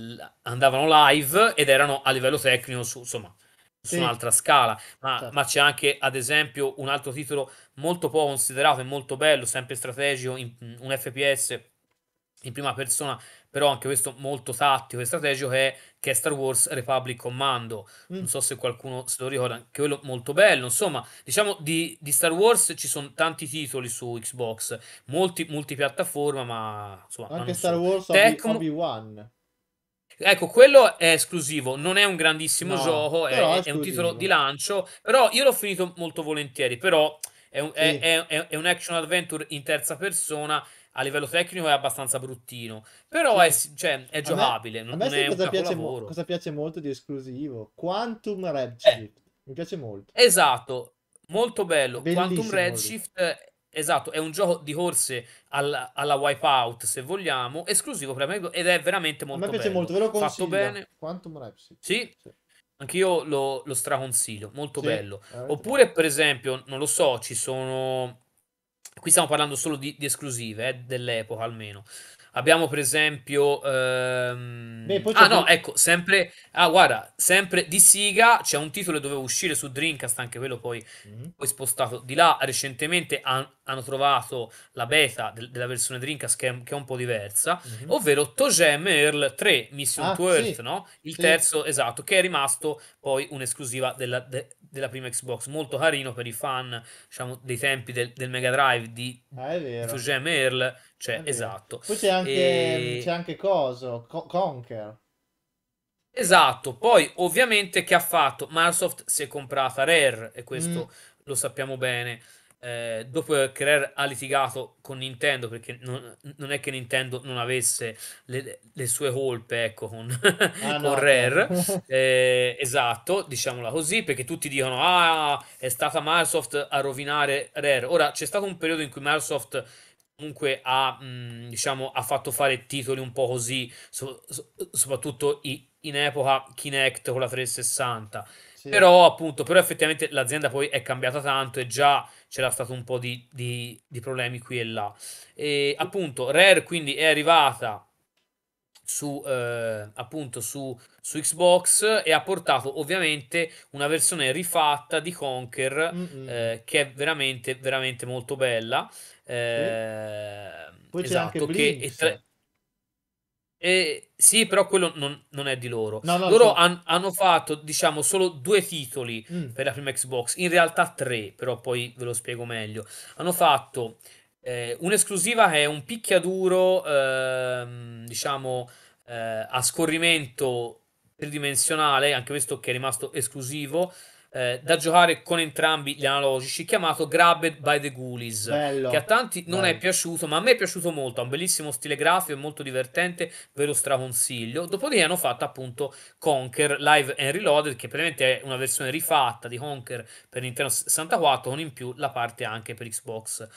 andavano live ed erano a livello tecnico, su, insomma, su sì. un'altra scala, ma, certo. ma, c'è anche ad esempio un altro titolo molto poco considerato e molto bello, sempre strategico, in, un FPS in prima persona però anche questo molto tattico e strategico è, che è Star Wars Republic Commando. Non mm. so se qualcuno se lo ricorda, anche quello molto bello. Insomma, diciamo di, di Star Wars ci sono tanti titoli su Xbox, molti multipiattaforma, ma insomma, anche ma Star so. Wars Tecmo... Obi-Wan. Ecco, quello è esclusivo, non è un grandissimo no, gioco, è, è, è un titolo di lancio, però io l'ho finito molto volentieri, però è un, sì. è, è, è un action adventure in terza persona a livello tecnico è abbastanza bruttino, però è, cioè, è giocabile. A me, non a me è cosa, piace mo- cosa piace molto di esclusivo? Quantum Redshift. Eh. Mi piace molto. Esatto, molto bello. Bellissimo Quantum Redshift molto. Esatto, è un gioco di corse alla, alla Wipeout, se vogliamo, esclusivo per Amico ed è veramente molto bello. A me piace bello. molto, ve lo consiglio. Fatto bene. Quantum Redshift. Sì, sì. anch'io lo, lo straconsiglio, molto sì, bello. Oppure, bello. per esempio, non lo so, ci sono qui stiamo parlando solo di, di esclusive, eh, dell'epoca almeno. Abbiamo per esempio... Ehm... Beh, ah no, qui... ecco, sempre... Ah guarda, sempre di Siga c'è un titolo che doveva uscire su Dreamcast, anche quello poi, mm-hmm. poi spostato di là recentemente, hanno trovato la beta de- della versione Drinkas che è, che è un po' diversa, mm-hmm. ovvero Togem Earl 3 Mission ah, to Earth, sì. no? Il sì. terzo, esatto, che è rimasto poi un'esclusiva della, de- della, prima Xbox, molto carino per i fan, diciamo, dei tempi del, del Mega Drive di, ah, di Togem Earl, cioè, esatto. Poi c'è anche, e... c'è anche Coso, Co- Conker. Esatto, poi ovviamente che ha fatto? Microsoft si è comprata Rare e questo mm. lo sappiamo bene eh, dopo Rare ha litigato con Nintendo perché non, non, è che Nintendo non avesse le, le sue colpe ecco, con, ah, con no. Rare eh, esatto diciamola così perché tutti dicono ah è stata Microsoft a rovinare Rare ora c'è stato un periodo in cui Microsoft comunque ha, mh, mm, diciamo, ha fatto fare titoli un po' così so, so, soprattutto i, in epoca Kinect con la 360 sì. Però appunto, però effettivamente l'azienda poi è cambiata tanto e già c'era stato un po' di, di, di problemi qui e là. E appunto, Rare quindi è arrivata su, eh, appunto su, su, Xbox e ha portato ovviamente una versione rifatta di Conker eh, che è veramente, veramente molto bella. Eh, sì. Poi esatto, c'è anche Blinks. Esatto, che, eh, sì, però quello non, non è di loro. No, no, loro so. han, hanno fatto, diciamo, solo due titoli mm. per la prima Xbox, in realtà tre, però poi ve lo spiego meglio. Hanno fatto eh, un'esclusiva che è un picchiaduro, ehm, diciamo, eh, a scorrimento tridimensionale, anche questo che è rimasto esclusivo, eh, da giocare con entrambi gli analogici, chiamato Grabbed by the Ghoulies, Bello. che a tanti non Bello. è piaciuto, ma a me è piaciuto molto, ha un bellissimo stile grafico, e molto divertente, ve lo straconsiglio. Dopodiché hanno fatto appunto Conquer Live and Reloaded, che praticamente è una versione rifatta di Conquer per Nintendo 64, con in più la parte anche per Xbox ah,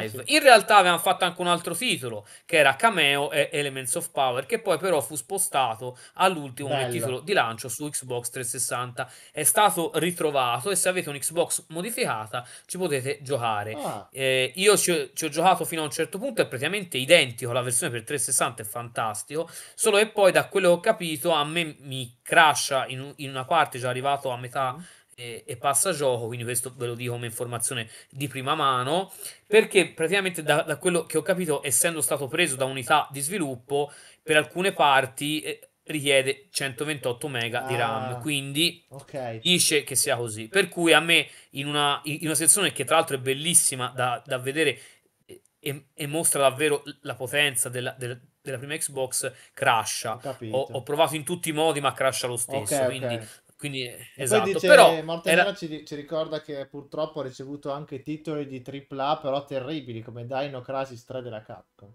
Live. In realtà avevano fatto anche un altro titolo, che era Cameo e Elements of Power, che poi però fu spostato all'ultimo Bello. titolo di lancio su Xbox 360. È stato ritirato ritrovato e se avete un Xbox modificata ci potete giocare. Ah. Eh, io ci, ci, ho giocato fino a un certo punto, è praticamente identico, la versione per 360 è fantastico, solo che poi da quello che ho capito a me mi crasha in, in una parte già arrivato a metà mm. e, e passa gioco, quindi questo ve lo dico come informazione di prima mano, perché praticamente da, da quello che ho capito, essendo stato preso da unità di sviluppo, per alcune parti... Eh, richiede 128 mega di RAM ah, quindi okay. dice che sia così per cui a me in una, in una sezione che tra l'altro è bellissima da, da vedere e, e, mostra davvero la potenza della, della, della prima Xbox crasha ho, ho, ho, provato in tutti i modi ma crasha lo stesso okay, quindi, okay. quindi esatto dice, però Martin era... ci, ci, ricorda che purtroppo ha ricevuto anche titoli di AAA però terribili come Dino Crisis 3 della Capcom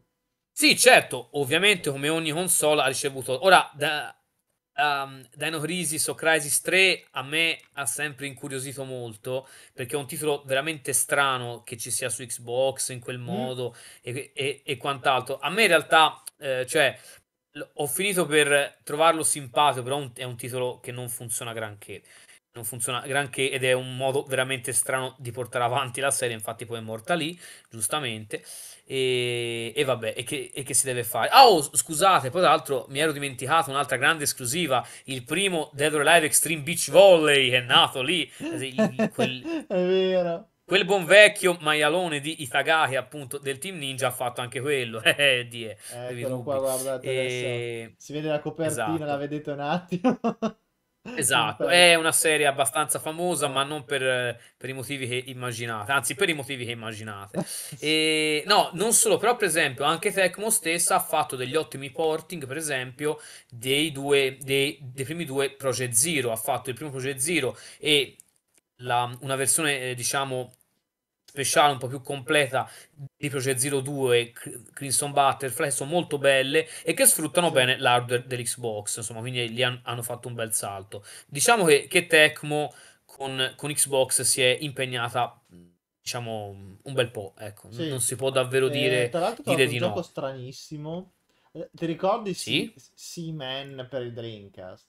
sì, certo, ovviamente come ogni console ha ricevuto... Ora, da, um, Dino Crisis o Crisis 3 a me ha sempre incuriosito molto perché è un titolo veramente strano che ci sia su Xbox in quel mm. modo mm. e, e, e, quant'altro. A me in realtà, eh, cioè, l- ho finito per trovarlo simpatico, però un- è un titolo che non funziona granché non funziona granché ed è un modo veramente strano di portare avanti la serie, infatti poi è morta lì, giustamente, e, e vabbè, e che, e che, si deve fare? Ah, oh, scusate, poi tra l'altro mi ero dimenticato un'altra grande esclusiva, il primo Dead or Alive Extreme Beach Volley è nato lì, cioè, quel... è vero. Quel buon vecchio maialone di Itagaki, appunto, del Team Ninja, ha fatto anche quello. Eh, eh, die, Eccolo qua, guardate e... Si vede la copertina, esatto. la vedete un attimo. Esatto, è una serie abbastanza famosa, ma non per, per, i motivi che immaginate, anzi per i motivi che immaginate. E, no, non solo, però per esempio anche Tecmo stessa ha fatto degli ottimi porting, per esempio, dei, due, dei, dei primi due Project Zero, ha fatto il primo Project Zero e la, una versione, eh, diciamo, speciale, un po' più completa di Project Zero 2, e Crimson Butterfly, sono molto belle e che sfruttano bene l'hardware dell'Xbox, insomma, quindi lì han- hanno fatto un bel salto. Diciamo che, che Tecmo con, con Xbox si è impegnata diciamo un bel po', ecco, sì. non si può davvero eh, dire, eh, tra l'altro dire di no. È un gioco stranissimo. Eh, ti ricordi sì? Seaman per il Dreamcast?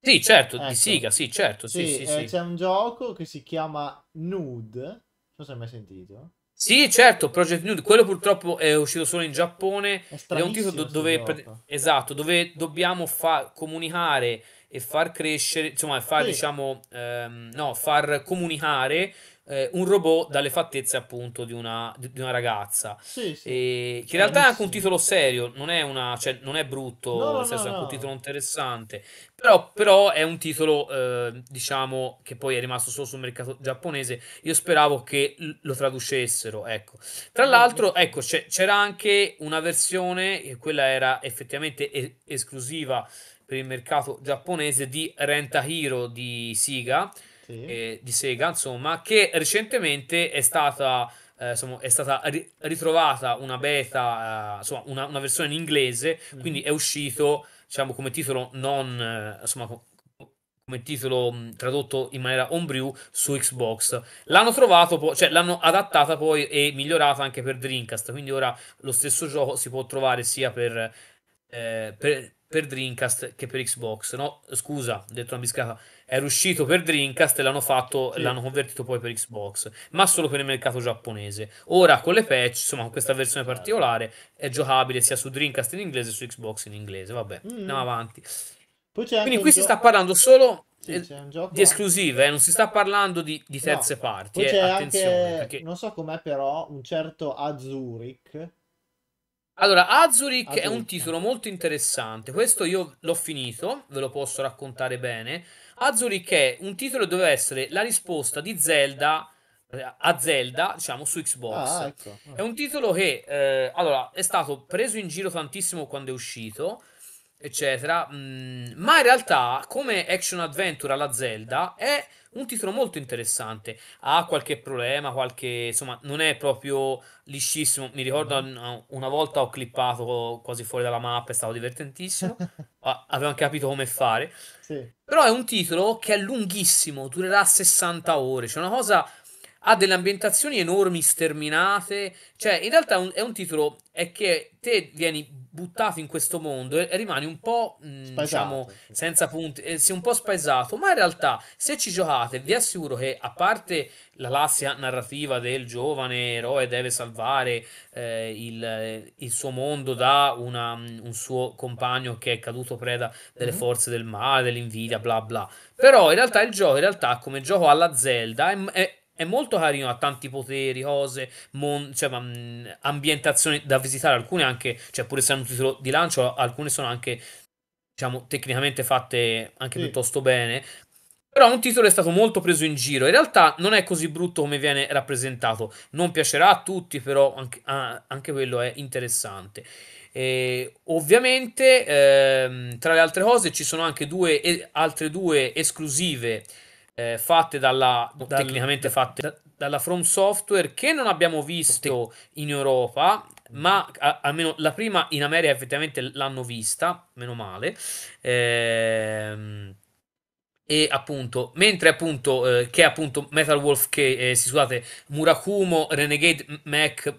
Sì, certo, ecco. di Siga, sì, certo, sì, sì, eh, sì, C'è un gioco che si chiama Nude non so se hai mai sentito. Sì, certo, Project Nude, quello purtroppo è uscito solo in Giappone. È, è un titolo do- dove, pre- esatto, dove dobbiamo fa- comunicare e far crescere, insomma, far, sì. diciamo, ehm, no, far comunicare eh, un robot dalle fattezze appunto di una, di una ragazza. Sì, sì. E, che in realtà è anche un titolo serio, non è, una, cioè, non è brutto, no, nel senso no, è anche un titolo interessante. Però, però, è un titolo, eh, diciamo, che poi è rimasto solo sul mercato giapponese. Io speravo che lo traducessero, ecco. Tra l'altro, ecco, c'era anche una versione, e quella era effettivamente es- esclusiva per il mercato giapponese, di Renta Hero di Sega, sì. eh, di Sega, insomma, che recentemente è stata... Eh, insomma, è stata ritrovata una beta, eh, insomma, una, una, versione in inglese, mm. quindi è uscito diciamo come titolo non eh, insomma come titolo tradotto in maniera homebrew su Xbox. L'hanno trovato, po- cioè l'hanno adattata poi e migliorata anche per Dreamcast, quindi ora lo stesso gioco si può trovare sia per eh, per, per, Dreamcast che per Xbox. No, scusa, ho detto una biscata. Era uscito per Dreamcast e l'hanno fatto, sì. l'hanno convertito poi per Xbox, ma solo per il mercato giapponese. Ora con le patch, insomma, con questa versione particolare è giocabile sia su Dreamcast in inglese che su Xbox in inglese. Vabbè, mm. andiamo avanti. Quindi qui si gioco... sta parlando solo sì, eh, di esclusive, eh? non si sta parlando di, di terze no. parti. Eh? Anche, perché... non so com'è però, un certo Azurik allora, Azurik, è un titolo molto interessante. Questo io l'ho finito, ve lo posso raccontare bene. Azurik è un titolo che doveva essere la risposta di Zelda eh, a Zelda, diciamo, su Xbox. Ah, ecco. È un titolo che eh, allora, è stato preso in giro tantissimo quando è uscito eccetera. Mm, ma in realtà, come action adventure alla Zelda, è un titolo molto interessante. Ha qualche problema, qualche insomma, non è proprio liscissimo. Mi ricordo mm-hmm. una volta ho clippato quasi fuori dalla mappa, è stato divertentissimo. Ah, avevo anche capito come fare. Sì. Però è un titolo che è lunghissimo, durerà 60 ore. C'è cioè una cosa ha delle ambientazioni enormi, sterminate. Cioè, in realtà è un, è un titolo è che te vieni buttato in questo mondo e rimani un po' mh, diciamo senza punti, eh, sì, un po' spaesato, ma in realtà se ci giocate vi assicuro che a parte la lassia narrativa del giovane eroe deve salvare eh, il, eh, il, suo mondo da una, un suo compagno che è caduto preda delle mhm. forze del male, dell'invidia, bla bla. Però in realtà il gioco, in realtà come gioco alla Zelda, è, è è molto carino, ha tanti poteri, cose, mon- cioè, mh, ambientazioni da visitare, alcune anche, cioè pur essendo un titolo di lancio, alcune sono anche, diciamo, tecnicamente fatte anche sì. piuttosto bene. Però un titolo è stato molto preso in giro. In realtà non è così brutto come viene rappresentato. Non piacerà a tutti, però anche, ah, anche quello è interessante. E ovviamente, ehm, tra le altre cose, ci sono anche due, e- altre due esclusive eh, fatte dalla, dal, tecnicamente fatte da, dalla From Software che non abbiamo visto in Europa, ma a, almeno la prima in America effettivamente l'hanno vista, meno male. Ehm, e appunto, mentre appunto, eh, che appunto Metal Wolf che, eh, si scusate, Murakumo, Renegade Mac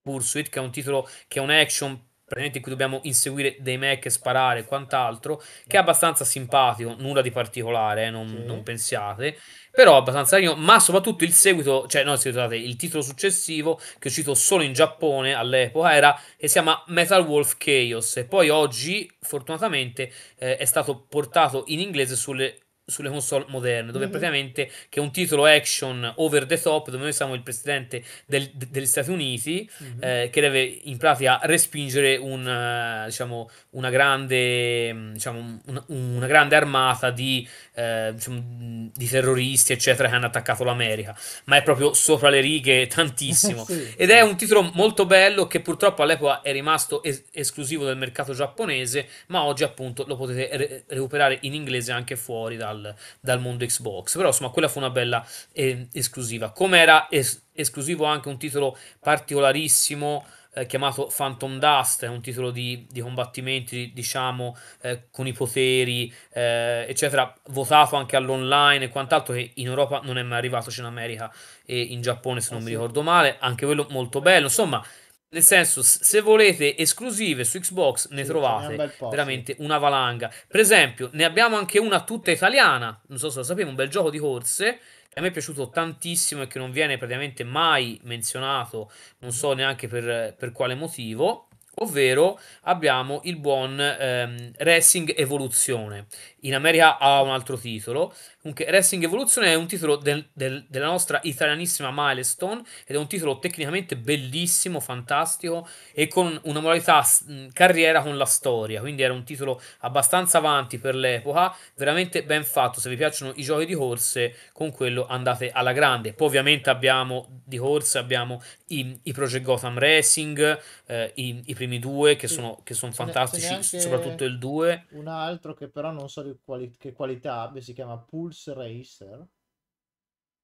Pursuit, che è un titolo che è un action praticamente in cui dobbiamo inseguire dei mech e sparare e quant'altro, che è abbastanza simpatico, nulla di particolare, eh, non, sì. non, pensiate, però abbastanza carino, ma soprattutto il seguito, cioè no, scusate, il titolo successivo che è uscito solo in Giappone all'epoca era che si chiama Metal Wolf Chaos e poi oggi fortunatamente eh, è stato portato in inglese sulle sulle console moderne, dove mm-hmm. praticamente che è un titolo action over the top, dove noi siamo il presidente del, de, degli Stati Uniti, mm-hmm. eh, che deve in pratica respingere un, eh, diciamo, una, grande, diciamo, un, una grande armata di, eh, diciamo, di, terroristi, eccetera, che hanno attaccato l'America, ma è proprio sopra le righe tantissimo. sì. Ed è un titolo molto bello che purtroppo all'epoca è rimasto es- esclusivo del mercato giapponese, ma oggi appunto lo potete re- recuperare in inglese anche fuori dal dal, dal, mondo Xbox. Però insomma quella fu una bella eh, esclusiva. Come era es- esclusivo anche un titolo particolarissimo eh, chiamato Phantom Dust, è un titolo di, di combattimenti diciamo eh, con i poteri eh, eccetera, votato anche all'online e quant'altro che in Europa non è mai arrivato, c'è in America e in Giappone se ah, non sì. mi ricordo male, anche quello molto bello, insomma nel senso, se volete esclusive su Xbox ne sì, trovate un veramente una valanga. Per esempio, ne abbiamo anche una tutta italiana, non so se lo sapete, un bel gioco di corse a me è piaciuto tantissimo e che non viene praticamente mai menzionato, non so neanche per, per quale motivo. Ovvero abbiamo il buon ehm, Racing Evoluzione. In America ha un altro titolo, Comunque, Wrestling Evolution è un titolo del, del, della nostra italianissima Milestone ed è un titolo tecnicamente bellissimo, fantastico e con una modalità carriera con la storia. Quindi era un titolo abbastanza avanti per l'epoca, veramente ben fatto. Se vi piacciono i giochi di corse, con quello andate alla grande. Poi, ovviamente, abbiamo di corse abbiamo i, i Project Gotham Racing, eh, i, i, primi due che sono, che sono fantastici, soprattutto il 2. Un altro che però non so che, quali, che qualità abbia, si chiama Pulse. Pulse Racer?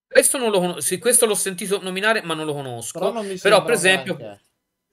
Questo, non lo, con- questo l'ho sentito nominare, ma non lo conosco. Però, non Però per esempio,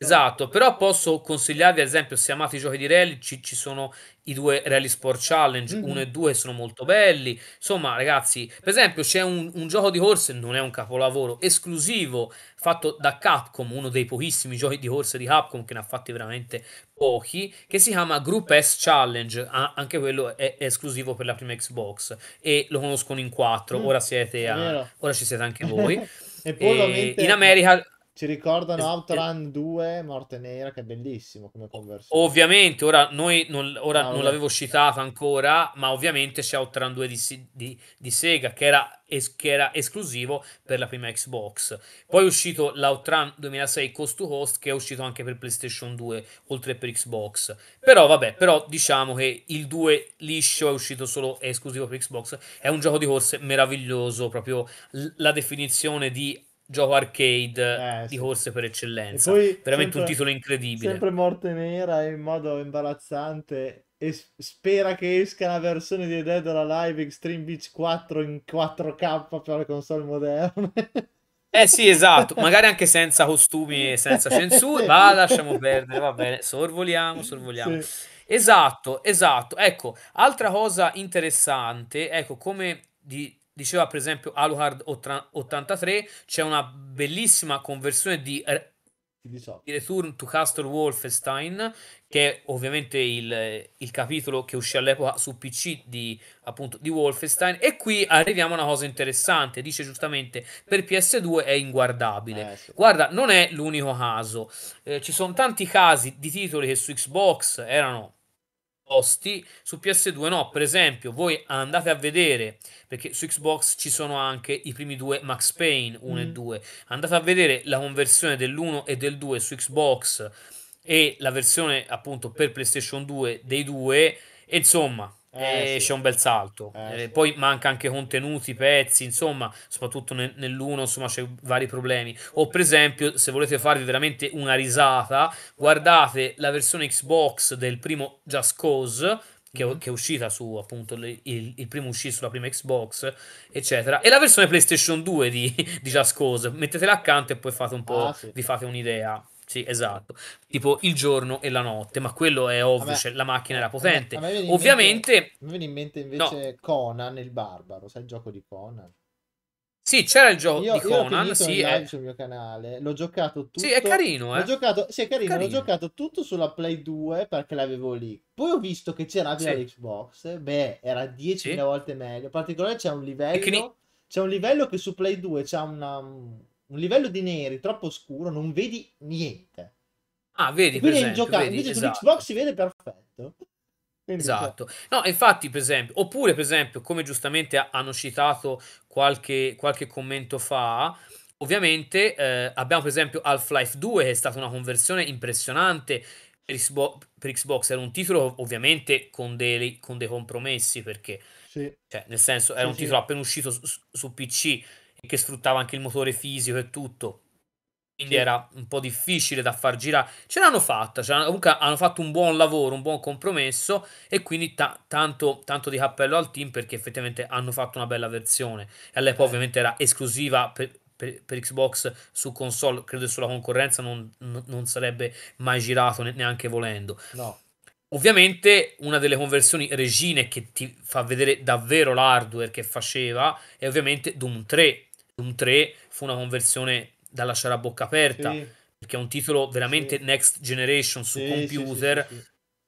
Esatto, però posso consigliarvi, ad esempio, se amate i giochi di rally, ci, ci sono i due Rally Sport Challenge Mhm. 1 e 2, sono molto belli. Insomma, ragazzi, per esempio, c'è un, un gioco di corse, non è un capolavoro, esclusivo, fatto da Capcom, uno dei pochissimi giochi di corse di Capcom, che ne ha fatti veramente pochi, che si chiama Group S Challenge, a- anche quello è, è esclusivo per la prima Xbox, e lo conoscono in quattro, Mm, ora siete a- ora ci siete anche voi. E poi E in America... Ci ricordano Outrun 2 Morte Nera, che è bellissimo come conversione. Ovviamente, ora, noi non, ora no, ah, non l'avevo citata ancora, ma ovviamente c'è Outrun 2 di, di, di Sega, che era, es, che era, esclusivo per la prima Xbox. Poi è uscito l'Outrun 2006 Cost to Host, che è uscito anche per PlayStation 2, oltre per Xbox. Però vabbè, però diciamo che il 2 liscio è uscito solo, è esclusivo per Xbox. È un gioco di corse meraviglioso, proprio la definizione di gioco arcade eh, di sì. corse per eccellenza. Poi, Veramente sempre, un titolo incredibile. Sempre morte nera in modo imbarazzante e spera che esca la versione di Dead or Alive Extreme Beach 4 in 4K per le console moderne. Eh sì, esatto, magari anche senza costumi e senza censure, ma lasciamo perdere, va bene, sorvoliamo, sorvoliamo. Sì. Esatto, esatto. Ecco, altra cosa interessante, ecco, come di, diceva per esempio Aluhard 83, c'è una bellissima conversione di eh, di Return to Castle Wolfenstein, che è ovviamente il, il, capitolo che uscì all'epoca su PC di, appunto, di Wolfenstein. E qui arriviamo a una cosa interessante: dice giustamente per PS2 è inguardabile. Eh, sì. Guarda, non è l'unico caso, eh, ci sono tanti casi di titoli che su Xbox erano costi, su PS2 no, per esempio voi andate a vedere, perché su Xbox ci sono anche i primi due Max Payne 1 mm. e 2, andate a vedere la conversione dell'1 e del 2 su Xbox e la versione appunto per PlayStation 2 dei due, insomma eh, c'è sì. un bel salto. Eh, eh, sì. Poi manca anche contenuti, pezzi, insomma, soprattutto ne- nell'uno, insomma, c'è vari problemi. O per esempio, se volete farvi veramente una risata, guardate la versione Xbox del primo Just Cause. Che, mm-hmm. che è uscita su appunto le, il, il, primo uscì sulla prima Xbox, eccetera. E la versione PlayStation 2 di, di Just Cause. Mettetela accanto e poi fate un po', ah, sì. vi fate un'idea. Sì, esatto. Tipo il giorno e la notte, ma quello è ovvio, me, cioè, la macchina eh, era potente. A Ovviamente... mi viene in mente invece no. Conan il barbaro, sai il gioco di Conan? Sì, c'era il gioco io, di Conan, io sì, è... Eh. sul mio canale, l'ho giocato tutto. Sì, è carino, eh. L'ho giocato, sì, è carino, carino. l'ho giocato tutto sulla Play 2 perché l'avevo lì. Poi ho visto che c'era anche sì. l'Xbox, beh, era 10.000 sì. volte meglio. In particolare c'è un livello... Tecni... C'è un livello che su Play 2 c'ha una, un livello di neri troppo scuro, non vedi niente. Ah, vedi, quindi esempio, gioca- vedi, invece esatto. Xbox si vede perfetto. Quindi cioè, esatto, no, infatti, per esempio, oppure, per esempio, come giustamente hanno citato qualche, qualche commento fa, ovviamente eh, abbiamo, per esempio, Half-Life 2, che è stata una conversione impressionante per Xbox, per Xbox. Era un titolo, ovviamente, con dei, con dei compromessi, perché sì. cioè, nel senso, era sì, un titolo appena uscito su, su PC e che sfruttava anche il motore fisico e tutto. Quindi sì. era un po' difficile da far girare. Ce l'hanno fatta, ce l'hanno, comunque hanno fatto un buon lavoro, un buon compromesso e quindi ta- tanto, tanto, di cappello al team perché effettivamente hanno fatto una bella versione. E all'epoca eh. ovviamente era esclusiva per, per, per, Xbox su console, credo sulla concorrenza non, non sarebbe mai girato neanche volendo. No. Ovviamente una delle conversioni regine che ti fa vedere davvero l'hardware che faceva è ovviamente Doom 3 un 3 fu una conversione da lasciare a bocca aperta, sì. perché è un titolo veramente sì. next generation su sì, computer.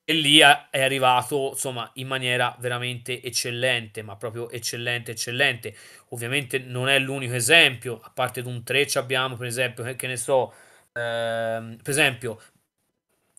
E lì è arrivato, insomma, in maniera veramente eccellente, ma proprio eccellente, eccellente. Ovviamente non è l'unico esempio, a parte di un 3 abbiamo, per esempio, eh, che ne so, ehm, per esempio,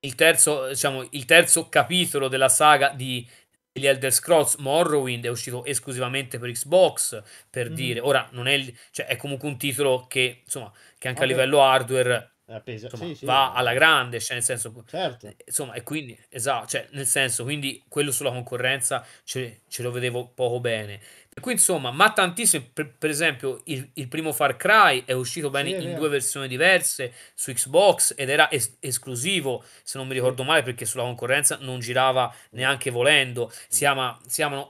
il terzo, diciamo, il terzo capitolo della saga di gli Elder Scrolls Morrowind è uscito esclusivamente per Xbox, per mm dire. Ora non è, cioè, è comunque un titolo che, insomma, che anche okay. a ah, livello hardware Insomma, sì, sì. va eh. alla grande, cioè nel senso, certo. Eh, insomma, e quindi esatto, cioè nel senso, quindi quello sulla concorrenza ce, ce lo vedevo poco bene. Per cui insomma, ma tantissimo, per, per esempio il, il, primo Far Cry è uscito bene sì, è in due versioni diverse su Xbox ed era es- esclusivo, se non mi ricordo male, perché sulla concorrenza non girava neanche volendo. Si, chiama, si chiamano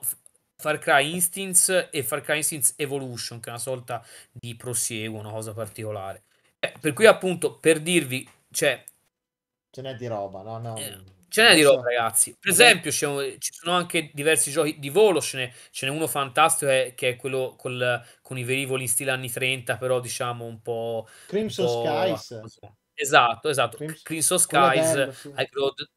Far Cry Instincts e Far Cry Instincts Evolution, che è una sorta di prosieguo, una cosa particolare. Eh, per cui appunto, per dirvi, cioè... Ce n'è di roba, no? no. Eh, Ce n'è di roba, ragazzi. Per esempio, ci sono anche diversi giochi di volo. Ce n'è, ce n'è uno fantastico che, eh, che è quello col, con i velivoli stile anni 30, però diciamo un po'. Crimson un po'... Skies. Esatto, esatto. Crimson, Crimson Skies, bello, sì.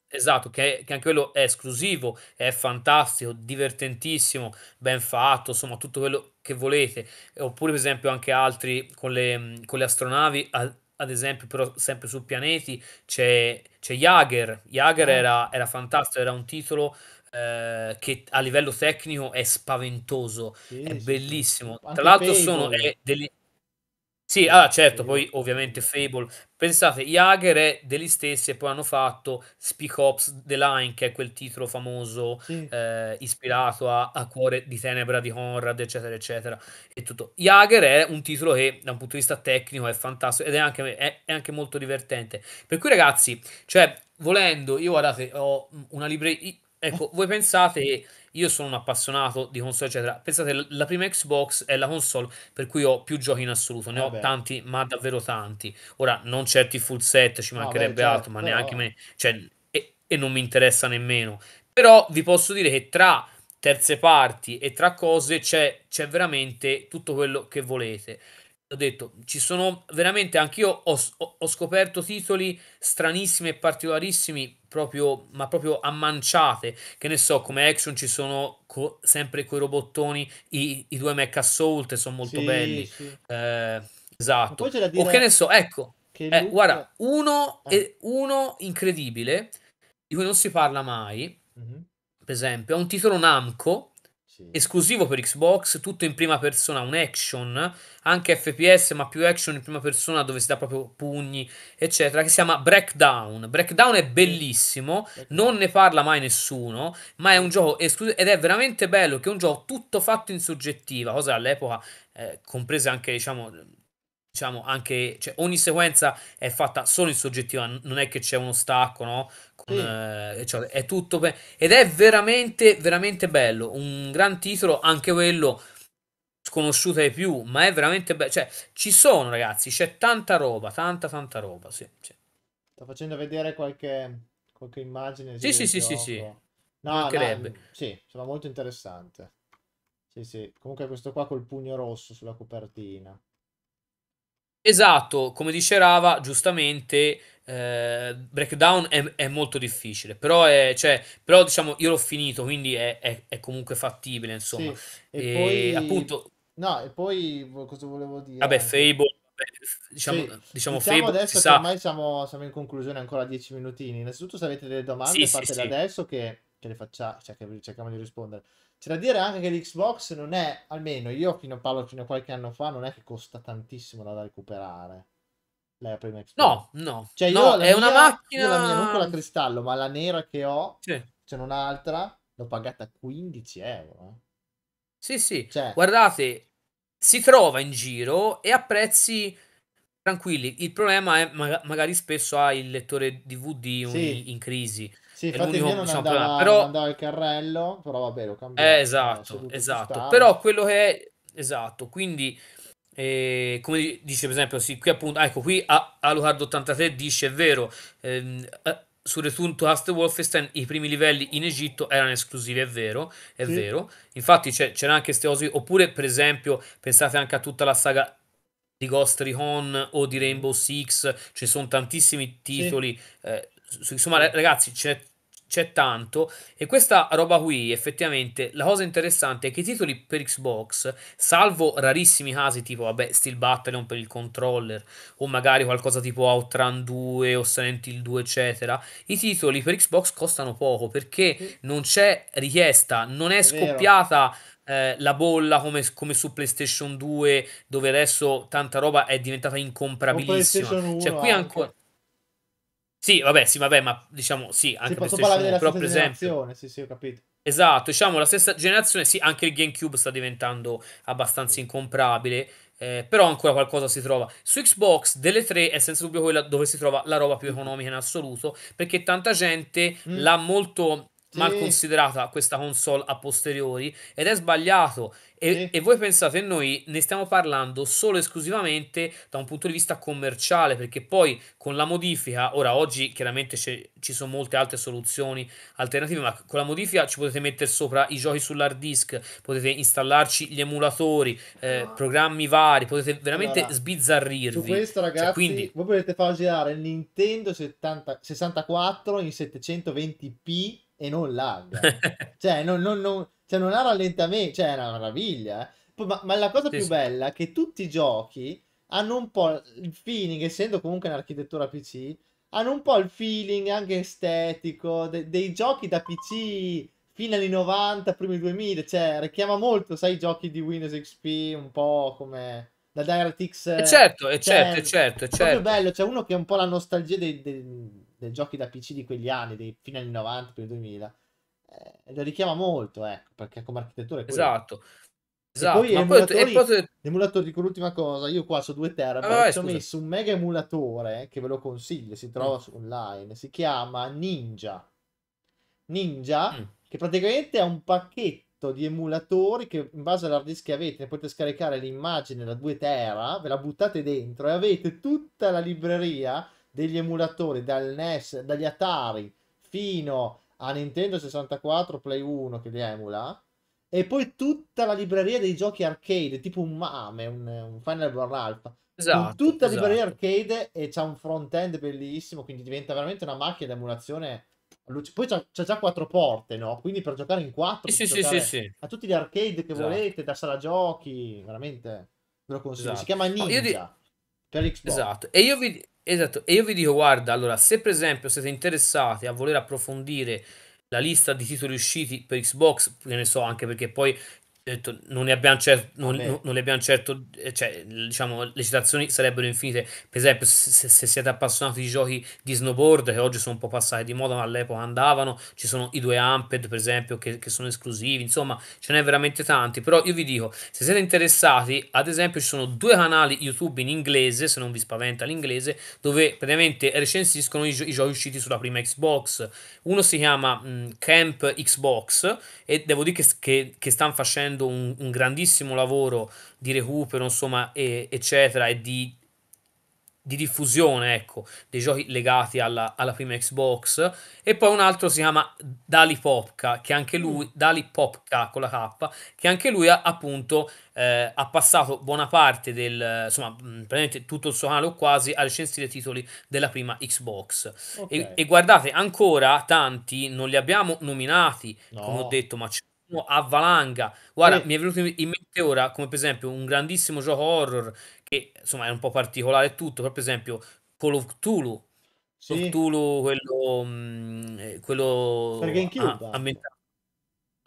esatto, che, che, anche quello è esclusivo, è fantastico, divertentissimo, ben fatto, insomma, tutto quello che volete. Oppure, per esempio, anche altri con le, con le astronavi ad esempio, però sempre su pianeti c'è, c'è Jager. Jager ah. era, era fantastico, era un titolo eh, che a livello tecnico è spaventoso, sì, è bellissimo. Tra l'altro sono delle, sì, ah certo, poi ovviamente Fable. Pensate, Jager è degli stessi e poi hanno fatto Speak Ops The Line, che è quel titolo famoso Sì. eh, ispirato a, a Cuore di Tenebra di Conrad, eccetera, eccetera. E tutto. Jager è un titolo che da un punto di vista tecnico è fantastico ed è anche, è- è anche molto divertente. Per cui ragazzi, cioè, volendo, io guardate, ho una libreria... Ecco, voi pensate io sono un appassionato di console, eccetera. Pensate, la prima Xbox è la console per cui ho più giochi in assoluto, ne Vabbè. Ah, ho tanti, ma davvero tanti. Ora, non certi full set, ci mancherebbe Vabbè, certo, altro, ma però... neanche me, cioè, e, e non mi interessa nemmeno. Però vi posso dire che tra terze parti e tra cose c'è, c'è veramente tutto quello che volete ho detto, ci sono veramente, anch'io ho, ho, scoperto titoli stranissimi e particolarissimi, proprio, ma proprio a manciate, che ne so, come action ci sono co- sempre quei robottoni, i, i due mech Assault sono molto sì, belli, sì. Eh, esatto, o che ne so, ecco, eh, Luca... guarda, eh. uno, è, ah. uno incredibile, di cui non si parla mai, mm-hmm. per esempio, è un titolo Namco, sì. Esclusivo per Xbox, tutto in prima persona, un action, anche FPS, ma più action in prima persona dove si dà proprio pugni, eccetera, che si chiama Breakdown. Breakdown è bellissimo, sì. non ne parla mai nessuno, ma è un gioco esclusivo ed è veramente bello che è un gioco tutto fatto in soggettiva, cosa all'epoca eh, comprese anche, diciamo, diciamo anche cioè, ogni sequenza è fatta solo in soggettiva, non è che c'è uno stacco, no? Con, mm. eh, cioè, è tutto per... ed è veramente veramente bello, un gran titolo anche quello sconosciuta ai più, ma è veramente bello, cioè ci sono ragazzi, c'è tanta roba, tanta tanta roba, sì, sì. Sto facendo vedere qualche qualche immagine Sì, sì, sì, sì, sì. No, no, sì, sembra molto interessante. Sì, sì. Comunque questo qua col pugno rosso sulla copertina. Esatto, come dice Rava, giustamente eh, Breakdown è, è, molto difficile, però, è, cioè, però diciamo io l'ho finito, quindi è, è, è comunque fattibile, insomma. Sì, e, e poi... appunto... No, e poi cosa volevo dire? Vabbè, Fable, diciamo, sì. diciamo, diciamo Fable, adesso che ormai siamo, siamo, in conclusione ancora 10 minutini. Innanzitutto se avete delle domande sì, fatele sì, adesso che, che le facciamo, cioè che cerchiamo di rispondere. C'è da dire anche che l'Xbox non è, almeno io che ne parlo fino a qualche anno fa, non è che costa tantissimo da recuperare. La prima Xbox. No, no. Cioè io no, è mia, una macchina... Io la mia, non quella cristallo, ma la nera che ho, sì. c'è un'altra, l'ho pagata 15 euro. Eh. Sì, sì. Cioè... Guardate, si trova in giro e a prezzi tranquilli. Il problema è ma- magari spesso ha il lettore DVD un- sì. in crisi. Sì, infatti l'unico, diciamo, andava, però... andava il carrello, però vabbè, lo cambiato. Eh, esatto, esatto. Però quello che è... Esatto, quindi... Eh, come dice per esempio, sì, qui appunto, ecco qui a, Alucard 83 dice: È vero, ehm, eh, su Return to Hust Wolfenstein i primi livelli in Egitto erano esclusivi, è vero, è sì. vero. Infatti c'era anche queste cose, oppure per esempio pensate anche a tutta la saga di Ghost Recon o di Rainbow Six, ci sono tantissimi titoli sì. eh, Insomma, ragazzi, c'è, c'è tanto. E questa roba qui, effettivamente, la cosa interessante è che i titoli per Xbox, salvo rarissimi casi tipo, vabbè, Steel Battalion per il controller, o magari qualcosa tipo Outrun 2 o Silent Hill 2, eccetera, i titoli per Xbox costano poco perché non c'è richiesta, non è, scoppiata... Eh, la bolla come, come, su PlayStation 2, dove adesso tanta roba è diventata incomprabilissima. Cioè, qui ancora. Anche sì, vabbè, sì, vabbè, ma diciamo sì, anche si PlayStation 1, della però per esempio... Sì, sì, ho capito. Esatto, diciamo la stessa generazione, sì, anche il GameCube sta diventando abbastanza incomprabile, eh, però ancora qualcosa si trova. Su Xbox delle tre è senza dubbio quella dove si trova la roba più mm. economica in assoluto, perché tanta gente mm. l'ha molto sì. mal considerata questa console a posteriori ed è sbagliato. E, sì. e, voi pensate, noi ne stiamo parlando solo e esclusivamente da un punto di vista commerciale, perché poi con la modifica, ora oggi chiaramente ci sono molte altre soluzioni alternative, ma con la modifica ci potete mettere sopra i giochi sull'hard disk, potete installarci gli emulatori, eh, ah. programmi vari, potete veramente allora, sbizzarrirvi. Su questo cioè, ragazzi, cioè, quindi... voi potete far girare il Nintendo 70, 64 in 720p e non lagga. cioè, non, non, non, cioè, non ha rallentamento, cioè, è una meraviglia. Eh. Ma, ma, la cosa sì, più sì. bella è che tutti i giochi hanno un po' il feeling, essendo comunque un'architettura PC, hanno un po' il feeling anche estetico de- dei giochi da PC fino agli 90, primi 2000, cioè richiama molto, sai, i giochi di Windows XP, un po' come da DirectX. E eh, certo, e eh, cioè, certo, e certo, è certo. È proprio bello, c'è cioè uno che ha un po' la nostalgia dei, dei dei giochi da PC di quegli anni, dei fine anni 90, primi 2000, eh, lo richiama molto, ecco, perché come architettura è quello. Esatto. Esatto, e poi, esatto. emulatori, poi, proprio... emulatori, dico l'ultima cosa, io qua su 2 terabyte ah, ci ho messo un mega emulatore che ve lo consiglio, si trova mm. online, si chiama Ninja. Ninja, mm. che praticamente è un pacchetto di emulatori che in base all'hard disk che avete ne potete scaricare l'immagine da 2 tera, ve la buttate dentro e avete tutta la libreria degli emulatori dal NES, dagli Atari fino a Nintendo 64, Play 1 che li emula e poi tutta la libreria dei giochi arcade, tipo un Mame, ah, un, un Final Board Alpha. Esatto, tutta la esatto. libreria arcade e c'ha un front-end bellissimo, quindi diventa veramente una macchina di d'emulazione. Poi c'ha, c'ha già quattro porte, no? Quindi per giocare in quattro, sì, sì, sì, sì. a tutti gli arcade che esatto. volete, da sala giochi, veramente ve lo consiglio. Si esatto. chiama Ninja. Esatto. E io vi, esatto. E io vi dico, guarda, allora, se per esempio siete interessati a voler approfondire la lista di titoli usciti per Xbox, che ne so, anche perché poi detto, non, ne abbiamo certo, non, non, non ne abbiamo certo eh, cioè, diciamo, le citazioni sarebbero infinite. Per esempio, se, se, siete appassionati di giochi di snowboard, che oggi sono un po' passati di moda, ma all'epoca andavano, ci sono i due Amped, per esempio, che, che sono esclusivi, insomma, ce n'è veramente tanti. Però io vi dico, se siete interessati, ad esempio, ci sono due canali YouTube in inglese, se non vi spaventa l'inglese, dove praticamente recensiscono i, gio- i giochi usciti sulla prima Xbox. Uno si chiama mh, Camp Xbox e devo dire che, che, che stanno facendo facendo un, un grandissimo lavoro di recupero, insomma, e, eccetera, e di, di, diffusione, ecco, dei giochi legati alla, alla, prima Xbox. E poi un altro si chiama Dali Popka, che anche lui, mm. Dali Popka con la K, che anche lui appunto eh, ha passato buona parte del, insomma, praticamente tutto il suo canale o quasi a recensire i titoli della prima Xbox. Okay. E, e, guardate, ancora tanti non li abbiamo nominati, no. come ho detto, ma c'è a valanga. Guarda, sì. mi è venuto in mente ora, come per esempio, un grandissimo gioco horror che insomma è un po' particolare tutto, per esempio Call of Cthulhu. Sì. Cthulhu, quello, mh, mm, eh, quello Perché in ah, Cuba.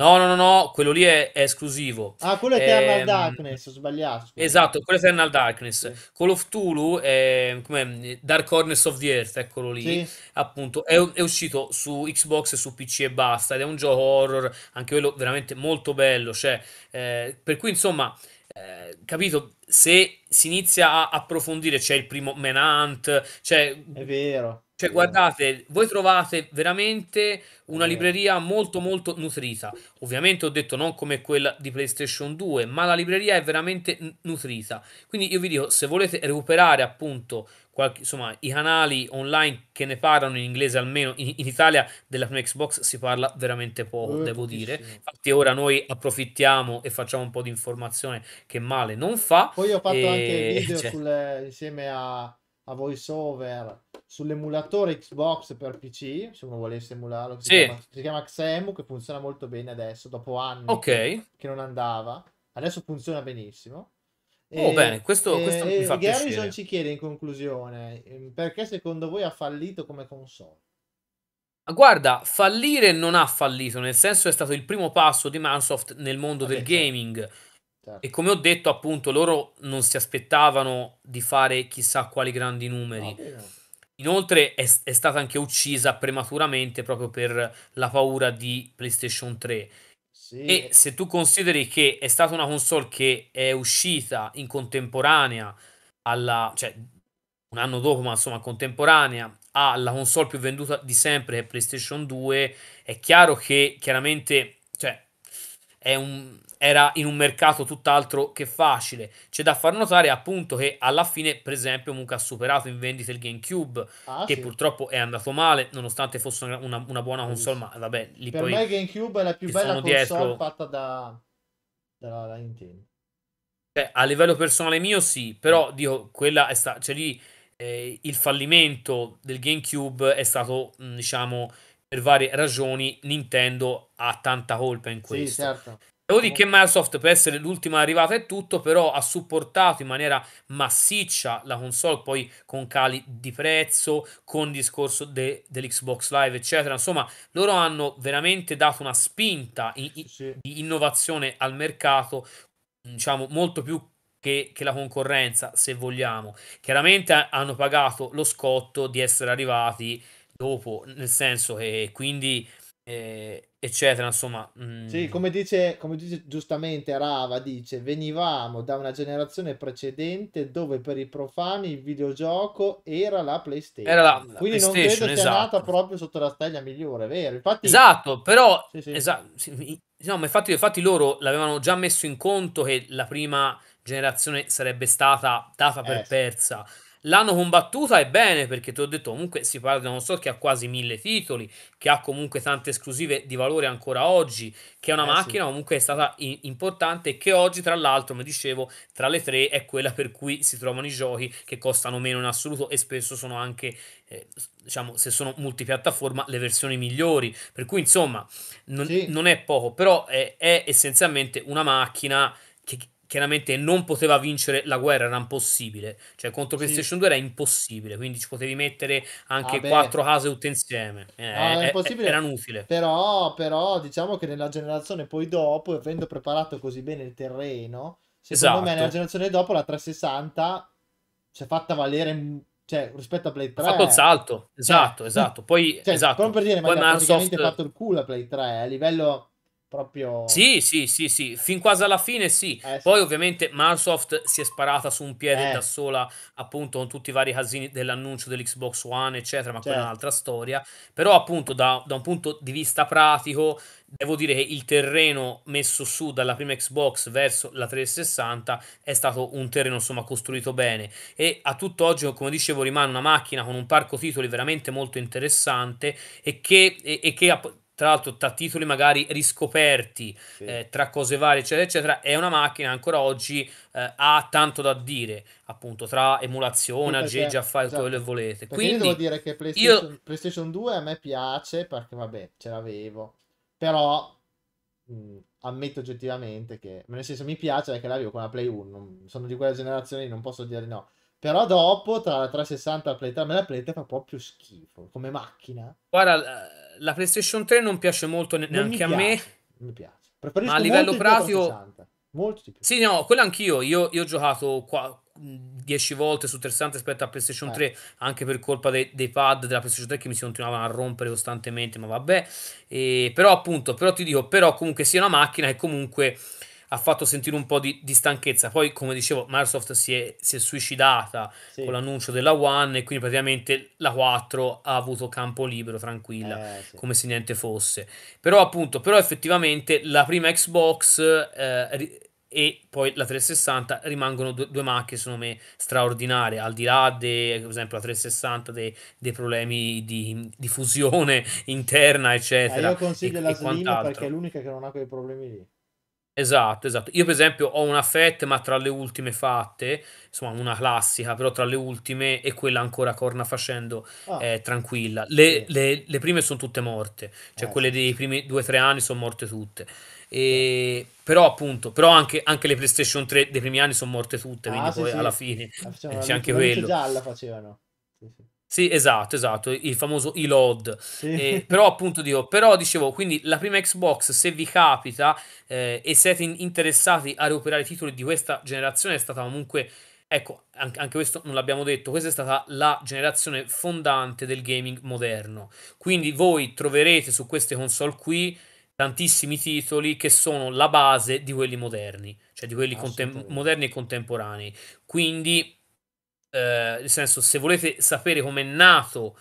No, no, no, no, quello lì è, è esclusivo. Ah, quello è Eternal Ehm, Darkness, ho sbagliato, scusa. esatto, quello è Eternal Darkness. Sì. Call of Cthulhu, è, com'è, Dark Corners of the Earth, eccolo lì. Sì. Appunto, è, è uscito su Xbox e su PC e basta. Ed è un gioco horror, anche quello veramente molto bello. Cioè, eh, per cui, insomma, eh, capito, se si inizia a approfondire, c'è il primo Menant, c'è cioè È vero. Cioè, eh. guardate, voi trovate veramente una eh. libreria molto molto nutrita. Ovviamente ho detto non come quella di PlayStation 2, ma la libreria è veramente nutrita. Quindi io vi dico, se volete recuperare appunto qualche, insomma, i canali online che ne parlano in inglese, almeno in, in Italia della prima Xbox si parla veramente poco, eh, devo dire. Infatti ora noi approfittiamo e facciamo un po' di informazione che male non fa. Poi ho fatto e... anche video cioè... sul, insieme a a voiceover sull'emulatore Xbox per PC, se uno volesse emularlo, si, sì. chiama, si chiama Xemu, che funziona molto bene adesso, dopo anni okay. che non andava. Adesso funziona benissimo. Oh, e, bene, questo, e, questo mi fa Garrison piacere. ci chiede in conclusione, ehm, perché secondo voi ha fallito come console? Ah, guarda, fallire non ha fallito, nel senso è stato il primo passo di Microsoft nel mondo Vabbè, del gaming. Certo Certo. E come ho detto, appunto, loro non si aspettavano di fare chissà quali grandi numeri. No. Inoltre è, è, stata anche uccisa prematuramente proprio per la paura di PlayStation 3. Sì. E se tu consideri che è stata una console che è uscita in contemporanea alla, cioè un anno dopo, ma insomma contemporanea alla console più venduta di sempre che è PlayStation 2, è chiaro che chiaramente, cioè, è un era in un mercato tutt'altro che facile. C'è da far notare appunto che alla fine, per esempio, Muca ha superato in vendita il GameCube, ah, che sì. purtroppo è andato male, nonostante fosse una, una buona console, ma vabbè, lì per poi me GameCube è la più bella console dietro. fatta da, da, da Nintendo. Cioè, a livello personale mio sì, però mm. dico, quella è stata, cioè lì eh, il fallimento del GameCube è stato, mm, diciamo, per varie ragioni Nintendo ha tanta colpa in questo. Sì, certo. Devo dire che Microsoft per essere l'ultima arrivata è tutto, però ha supportato in maniera massiccia la console, poi con cali di prezzo, con il discorso de- dell'Xbox Live, eccetera. Insomma, loro hanno veramente dato una spinta in- sì. di innovazione al mercato, diciamo molto più che, che, la concorrenza, se vogliamo. Chiaramente hanno pagato lo scotto di essere arrivati dopo, nel senso che quindi e, eccetera, insomma. Mm. Sì, come dice, come dice giustamente Rava, dice venivamo da una generazione precedente dove per i profani il videogioco era la PlayStation. Era la, la PlayStation, non credo esatto. nata proprio sotto la stella migliore, vero? Infatti... Esatto, però... Sì, sì. Esatto, sì, no, ma infatti, infatti loro l'avevano già messo in conto che la prima generazione sarebbe stata data per eh, persa. Sì L'hanno combattuta e bene perché ti ho detto comunque si parla di una stock che ha quasi mille titoli, che ha comunque tante esclusive di valore ancora oggi, che è una eh, macchina sì. comunque è stata i- importante e che oggi tra l'altro, come dicevo, tra le tre è quella per cui si trovano i giochi che costano meno in assoluto e spesso sono anche, eh, diciamo, se sono multipiattaforma, le versioni migliori. Per cui insomma non, sì. non è poco, però è, è essenzialmente una macchina chiaramente non poteva vincere la guerra, era impossibile. Cioè, contro PlayStation 2 era impossibile, quindi ci potevi mettere anche Vabbè. quattro case tutte insieme. Eh, no, è, è, era inutile. Però, però, diciamo che nella generazione poi dopo, avendo preparato così bene il terreno, secondo esatto. me nella generazione dopo la 360 si è fatta valere mm, cioè, rispetto a Play 3 ha fatto il salto cioè, esatto eh. esatto poi cioè, esatto. per dire ma ha praticamente fatto il culo a Play 3 a livello Proprio... Sì, sì, sì, sì, fin quasi alla fine sì. Eh, sì. Poi ovviamente Microsoft si è sparata su un piede eh. da sola, appunto, con tutti i vari casini dell'annuncio dell'Xbox One, eccetera, ma certo. quella è certo. un'altra storia. Però appunto da, da un punto di vista pratico, devo dire che il terreno messo su dalla prima Xbox verso la 360 è stato un terreno insomma costruito bene e a tutt'oggi come dicevo rimane una macchina con un parco titoli veramente molto interessante e che, e, e che tra l'altro tra titoli magari riscoperti, sì. eh, tra cose varie, eccetera, eccetera, è una macchina ancora oggi eh, ha tanto da dire, appunto, tra emulazione, sì, perché, aggeggi, affari, esatto. quello che volete. Perché Quindi devo dire che PlayStation, io... PlayStation 2 a me piace perché, vabbè, ce l'avevo, però mh, mm, ammetto oggettivamente che, nel senso, mi piace perché l'avevo con la Play 1, sono di quella generazione, non posso dire no. Però dopo, tra la 360 e la Play 3, me la Play 3 fa proprio schifo, come macchina. Guarda, la PlayStation 3 non piace molto neanche a me. mi piace. Preferisco ma a livello pratico... Molto di più. Sì, no, quello anch'io. Io, io ho giocato qua, 10 volte su 360 rispetto a PlayStation 3, eh. anche per colpa de- dei pad della PlayStation 3 che mi si continuavano a rompere costantemente, ma vabbè. E, però appunto, però ti dico, però comunque sia una macchina che comunque ha fatto sentire un po' di, di stanchezza. Poi, come dicevo, Microsoft si è, si è suicidata sì. con l'annuncio della One e quindi praticamente la 4 ha avuto campo libero, tranquilla, eh, sì. come se niente fosse. Però appunto, però effettivamente la prima Xbox eh, e poi la 360 rimangono due, due macchine, secondo me, straordinarie, al di là, de, per esempio, la 360 dei, de problemi di, di, fusione interna, eccetera. Ma io consiglio e, la Slim perché è l'unica che non ha quei problemi lì. Esatto, esatto. Io per esempio ho una FET, ma tra le ultime fatte, insomma una classica, però tra le ultime e quella ancora corna facendo Ah, è tranquilla. Le, sì. le- le prime sono tutte morte, cioè Eh, quelle dei primi 2-3 anni sono morte tutte. E- però appunto, però anche, anche le PlayStation 3 dei primi anni sono morte tutte, Ah, quindi sì, poi alla fine facevano la c'è anche quello. gialla facevano. Sì, sì. Sì, esatto, esatto, il famoso e Sì. Eh, però appunto dico, però dicevo, quindi la prima Xbox, se vi capita eh, e siete interessati a recuperare i titoli di questa generazione, è stata comunque, ecco, anche, anche questo non l'abbiamo detto, questa è stata la generazione fondante del gaming moderno. Quindi voi troverete su queste console qui tantissimi titoli che sono la base di quelli moderni, cioè di quelli contem- moderni e contemporanei. Quindi eh, nel senso, se volete sapere com'è nato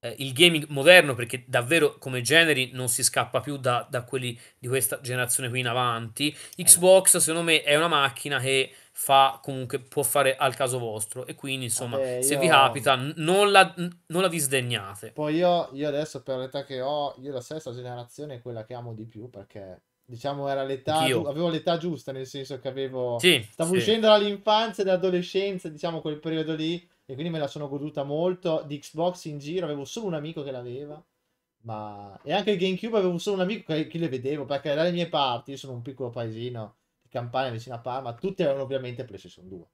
eh, il gaming moderno, perché davvero come generi non si scappa più da, da quelli di questa generazione qui in avanti, eh. Xbox secondo me è una macchina che fa comunque può fare al caso vostro e quindi insomma Vabbè, se vi capita non la, non la disdegnate poi io, io adesso per l'età che ho io la sesta generazione è quella che amo di più perché diciamo era l'età Anch'io. avevo l'età giusta nel senso che avevo sì, stavo sì. uscendo dall'infanzia e dall'adolescenza diciamo quel periodo lì e quindi me la sono goduta molto di Xbox in giro avevo solo un amico che l'aveva ma e anche il GameCube avevo solo un amico che, che le vedevo perché dalle mie parti io sono un piccolo paesino di campagna vicino a Parma tutti avevano ovviamente PlayStation 2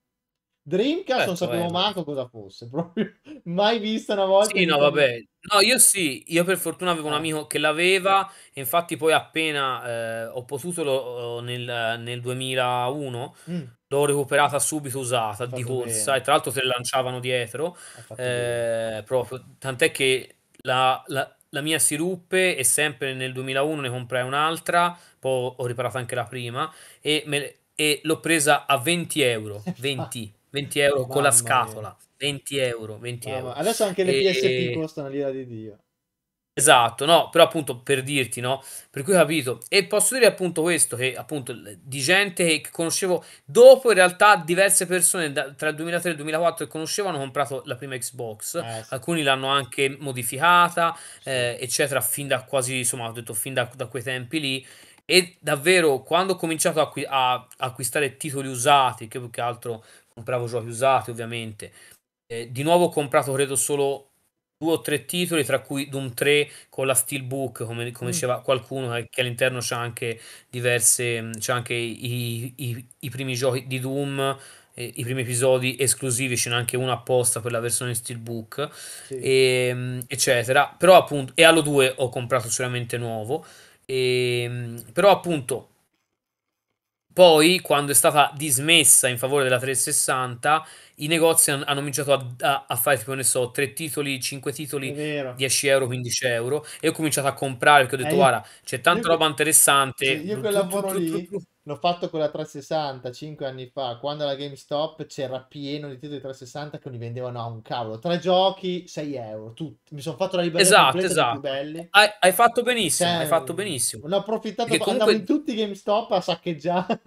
Dreamcast non certo, sapevo eh. manco cosa fosse, proprio mai vista una volta. Sì, no, tempo. vabbè. No, io sì, io per fortuna avevo un eh. amico che l'aveva, e infatti poi appena eh, ho potuto eh, nel, nel, 2001, mm. l'ho recuperata subito usata di corsa, bene. e tra l'altro se lanciavano dietro, eh, proprio, tant'è che la, la, la mia si ruppe e sempre nel 2001 ne comprai un'altra, poi ho riparato anche la prima, e, me, e l'ho presa a 20 euro, 20. 20 euro Mamma con la scatola. Mia. 20 euro, 20 euro. Adesso anche le PSP costano l'ira di Dio. Esatto, no, però appunto per dirti, no? Per cui ho capito. E posso dire appunto questo, che appunto di gente che conoscevo dopo, in realtà diverse persone da, tra il 2003 e il 2004 che conoscevo hanno comprato la prima Xbox, eh, sì. alcuni l'hanno anche modificata, eh, eccetera, fin da quasi, insomma, ho detto fin da, da quei tempi lì. E davvero, quando ho cominciato a, acquistare titoli usati, che più che altro compravo giochi usati ovviamente. Eh, di nuovo ho comprato credo solo due o tre titoli, tra cui Doom 3 con la Steelbook, come, come mm. diceva qualcuno, eh, che all'interno c'è anche diverse, c'è anche i, i, i primi giochi di Doom i primi episodi esclusivi, ce n'è anche uno apposta per la versione Steelbook, sì. e, ehm, eccetera. Però appunto, e allo 2 ho comprato solamente nuovo, e, ehm, però appunto poi, quando è stata dismessa in favore della 360, i negozi han- hanno cominciato a, a-, a, fare tipo, ne so, 3 titoli, 5 titoli, 10 euro, 15 euro. E ho cominciato a comprare perché ho detto, eh, guarda, c'è tanta io, roba interessante. Sì, cioè, io che lavoro lì L'ho fatto con la 360 5 anni fa, quando la GameStop c'era pieno di titoli 360 che li vendevano a un cavolo. Tre giochi, 6 euro, tutti. Mi sono fatto la libertà esatto, esatto. Hai, hai, fatto benissimo, cioè, hai fatto benissimo. Ne ho approfittato, Perché comunque... in tutti i GameStop a saccheggiare.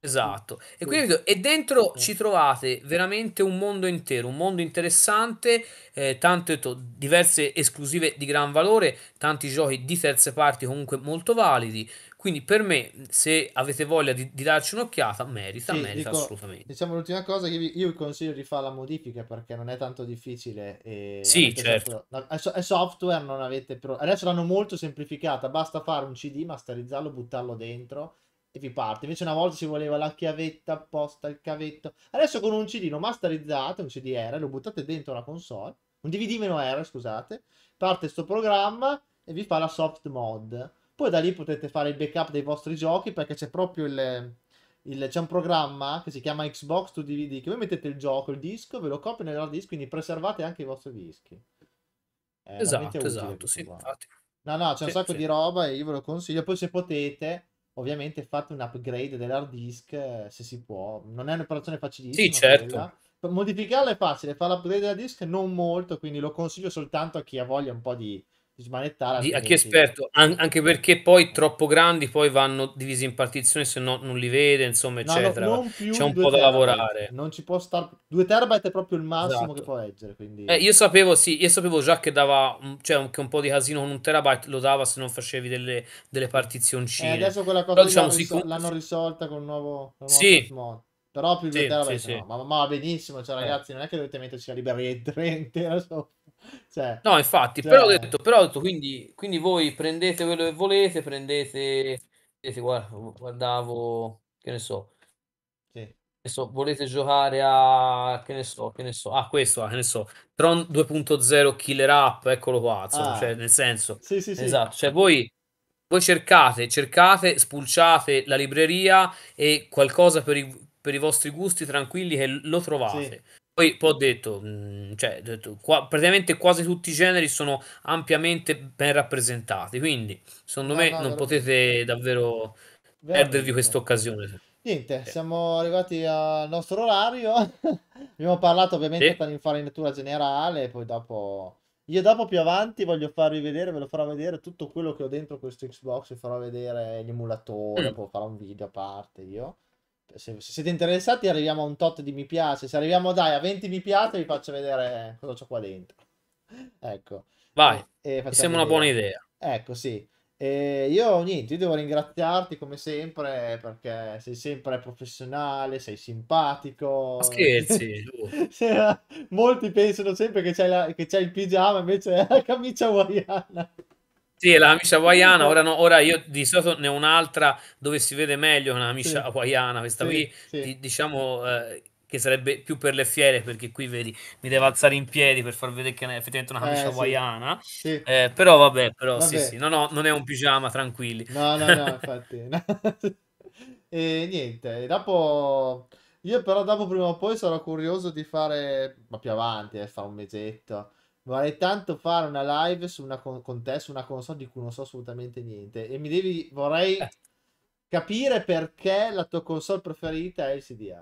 Esatto, e, quindi, e dentro ci trovate veramente un mondo intero, un mondo interessante, eh, tante to- diverse esclusive di gran valore, tanti giochi di terze parti comunque molto validi, quindi per me, se avete voglia di, di darci un'occhiata, merita, sì, merita dico, assolutamente. Diciamo l'ultima cosa, io vi, io vi, consiglio di fare la modifica perché non è tanto difficile. E sì, certo. Software, è software, non avete... Pro... Adesso l'hanno molto semplificata, basta fare un CD, masterizzarlo, buttarlo dentro e vi parte. Invece una volta ci voleva la chiavetta apposta, il cavetto. Adesso con un CD lo masterizzate, un CD-R, lo buttate dentro la console, un DVD-R, scusate, parte questo programma e vi fa la soft mod poi da lì potete fare il backup dei vostri giochi perché c'è proprio il, il, c'è un programma che si chiama Xbox to DVD che voi mettete il gioco, il disco, ve lo copiano nell'hard disk, quindi preservate anche i vostri dischi. È esatto, esatto, sì, No, no, c'è sì, un sacco sì. di roba e io ve lo consiglio. Poi se potete, ovviamente fate un upgrade dell'hard disk eh, se si può. Non è un'operazione facilissima. Sì, certo. Quella. Modificarla è facile, fare l'upgrade della disk non molto, quindi lo consiglio soltanto a chi ha voglia un po' di smanettare. a chi esperto, An- anche perché poi troppo grandi poi vanno divisi in partizione, se no non li vede, insomma, eccetera. No, no, C'è un po' da lavorare. Non ci può stare 2 terabyte è proprio il massimo esatto. che può leggere. Quindi... Eh, io sapevo, sì, io sapevo già che dava un, cioè, un, che un po' di casino con un terabyte lo dava se non facevi delle, delle eh, partizioncine. Eh, adesso quella cosa diciamo, l'hanno, risol- l'hanno risolta con un nuovo, nuovo sì. mod però più di sì, terabyte sì, no. sì. Ma, ma, benissimo cioè eh. ragazzi non è che dovete metterci la libreria intera sopra cioè, no, infatti, cioè però ho detto, però ho detto quindi, quindi, voi prendete quello che volete, prendete, prendete guardavo, che ne so, sì. So, volete giocare a che ne so, che ne so, a ah, questo, ah, che ne so, Tron 2.0 Killer App, eccolo qua, insomma, ah. cioè, nel senso, sì, sì, esatto, cioè voi, voi cercate, cercate, spulciate la libreria e qualcosa per i, per i vostri gusti tranquilli che lo trovate poi, poi ho detto, mm, cioè, detto, qua, praticamente quasi tutti i generi sono ampiamente ben rappresentati, quindi secondo no, me no, non veramente. potete davvero veramente. perdervi questa occasione. Niente, sì. Eh. siamo arrivati al nostro orario, abbiamo parlato ovviamente sì. per infarinatura generale, poi dopo... Io dopo più avanti voglio farvi vedere, ve lo farò vedere tutto quello che ho dentro questo Xbox, vi farò vedere gli emulatori, mm. poi farò un video a parte io se, se, siete interessati arriviamo a un tot di mi piace. Se arriviamo dai a 20 mi piace vi faccio vedere cosa c'ho qua dentro. Ecco. Vai. E, mi sembra una buona idea. Ecco, sì. E io niente, io devo ringraziarti come sempre perché sei sempre professionale, sei simpatico. Ma scherzi. Molti pensano sempre che c'è, la, che c'è il pigiama, invece è la camicia hawaiana. Sì, è la camicia hawaiana, ora, no, ora io di solito ne ho un'altra dove si vede meglio una camicia sì. hawaiana, questa sì, qui sì. Di, diciamo eh, che sarebbe più per le fiere perché qui vedi mi deve alzare in piedi per far vedere che è effettivamente una camicia eh, hawaiana, sì. Eh, però vabbè, però vabbè. sì sì, no no, non è un pigiama, tranquilli. No no no, infatti. No. e niente, dopo... Io però dopo prima o poi sarò curioso di fare, ma più avanti, eh, fra un mesetto, vorrei tanto fare una live su una con, con te su una console di cui non so assolutamente niente. E mi devi, vorrei eh. capire perché la tua console preferita è il CDI.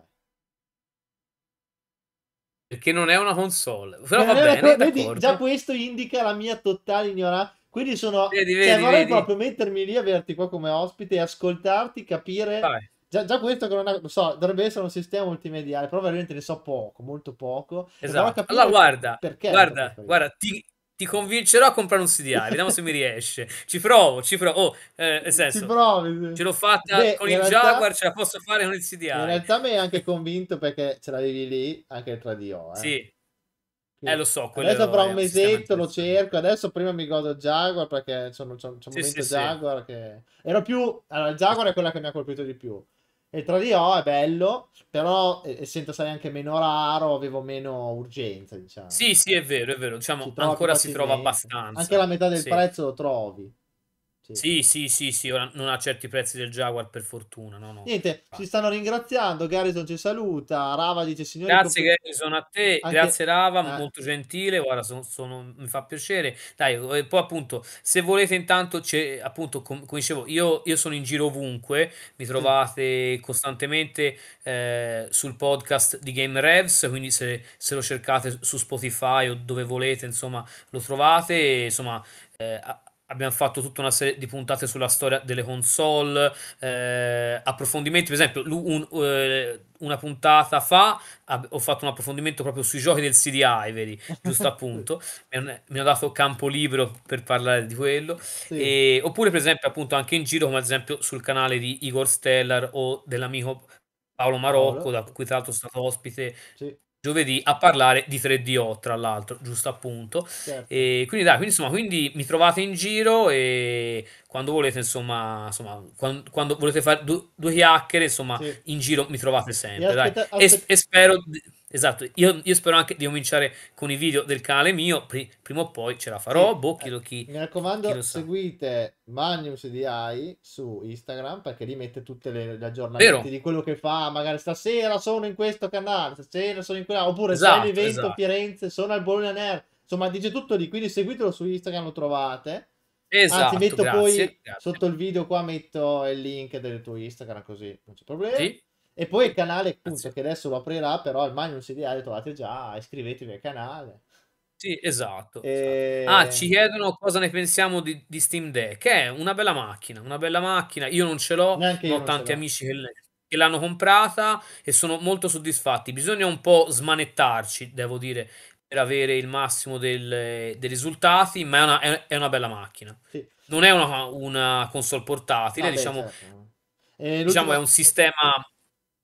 Perché non è una console. Però eh, va eh, bene, vedi, già questo indica la mia totale ignoranza. Quindi sono... Vedi, cioè, vedi, cioè, vorrei vedi. proprio mettermi lì, averti qua come ospite e ascoltarti, capire... Vai Già, già questo che non è, lo so, dovrebbe essere un sistema multimediale, però veramente ne so poco, molto poco. Esatto. Allora guarda, perché guarda, guarda, ti, ti convincerò a comprare un CDI, vediamo se mi riesce. Ci provo, ci provo. Oh, eh, nel senso, ci provi, sì. ce l'ho fatta Beh, con il realtà, Jaguar, ce la posso fare con il CDI. In realtà mi hai anche convinto perché ce l'avevi lì anche il 3DO. Eh. Sì. eh, lo so. Adesso fra un mesetto lo cerco. Adesso prima mi godo Jaguar perché c'è un sì, momento sì, Jaguar che... Ero più... Allora, Jaguar è quella che mi ha colpito di più il 3DO è bello, però essendo sarei anche meno raro, avevo meno urgenza, diciamo. Sì, sì, è vero, è vero. Diciamo, ancora si trova abbastanza. Anche la metà del sì. prezzo lo trovi. Sì. Sì, sì, sì, ora non ha certi prezzi del Jaguar per fortuna, no, no. Niente, ci stanno ringraziando, Garrison ci saluta, Rava dice signore. Grazie compl- Garrison a te, anche... grazie Rava, eh. molto gentile, guarda, sono, sono, mi fa piacere. Dai, eh, poi appunto, se volete intanto, c'è, appunto, com- come dicevo, io, io, sono in giro ovunque, mi trovate costantemente eh, sul podcast di Game Revs, quindi se, se lo cercate su Spotify o dove volete, insomma, lo trovate, insomma... Eh, abbiamo fatto tutta una serie di puntate sulla storia delle console, eh, approfondimenti, per esempio un, un, eh, una puntata fa ab- ho fatto un approfondimento proprio sui giochi del CD Ivory, giusto appunto, mi, hanno, dato campo libero per parlare di quello, sì. e, oppure per esempio appunto anche in giro come ad esempio sul canale di Igor Stellar o dell'amico Paolo Marocco, Paolo. da cui tra l'altro è stato ospite. Sì giovedì a parlare di 3DO tra l'altro giusto appunto certo. e quindi dai quindi, insomma quindi mi trovate in giro e quando volete insomma, insomma quando, quando volete fare due, due chiacchiere insomma sì. in giro mi trovate sempre e, aspetta, aspetta. E, e, spero Esatto, io, io, spero anche di cominciare con i video del canale mio, Pri- prima o poi ce la farò, sì. boh, eh, chi lo chi. Mi raccomando, chi seguite Magnus DI su Instagram perché lì mette tutte le, le aggiornamenti Vero. di quello che fa, magari stasera sono in questo canale, stasera sono in quella, oppure esatto, sei all'evento esatto. Firenze, sono al Bologna Nerd, insomma dice tutto lì, quindi seguitelo su Instagram, lo trovate. Esatto, Anzi, metto grazie, poi grazie. sotto il video qua metto il link del tuo Instagram così non c'è problema. Sì. E poi il canale, ah, appunto, che adesso lo aprirà, però al Magnus Ideale trovate già, iscrivetevi al canale. Sì, esatto, e... Esatto. Ah, ci chiedono cosa ne pensiamo di, di, Steam Deck. È eh, una bella macchina, una bella macchina. Io non ce l'ho, Neanche ho tanti amici che, le, che, l'hanno comprata e sono molto soddisfatti. Bisogna un po' smanettarci, devo dire, per avere il massimo del, dei risultati, ma è una, è, è una bella macchina. Sì. Non è una, una console portatile, Vabbè, ah, diciamo, certo. diciamo è un sistema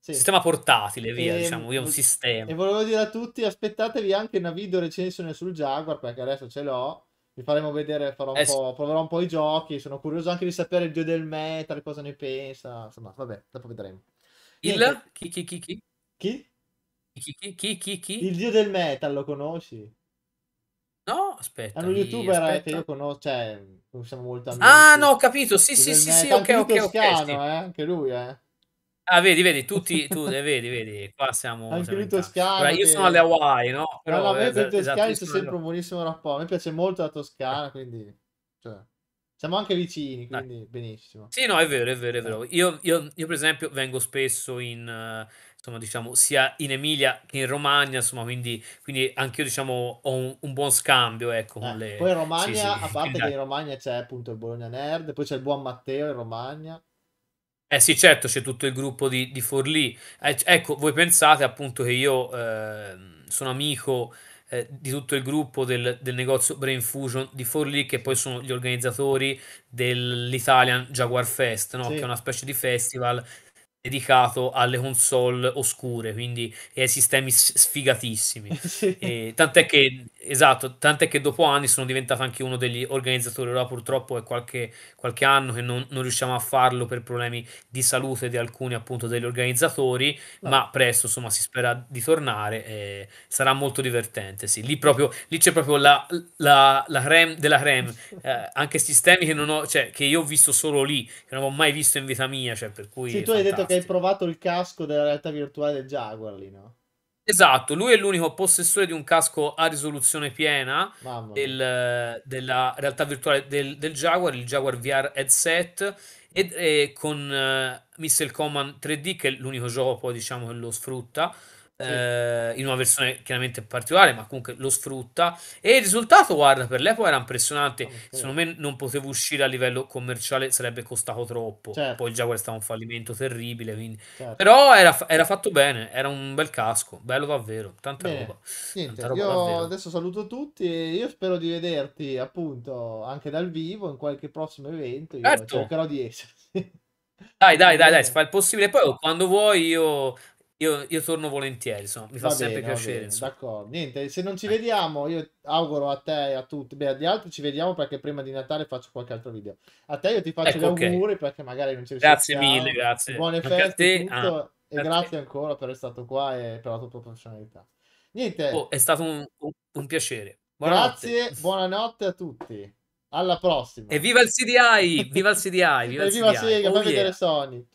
sì. Sistema portatile, via, e, ehm, diciamo, io un sistema. E volevo dire a tutti, aspettatevi anche una video recensione sul Jaguar, perché adesso ce l'ho. Vi faremo vedere, farò un eh, po', proverò un po' i giochi, sono curioso anche di sapere il dio del metal, cosa ne pensa, insomma, vabbè, dopo vedremo. Il? Chi, chi, chi, chi? Chi? Chi, chi, chi, chi, chi? Il dio del metal, lo conosci? No, aspetta. È uno youtuber eh, aspetta. che io conosco, cioè, conosciamo molto ah, amici. Ah, no, ho capito, sì, il sì, sì, sì, ok, ok, ok. Toscano, sì. eh, anche lui, eh. Ah, vedi, vedi, tutti, tu, eh, vedi, vedi, qua siamo... Anche lui Toscana, Ora, io sono alle Hawaii, no? Però, Però a me con i toscani c'è sempre un buonissimo rapporto. A me piace molto la Toscana, quindi... Cioè, siamo anche vicini, quindi Dai. benissimo. Sì, no, è vero, è vero, è vero. Io, io, io per esempio, vengo spesso in... Uh, insomma, diciamo, sia in Emilia che in Romagna, insomma, quindi, quindi anche io, diciamo, ho un, un buon scambio, ecco. Eh, le... Poi in Romagna, sì, sì. a parte che in Romagna c'è appunto il Bologna Nerd, poi c'è il buon Matteo in Romagna. Eh sì, certo, c'è tutto il gruppo di, di Forlì. Eh, ecco, voi pensate appunto che io eh, sono amico eh, di tutto il gruppo del, del, negozio Brain Fusion di Forlì, che poi sono gli organizzatori dell'Italian Jaguar Fest, no? sì. che è una specie di festival dedicato alle console oscure, quindi ai sistemi sfigatissimi. E, tant'è che, esatto, tant'è che dopo anni sono diventato anche uno degli organizzatori, ora purtroppo è qualche, qualche anno che non, non riusciamo a farlo per problemi di salute di alcuni appunto degli organizzatori, No. Ah. ma presto insomma si spera di tornare e sarà molto divertente, sì. Lì, proprio, lì c'è proprio la, la, la crème della creme, eh, anche sistemi che, non ho, cioè, che io ho visto solo lì, che non avevo mai visto in vita mia, cioè, per cui Sì, perché hai provato il casco della realtà virtuale del Jaguar lì, no? Esatto, lui è l'unico possessore di un casco a risoluzione piena del, della realtà virtuale del, del, Jaguar, il Jaguar VR headset e, e con uh, eh, Missile Command 3D che è l'unico gioco poi diciamo che lo sfrutta eh, in una versione chiaramente particolare, ma comunque lo sfrutta. E il risultato, guarda, per l'epoca era impressionante. Ah, okay. Secondo me non potevo uscire a livello commerciale, sarebbe costato troppo. Certo. Poi già questo è un fallimento terribile. Quindi... Certo. Però era, era, fatto bene, era un bel casco, bello davvero, tanta Beh, roba. Niente, tanta roba io davvero. adesso saluto tutti e io spero di vederti appunto anche dal vivo in qualche prossimo evento. Io certo. cercherò di esserci. Dai, dai, dai, dai, si fa il possibile. Poi oh, quando vuoi io io, io torno volentieri, insomma, mi fa va sempre bene, piacere. Bene, d'accordo, niente, se non ci eh. vediamo, io auguro a te e a tutti, beh, agli altri ci vediamo perché prima di Natale faccio qualche altro video. A te io ti faccio ecco, gli auguri okay. perché magari non ci riesco. Grazie mille, grazie. Buone Anche feste, a te, ah, tutto, ah, e a grazie te. ancora per essere stato qua e per la tua professionalità. Niente. Oh, è stato un, un piacere. Buonanotte. Grazie, buonanotte a tutti. Alla prossima. E viva il CDI! Viva il CDI! Viva e il viva CDI! Sega, oh, fai yeah. vedere Sony.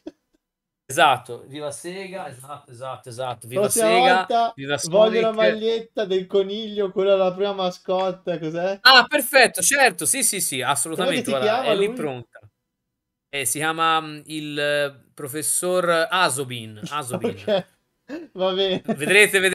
Esatto, viva Sega, esatto, esatto, esatto, viva Prossima Sega, viva Voglio la maglietta del coniglio, quella della prima mascotte, cos'è? Ah, perfetto, certo, sì, sì, sì, assolutamente, guarda, è lui? l'impronta. Eh, si chiama mm, il eh, professor Asobin, Asobin. okay. Va bene. Vedrete, vedrete.